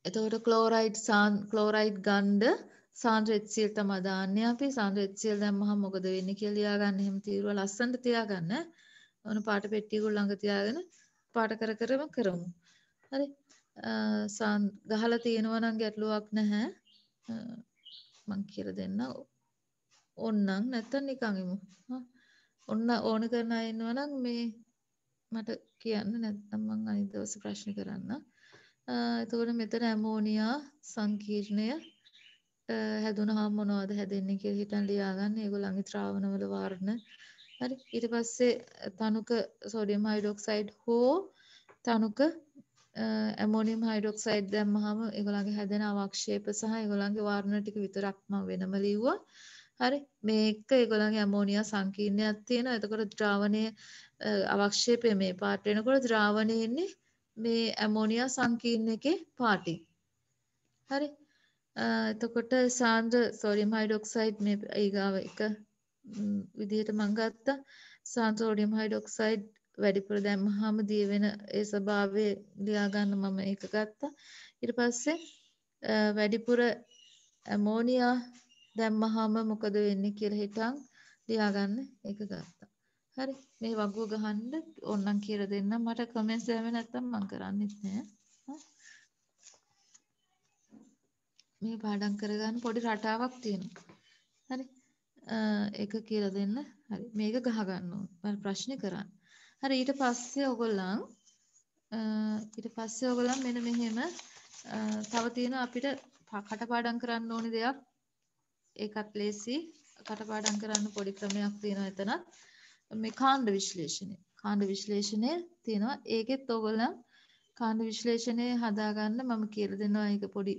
එතකොට ක්ලෝරයිඩ් සාන් ක්ලෝරයිඩ් ගන්ධ සාන්ද්‍ර HCl තමයි දාන්නේ අපි. සාන්ද්‍ර HCl දැම්මහම මොකද වෙන්නේ කියලා ලියාගන්න. එහෙම තීරුව ලස්සනට තියාගන්න. ඕන පාට පෙට්ටියක ළඟ තියාගෙන පාට කර කරම කරමු. හරි. ගහලා තියෙනවා නම් ගැටලුවක් නැහැ. මං කියලා දෙන්න. ඕන්නම් නැත්තම් නිකන් එමු. ඔන්න ඕන කරන අය ඉන්නවා නම් මේ මට කියන්න නැත්නම් මං අනිත් දවසේ ප්‍රශ්න කරන්න. එතකොට මෙතන ඇමෝනියා සංකීර්ණය හැදුනහම මොනවද හැදෙන්නේ කියලා හිතන් ලියාගන්න. ඒක ළඟ ත්‍රාවණවල වර්ණ. හරි. ඊට පස්සේ තනුක සෝඩියම් හයිඩ්‍රොක්සයිඩ් හෝ තනුක ඇමෝනියම් හයිඩොක්සයිඩ් දැම්මහම ඒගොල්ලන්ගේ හැදෙන අවක්ෂේප සහ ඒගොල්ලන්ගේ වර්ණ ටික විතරක් මම වෙනම ලිව්වා. හරි මේක ඒගොල්ලන්ගේ ඇමෝනියා සංකීර්ණයක් තියෙනවා. එතකොට ද්‍රාවණයේ අවක්ෂේපය මේ පාට වෙනකොට ද්‍රාවණය එන්නේ මේ ඇමෝනියා සංකීර්ණකේ පාටින්. හරි. එතකොට සාන්ද්‍ර සෝඩියම් හයිඩොක්සයිඩ් මේ ඊගාව එක විදිහට මම ගත්තා. සාන්ද්‍ර සෝඩියම් හයිඩොක්සයිඩ් වැඩිපුර දැම්මහම දිය වෙන ඒ ස්වභාවය ලියා ගන්න මම ඒක ගත්තා. ඊට පස්සේ වැඩිපුර ඇමෝනියා දැම්මහම මොකද වෙන්නේ කියලා හිතන් ලියා ගන්න ඒක ගත්තා. හරි මේ වගුව ගහන්න ඕන්නම් කියලා දෙන්න මට කමෙන්ට්ස් දැමෙ නැත්තම් මම කරන්නෙත් නෑ. මේ පාඩම් කරගන්න පොඩි රටාවක් තියෙනවා. හරි. ඒක කියලා දෙන්න. හරි. මේක ගහ ගන්න ඕන. මම ප්‍රශ්නේ කරන්න. හරි ඊට පස්සේ ඔයගොල්ලන් ඊට පස්සේ ඔයගොල්ලන් මෙන්න මෙහෙම තව තියෙන අපිට කටපාඩම් කරන්න ඕනි දෙයක් ඒකත් ලේසි කටපාඩම් කරන්න පොඩි ක්‍රමයක් තියෙනවා එතනත් මේ කාණ්ඩ විශ්ලේෂණය කාණ්ඩ විශ්ලේෂණය තියෙනවා ඒකෙත් ඔයගොල්ලන් කාණ්ඩ විශ්ලේෂණය හදාගන්න මම කියලා දෙනවා ඒක පොඩි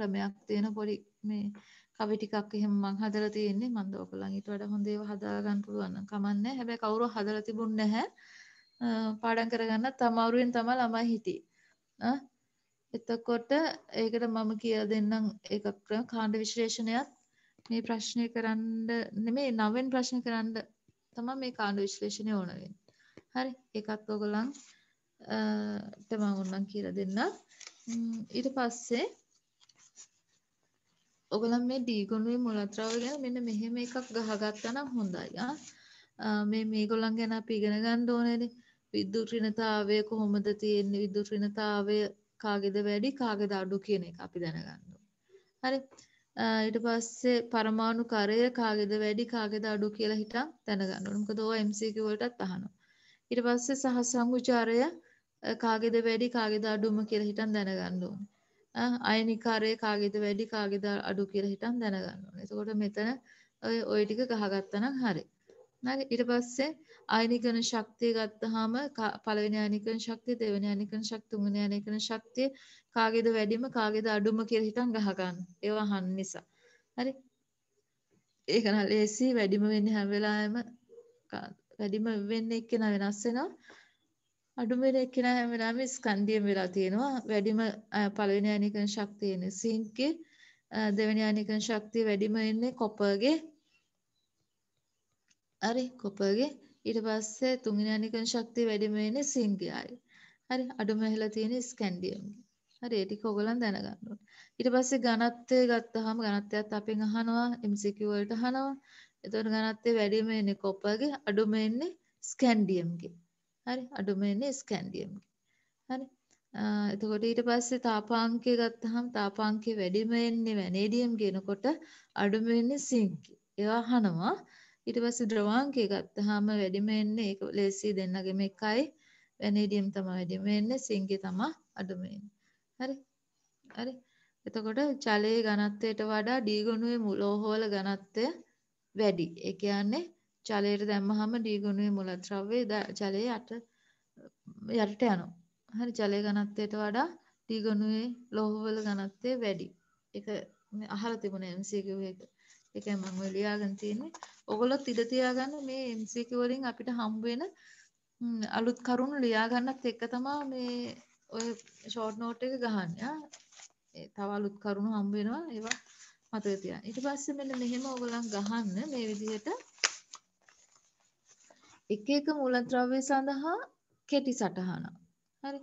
ක්‍රමයක් තියෙන පොඩි මේ කවි ටිකක් එහෙම මං හදලා තියෙන්නේ මන්ද ඔයගොල්ලන් ඊට වඩා හොඳ ඒවා හදා ගන්න පුළුවන් නම් කමන්නේ හැබැයි කවුරු හදලා තිබුණ නැහැ පාඩම් කරගන්නත් අමාරුවෙන් තමයි ළමයි හිටියේ එතකොට ඒකට මම කියලා දෙන්නම් ඒක කාණ්ඩ විශ්ලේෂණයත් මේ ප්‍රශ්නය කරන්න නෙමෙයි නවෙන් ප්‍රශ්න කරන්න තමයි මේ කාණ්ඩ විශ්ලේෂණය ඕන වෙන්නේ හරි ඒකත් ඔයගොල්ලන් ට මම උන්නම් කියලා දෙන්නම් ඊට පස්සේ ඔගොල්ලන් මේ D ගුණුවේ මූලද්‍රව්‍ය ගැන මෙන්න මෙහෙම එකක් ගහගත්තා නම් හොඳයි මේ මේගොල්ලන් ගැන අපි ඉගෙන ගන්න ඕනේනේ විද්‍යුත් ඍණතාවය කොහොමද තියෙන්නේ විද්‍යුත් ඍණතාවය කාගේද වැඩි කාගේද අඩු කියන එක අපි දැනගන්න හරි ඊට පස්සේ පරමාණු කරය කාගේද වැඩි කාගේද අඩු කියලා හිතන් දැනගන්න ඕනේ මොකද ඕවා MCQ වලටත් අහනවා ඊට පස්සේ සහ සංවිචාරය කාගේද වැඩි කාගේද අඩුම කියලා හිතන් දැනගන්න ඕනේ අයනිකාරය කාගෙද වැඩි කාගෙද අඩු කියලා හිතන් දැනගන්න ඕනේ. එතකොට මෙතන ඔය ওই ටික ගහගත්තනම් හරි. හරි ඊට පස්සේ අයනිකන ශක්තිය ගත්තාම පළවෙනි අයනිකන ශක්තිය දෙවෙනි අයනිකන ශක්තිය තුන්වෙනි අයනිකන ශක්තිය කාගෙද වැඩිම කාගෙද අඩුම කියලා හිතන් ගහගන්න. ඒව අහන්න නිසා. හරි. ඒක නම් ලේසි වැඩිම වෙන්නේ හැම වෙලාවෙම වැඩිම වෙන්නේ එක්කෙනා වෙනස් වෙනවා. අඩුම වෙලා එක්කෙනා හැම වෙලාවෙම ස්කන්ධියම වෙලා තියෙනවා. වැඩිම පළවෙනි අයනිකන ශක්තිය එන්නේ සිංක්ගේ. දෙවෙනි අයනිකන ශක්තිය වැඩිම එන්නේ කොපර්ගේ. හරි කොපර්ගේ. ඊට පස්සේ තුන්වෙනි අයනිකන ශක්තිය වැඩිම එන්නේ සිංක්ගේ ආයි. හරි අඩුම වෙලා තියෙන්නේ ස්කන්ධියම්ගේ. හරි ඒ ටික ඔයගලන් දැනගන්න ඕනේ. ඊට පස්සේ ඝනත්වය ගත්තාම ඝනත්වයත් අපෙන් අහනවා MCQ වලට අහනවා. එතකොට ඝනත්වය වැඩිම එන්නේ කොපර්ගේ අඩුම එන්නේ ස්කන්ඩියම්ගේ. හරි අඩුම එන්නේ ස්කැන්ඩියම් හරි එතකොට ඊට පස්සේ තාපාංකය ගත්තහම තාපාංකය වැඩිම එන්නේ වැනේඩියම් කියනකොට අඩුම එන්නේ සිංක් ඒවා අහනවා ඊට පස්සේ ද්‍රවාංකය ගත්තාම වැඩිම එන්නේ ඒක ලේසි දෙන්නගෙම එකයි වැනේඩියම් තමයි වැඩිම එන්නේ සිංකේ තමයි අඩුම හරි හරි එතකොට ජලයේ ඝනත්වයට වඩා ඩී ගුණයේ ලෝහවල ඝනත්වය වැඩි ඒ කියන්නේ ජලයට දැම්මහම D ගුණයේ මූලද්‍රව්‍ය ජලයේ යට යටට යනවා. හරි ජලයේ ඝනත්වයට වඩා D ගුණයේ ලෝහවල ඝනත්වය වැඩි. ඒක අහලා තිබුණා MCQ එක. ඒකයි මම ඔය ලියාගෙන තියෙන්නේ. ඔයගොල්ලොත් ඉඳ තියාගන්න මේ MCQ වලින් අපිට හම්බ වෙන අලුත් කරුණු ලියා ගන්නත් එක තමයි මේ ඔය ෂෝට් නෝට් එක ගහන්නේ. තව අලුත් කරුණු හම්බ වෙනවා ඒවා මතක තියාගන්න. ඊට පස්සේ මෙන්න මෙහෙම ඔයගොල්ලන් ගහන්න මේ විදිහට එක එක මූලද්‍රව්‍ය සඳහා කෙටි සටහන. හරි.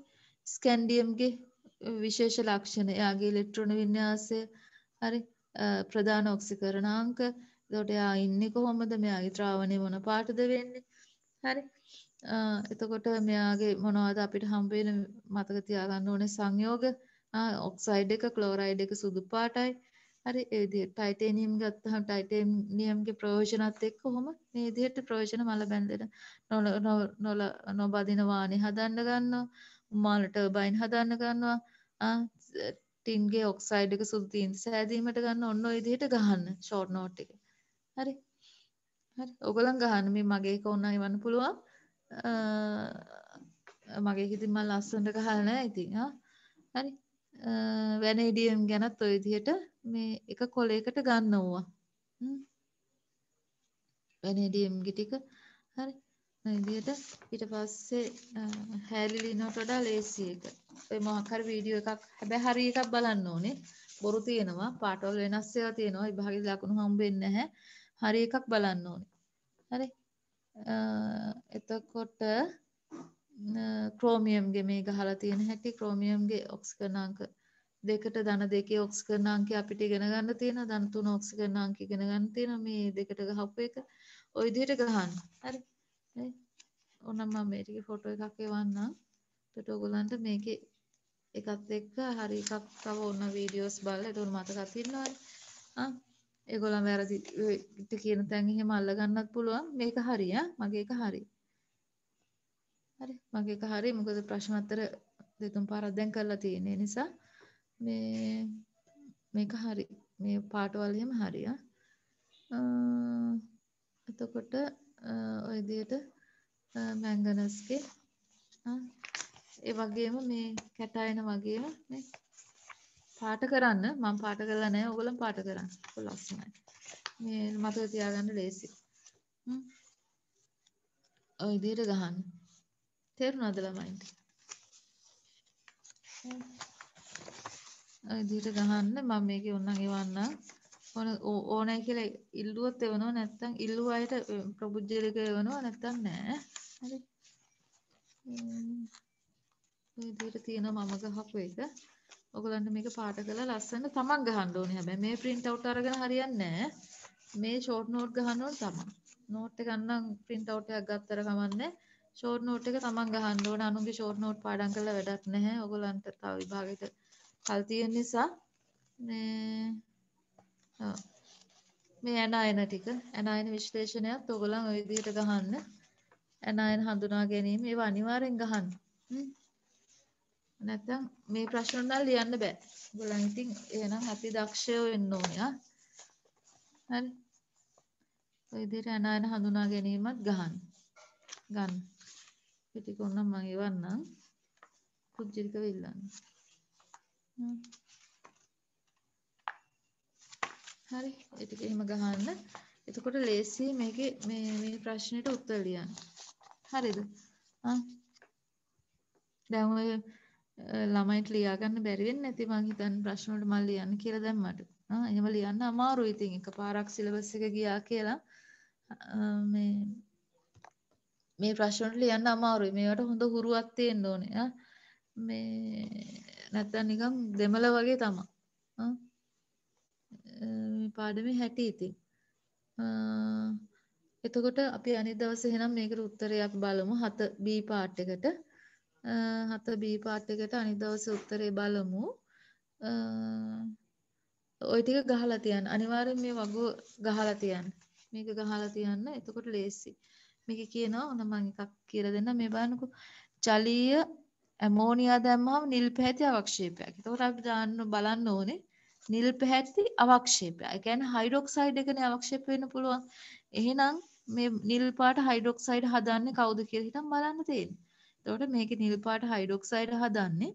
ස්කැන්ඩියම්ගේ විශේෂ ලක්ෂණ එයාගේ ඉලෙක්ට්‍රෝන වින්‍යාසය හරි ප්‍රධාන ඔක්සිකරණාංක එතකොට එයා ඉන්නේ කොහොමද මෙයාගේ ද්‍රාවණය මොන පාටද වෙන්නේ හරි එතකොට මෙයාගේ මොනවද අපිට හම්බ වෙන මතක තියාගන්න ඕනේ සංයෝග ඔක්සයිඩ් එක ක්ලෝරයිඩ් එක සුදු පාටයි හරි ඒ විදිහට ටයිටේනියම් ගත්තහම ටයිටේනියම්ගේ ප්‍රයෝජනත් එක්ක ඔහොම මේ විදිහට ප්‍රයෝජන මල බැඳෙන නොල නොබදින වානි හදන්න ගන්නවා මාල ටර්බයින් හදන්න ගන්නවා ආ ටින්ගේ ඔක්සයිඩ් එක සුදු තීන්ත සෑදීමට ගන්න ඔන්න ඔය විදිහට ගහන්න ෂෝට් නෝට් එක හරි හරි ඔයගොල්ලන් ගහන්න මේ මගේ එක ඕන ඉවන්න පුළුවන් මගේ ඉතින් මම ලස්සනට ගහලා නැහැ ඉතින් ආ හරි වැනේඩියම් ගැනත් ඔය විදිහට මේ එක කොලයකට ගන්න ඕවා. වෙනේඩියම් ටික හරි. මේ විදිහට ඊට පස්සේ හැලිලිනට වඩා ලේසි එක. ඔය මොකක් හරි වීඩියෝ එකක් හැබැයි හරි එකක් බලන්න ඕනේ. බොරු තියෙනවා, පාටවල වෙනස් වෙලා තියෙනවා. විභාගේ ලකුණු හම්බෙන්නේ නැහැ. හරි එකක් බලන්න ඕනේ. හරි. එතකොට ක්‍රෝමියම්ගේ මේ ගහලා තියෙන හැටි ක්‍රෝමියම්ගේ ඔක්සිජන් අංක 0.5 දෙකට ධන දෙකේ ඔක්සිජන් අංකය අපිට ඉගෙන ගන්න තියෙනවා. ධන තුන ඔක්සිජන් අංකය ඉගෙන ගන්න තියෙනවා. මේ දෙකට ගහපු එක ওই විදිහට ගහන්න. හරි. ඕනම් මම මේ ටිකේ ෆොටෝ එකක් එවන්නම්. එතකොට ඔයගොල්ලන්ට මේකේ එකත් එක්ක හරි එකක් තව ඕන වීඩියෝස් බලලා එතකොට මතක තියෙනවානේ. ආ ඒගොල්ලන් වැරදි කියන තැන් එහෙම අල්ලගන්නත් පුළුවන්. මේක හරි මගේ එක හරි. හරි මගේ එක හරි මොකද ප්‍රශ්න අතර දෙතුන් පාරක් දැන් කරලා තියෙන නිසා මේ මේක හරි මේ පාටවල එහෙම හරිය. එතකොට ඔය විදියට මැංගනස්ගේ ඒ වගේම මේ කැටයන වගේම මේ පාට කරන්න මම පාට කරලා නැහැ ඕගොල්ලෝ පාට කරන්න. ලස්සනයි. මේ මතක තියාගන්න ලේසි. ඔය විදියට ගහන්න. තේරුණාද ළමයින්ට? Thank you. විදිහට ගහන්න මම මේකේ උන්නම් එවන්නම් ඕන ඕනයි කියලා ඉල්ලුවොත් එවනවා නැත්නම් ඉල්ලුව අයට ප්‍රොබුජ්ජලක එවනවා නැත්නම් නෑ හරි මේ විදිහට තියෙනවා මම ගහපු එක ඔයගලන්ට මේක පාට කරලා ලස්සන තමන් ගහන්න ඕනේ හැබැයි මේ print out අරගෙන හරියන්නේ නෑ මේ short note ගහන්න ඕන තමන් note එක ගන්න print out එකක් ගත්තර කමන්නේ short note එක තමන් ගහන්න ඕන අනුන්ගේ short note පාඩම් කරලා වැඩක් නැහැ ඔයගලන්ට තව විභාගෙට කල් තියෙන නිසා මේ මේ ඇනයන ටික ඇනයන විශ්ලේෂණයත් ඔයගොල්ලන් ওই විදිහට ගහන්න ඇනයන හඳුනා ගැනීම ඒව අනිවාර්යෙන් ගහන්න නැත්තම් මේ ප්‍රශ්න නම් ලියන්න බෑ ඔයගොල්ලන් ඉතින් එහෙනම් අපි දක්ෂයෝ වෙන්න ඕනේ ආ හරි ඔය විදිහට ඇනයන හඳුනා ගැනීමත් ගහන්න ගන්න පිටික ඕනම් මම එවන්නම් පුජ්ජිලිකව ඉල්ලන්න හරි ඒ ටික එහෙම ගහන්න. එතකොට ලේසි මේකේ මේ මේ ප්‍රශ්නෙට උත්තර ලියන්න. හරිද? ආ දැන් ඔය ළමයින්ට ලියා ගන්න බැරි වෙන්නේ නැති මං හිතන්නේ ප්‍රශ්න වලට මම ලියන්න කියලා දැන් මට. ආ එහෙම ලියන්න අමාරුයි ඉතින් එකපාරක් සිලබස් එක ගියා කියලා මේ මේ ප්‍රශ්න වලට ලියන්න අමාරුයි. මේවට හොඳ හුරුවක් තියෙන්න ඕනේ. මේ නැත්තන් නිකම් දෙමළ වගේ තමා පාඩම හැටි ඉතින් එතකොට අපි අනි දවස හෙනම් මේකට උත්තරයක් බලමු හත බී පාට් එකට හත බී පාට් එකට අනි දවස උත්තරේ බලමු ඔය ටික ගහලා තියන්න අනිවාර්යෙන් මේ වගෝ ගහලා තියන්න මේක ගහලා තියන්න එතකොට ලේසි මේක කියනවා ඔන්න මම එකක් කියලා දෙන්න මේ බලන්නකෝ ජලීය ඇමෝනියා දැම්මහම නිල් පැහැති අවක්ෂේපයක්. එතකොට අපි දාන්න බලන්න ඕනේ නිල් පැහැති අවක්ෂේපය. ඒ කියන්නේ හයිඩ්‍රොක්සයිඩ් එකනේ අවක්ෂේප වෙන්න පුළුවන්. එහෙනම් මේ නිල් පාට හයිඩ්‍රොක්සයිඩ් හදන්නේ කවුද කියලා හිතන් බලන්න තියෙන්නේ. එතකොට මේකේ නිල් පාට හයිඩ්‍රොක්සයිඩ් හදන්නේ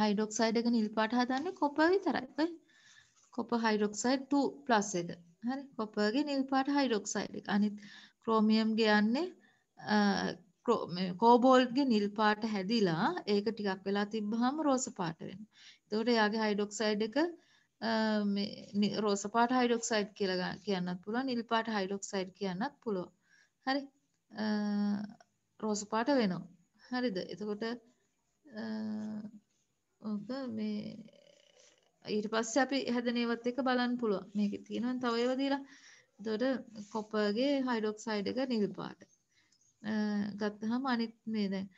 හයිඩ්‍රොක්සයිඩ් එක නිල් පාට හදන්නේ කොපර් විතරයි. කොපර් හයිඩ්‍රොක්සයිඩ් 2+ එක. හරි කොපර්ගේ නිල් පාට හයිඩ්‍රොක්සයිඩ් එක. අනිත් ක්‍රෝමියම් ගේ යන්නේ කෝබෝල්ගේ නිල් පාට හැදිලා ඒක ටිකක් වෙලා තිබ්බහම රෝස පාට වෙනවා. එතකොට එයාගේ හයිඩොක්සයිඩ් එක මේ රෝස පාට හයිඩොක්සයිඩ් කියලා කියන්නත් පුළුවන් නිල් පාට හයිඩොක්සයිඩ් කියන්නත් පුළුවන්. හරි. රෝස පාට වෙනවා. හරිද? එතකොට ඔක මේ ඊට පස්සේ අපි හැදෙන ඒවත් එක බලන්න පුළුවන්. මේකේ තියෙනවා තව ඒවා දීලා. එතකොට කොපර්ගේ හයිඩොක්සයිඩ් එක නිල් පාට. ගත්තහම අනිත් මේ දැන්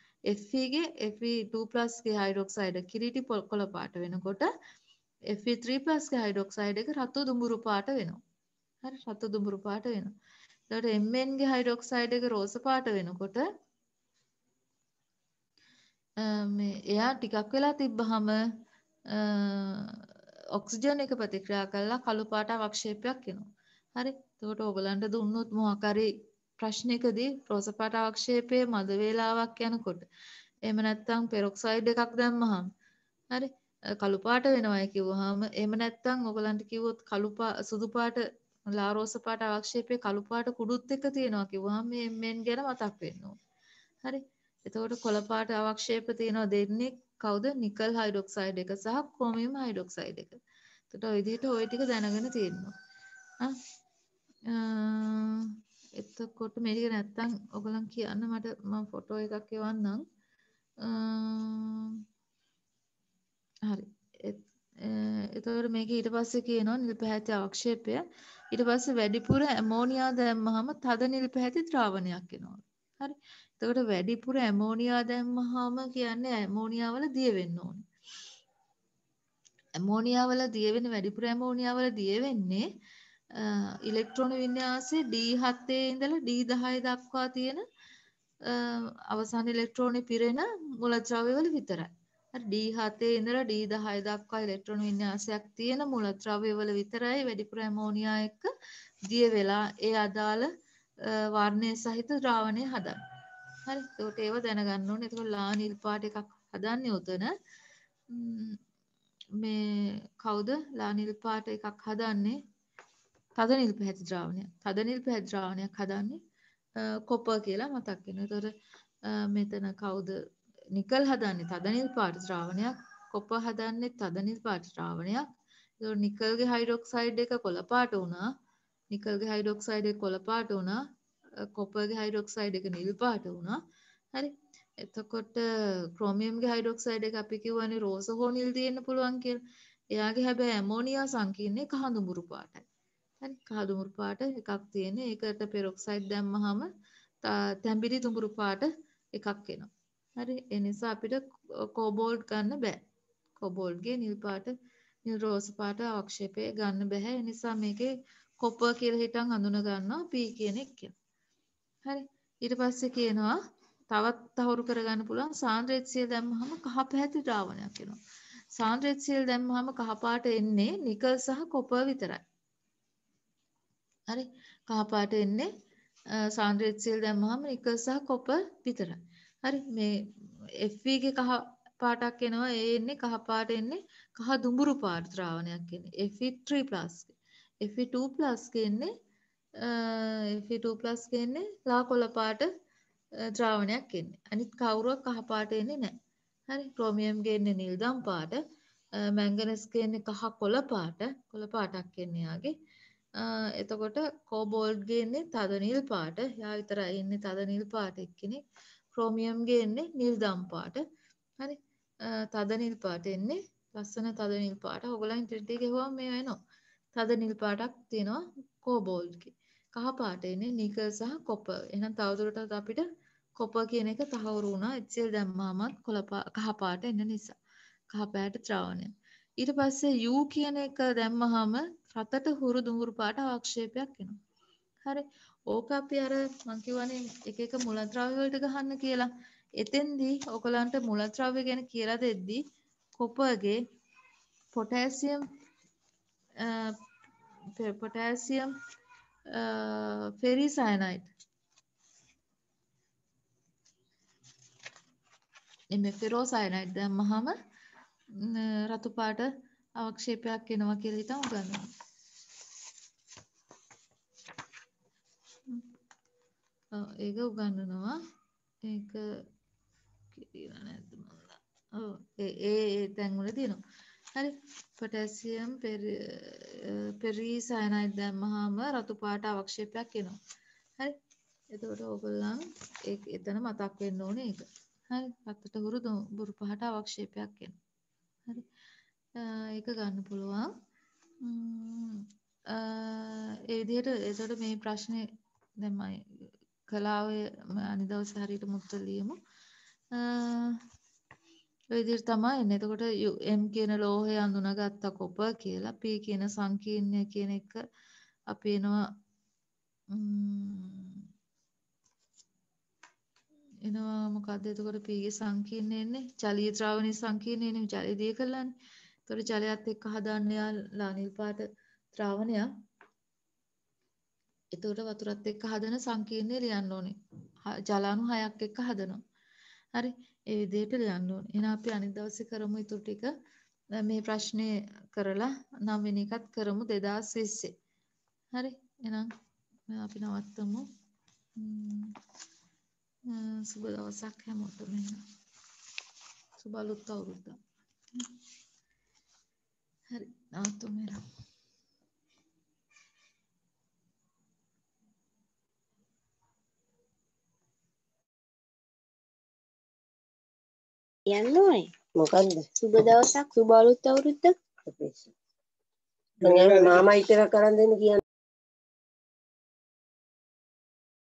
Fe ගේ Fe2+ ගේ හයිඩ්‍රොක්සයිඩ් කිරීටි කොළ පාට වෙනකොට Fe3+ ගේ හයිඩ්‍රොක්සයිඩ් එක රතු දුඹුරු පාට වෙනවා. හරි රතු දුඹුරු පාට වෙනවා. ඊළඟට Mn ගේ හයිඩ්‍රොක්සයිඩ් එක රෝස පාට වෙනකොට මේ එයා ටිකක් වෙලා තිබ්බහම ඔක්සිජන් එක ප්‍රතික්‍රියා කරලා කළු පාට අවක්ෂේපයක් එනවා. හරි. එතකොට ඕගලන්ට දුන්නොත් මොහක් හරි ප්‍රශ්නයකදී රෝසපාට ආක්ෂේපයේ මද වේලාවක් යනකොට එහෙම නැත්නම් පෙරොක්සයිඩ් එකක් දැම්මහම හරි කළු පාට වෙනවයි කිව්වහම එහෙම නැත්නම් ඔයගලන්ට කිව්වොත් කළු සුදු පාට ලාරෝස පාට ආක්ෂේපයේ කළු පාට කුඩුත් එක තියෙනවා කිව්වහම මේ මෙන් ගැන මතක් වෙන්න හරි එතකොට කොළ පාට ආක්ෂේප තියෙනවා දෙන්නේ කවුද නිකල් හයිඩ්‍රොක්සයිඩ් එක සහ ක්‍රෝමියම් හයිඩ්‍රොක්සයිඩ් එක. එතකොට ওই විදිහට ওই ටික දැනගෙන තියෙනවා. එතකොට මේක නැත්තම් ඔයගලන් කියන්න මට මම ෆොටෝ එකක් එවන්නම්. හරි. එතකොට මේක ඊට පස්සේ කියනවා නිල් පැහැති ආක්ෂේපය. ඊට පස්සේ වැඩිපුර ඇමෝනියා දැම්මහම තද නිල් පැහැති ද්‍රාවණයක් එනවා. හරි. එතකොට වැඩිපුර ඇමෝනියා දැම්මහම කියන්නේ ඇමෝනියා වල දිය වෙන්න ඕනේ. ඇමෝනියා වල දිය වෙන වැඩිපුර ඇමෝනියා වල දිය වෙන්නේ ඉලෙක්ට්‍රෝන වින්‍යාසයේ D7 ඉඳලා D10 දක්වා තියෙන අවසාන ඉලෙක්ට්‍රෝන පිරෙන මූලද්‍රව්‍ය වල විතරයි. හරි D7 ඉඳලා D10 දක්වා ඉලෙක්ට්‍රෝන වින්‍යාසයක් තියෙන මූලද්‍රව්‍ය වල විතරයි වැඩිපුර ඇමෝනියා එක්ක දිය වෙලා ඒ අදාළ වර්ණය සහිත ද්‍රාවණය හදන්න. හරි. ඒකට ඒව දැනගන්න ඕනේ. ඒක ලා නිල් පාට එකක් හදන්නේ උතන. මේ කවුද ලා නිල් පාට එකක් හදන්නේ? තද නිල් පැහැති ද්‍රාවණය තද නිල් පැහැති ද්‍රාවණයක් හදන්නේ කොප කියලා මතක් වෙනවා. ඒතොර මෙතන කවුද නිකල් හදන්නේ තද නිල් පාට ද්‍රාවණයක් කොප හදන්නේ තද නිල් පාට ද්‍රාවණයක්. ඒතොර නිකල්ගේ හයිඩ්‍රොක්සයිඩ් එක කොළ පාට වුණා. නිකල්ගේ හයිඩ්‍රොක්සයිඩ් එක කොළ පාට වුණා. කොපර්ගේ හයිඩ්‍රොක්සයිඩ් එක නිල් පාට වුණා. හරි. එතකොට ක්‍රෝමියම්ගේ හයිඩ්‍රොක්සයිඩ් එක අපි කියවනේ රෝස හෝ නිල් තියෙන්න පුළුවන් කියලා. එයාගේ හැබැයි ඇමෝනියා සංකීර්ණය කහඳුඹුරු පාටයි. දැන් කහදුමුරු පාට එකක් තියෙන. ඒකට පෙරොක්සයිඩ් දැම්මහම තැඹිලි දුඹුරු පාට එකක් එනවා. හරි ඒ නිසා අපිට කොබෝල්ඩ් ගන්න බෑ. කොබෝල්ඩ්ගේ නිල් පාට නිල් රෝස් පාට අවක්ෂේපය ගන්න බෑ. ඒ නිසා මේකේ කොපර් කියලා හිතන් හඳුන ගන්නවා P කියන එක. හරි. ඊට පස්සේ කියනවා තවත් තහවුරු කරගන්න පුළුවන් සාන්ද්‍රේත් සියල් දැම්මහම කහ පැහැති ද්‍රාවණයක් එනවා. සාන්ද්‍රේත් සියල් දැම්මහම කහ පාට එන්නේ නිකල් සහ කොපර් විතරයි. හරි කහ පාට එන්නේ සාන්ද්‍රේත් සීල් දැම්මහම නිකල් සහ කොපර් විතරයි. හරි මේ FV ගේ කහ පාටක් එනවා ඒ එන්නේ කහ පාට එන්නේ කහ දුඹුරු පාට ද්‍රාවණයක් එන්නේ Fe3+ Fe2+ කියන්නේ Fe2+ කියන්නේ ලා කොළ පාට ද්‍රාවණයක් එන්නේ. අනිත් කවුරුවක් කහ පාට එන්නේ නැහැ. හරි ක්‍රෝමියම් ගේන්නේ නිල්දම් පාට, මැංගනස් ගේන්නේ කහ කොළ පාට, කොළ පාටක් එන්නේ යාගේ. එතකොට කෝබෝල්ඩ්ගේ එන්නේ තද නිල් පාට. එයා විතරයි ඉන්නේ තද නිල් පාට එක්කෙනෙක්. ක්‍රෝමියම්ගේ එන්නේ නිල්දම් පාට. හරි. තද නිල් පාට එන්නේ ලස්සන තද නිල් පාට. ඔයගොල්ලන් ත්‍රිටි ගෙවුවම මේ වෙනවා. තද නිල් පාටක් තියෙනවා කෝබෝල්ඩ්ගේ. කහ පාට එන්නේ නිකල් සහ කොපර්. එහෙනම් තවදුරටත් අපිට කොපර් කියන එක තහවුරු වුණා. HCl දැම්මාමත් කොළ කහ පාට එන්න නිසා. කහ පාට ද්‍රාවණය. ඊට පස්සේ U කියන එක දැම්මහම රතට හුරු දුඹුරු පාට ආක්ෂේපයක් එනවා. හරි. ඕක අපි අර මං කියවනේ එක එක මූලද්‍රව්‍ය වලට ගහන්න කියලා. එතෙන්දී ඔයගලන්ට මූලද්‍රව්‍ය ගැන කියලා දෙද්දී කොපගේ පොටෑසියම් පොටෑසියම් ෆෙරි සයනයිඩ් එමෙ ෆෙරෝ සයනයිඩ් දැම්මහම රතු පාට අවක්ෂේපයක් එනවා කියලා හිතමු ගන්නවා. ඒක උගන්වනවා. ඒක කියලා නැද්ද මන්දා. ඔව් ඒ ඒ තැන් වල තියෙනවා. හරි. පොටෑසියම් පෙරී සයනයිඩ් දැම්මහම රතු පාට අවක්ෂේපයක් එනවා. හරි. එතකොට ඕගොල්ලන් ඒක එතන මතක් වෙන්න ඕනේ ඒක. හරි. රතට හුරු බුරු පහට අවක්ෂේපයක් එනවා. හරි එක ගන්න පුළුවන් ඒදියට එතොට මේ ප්‍රශ්නය දැමයි කලාවය අනිදවස හරිට මුත්තලියමු විදිර තමයි එන්න එතකොට යම් කියන ලෝහය අඳුනගත්ත කොප කියලා පී කියන සංකීර්ණය කියන එක අපේනවා එනවා මොකද්ද එතකොට P ගේ සංකීර්ණ එන්නේ ජලීය ද්‍රාවණයේ සංකීර්ණ එන්නේ ජලය දිය කරලානේ. එතකොට ජලයත් එක්ක හදාන්න යාලා නිල් පාට ද්‍රාවණයක්. එතකොට වතුරත් එක්ක හදන සංකීර්ණය ලියන්න ඕනේ. ජලාණු හයක් එක්ක හදනවා. හරි. ඒ විදිහට ලියන්න ඕනේ. එහෙනම් අපි අනිත් දවසේ කරමු ඊටු ටික. මේ ප්‍රශ්නේ කරලා 9 වෙනි එකත් කරමු 2020. හරි. එහෙනම් අපි නවත්තමු. Mm. Hmm, suba dawasak e ya mo tumina eh. suba luto ruto hari na tumira yan no eh mukanda suba dawasak suba luto ruto Kanyang mama itira karan dengan kiyan.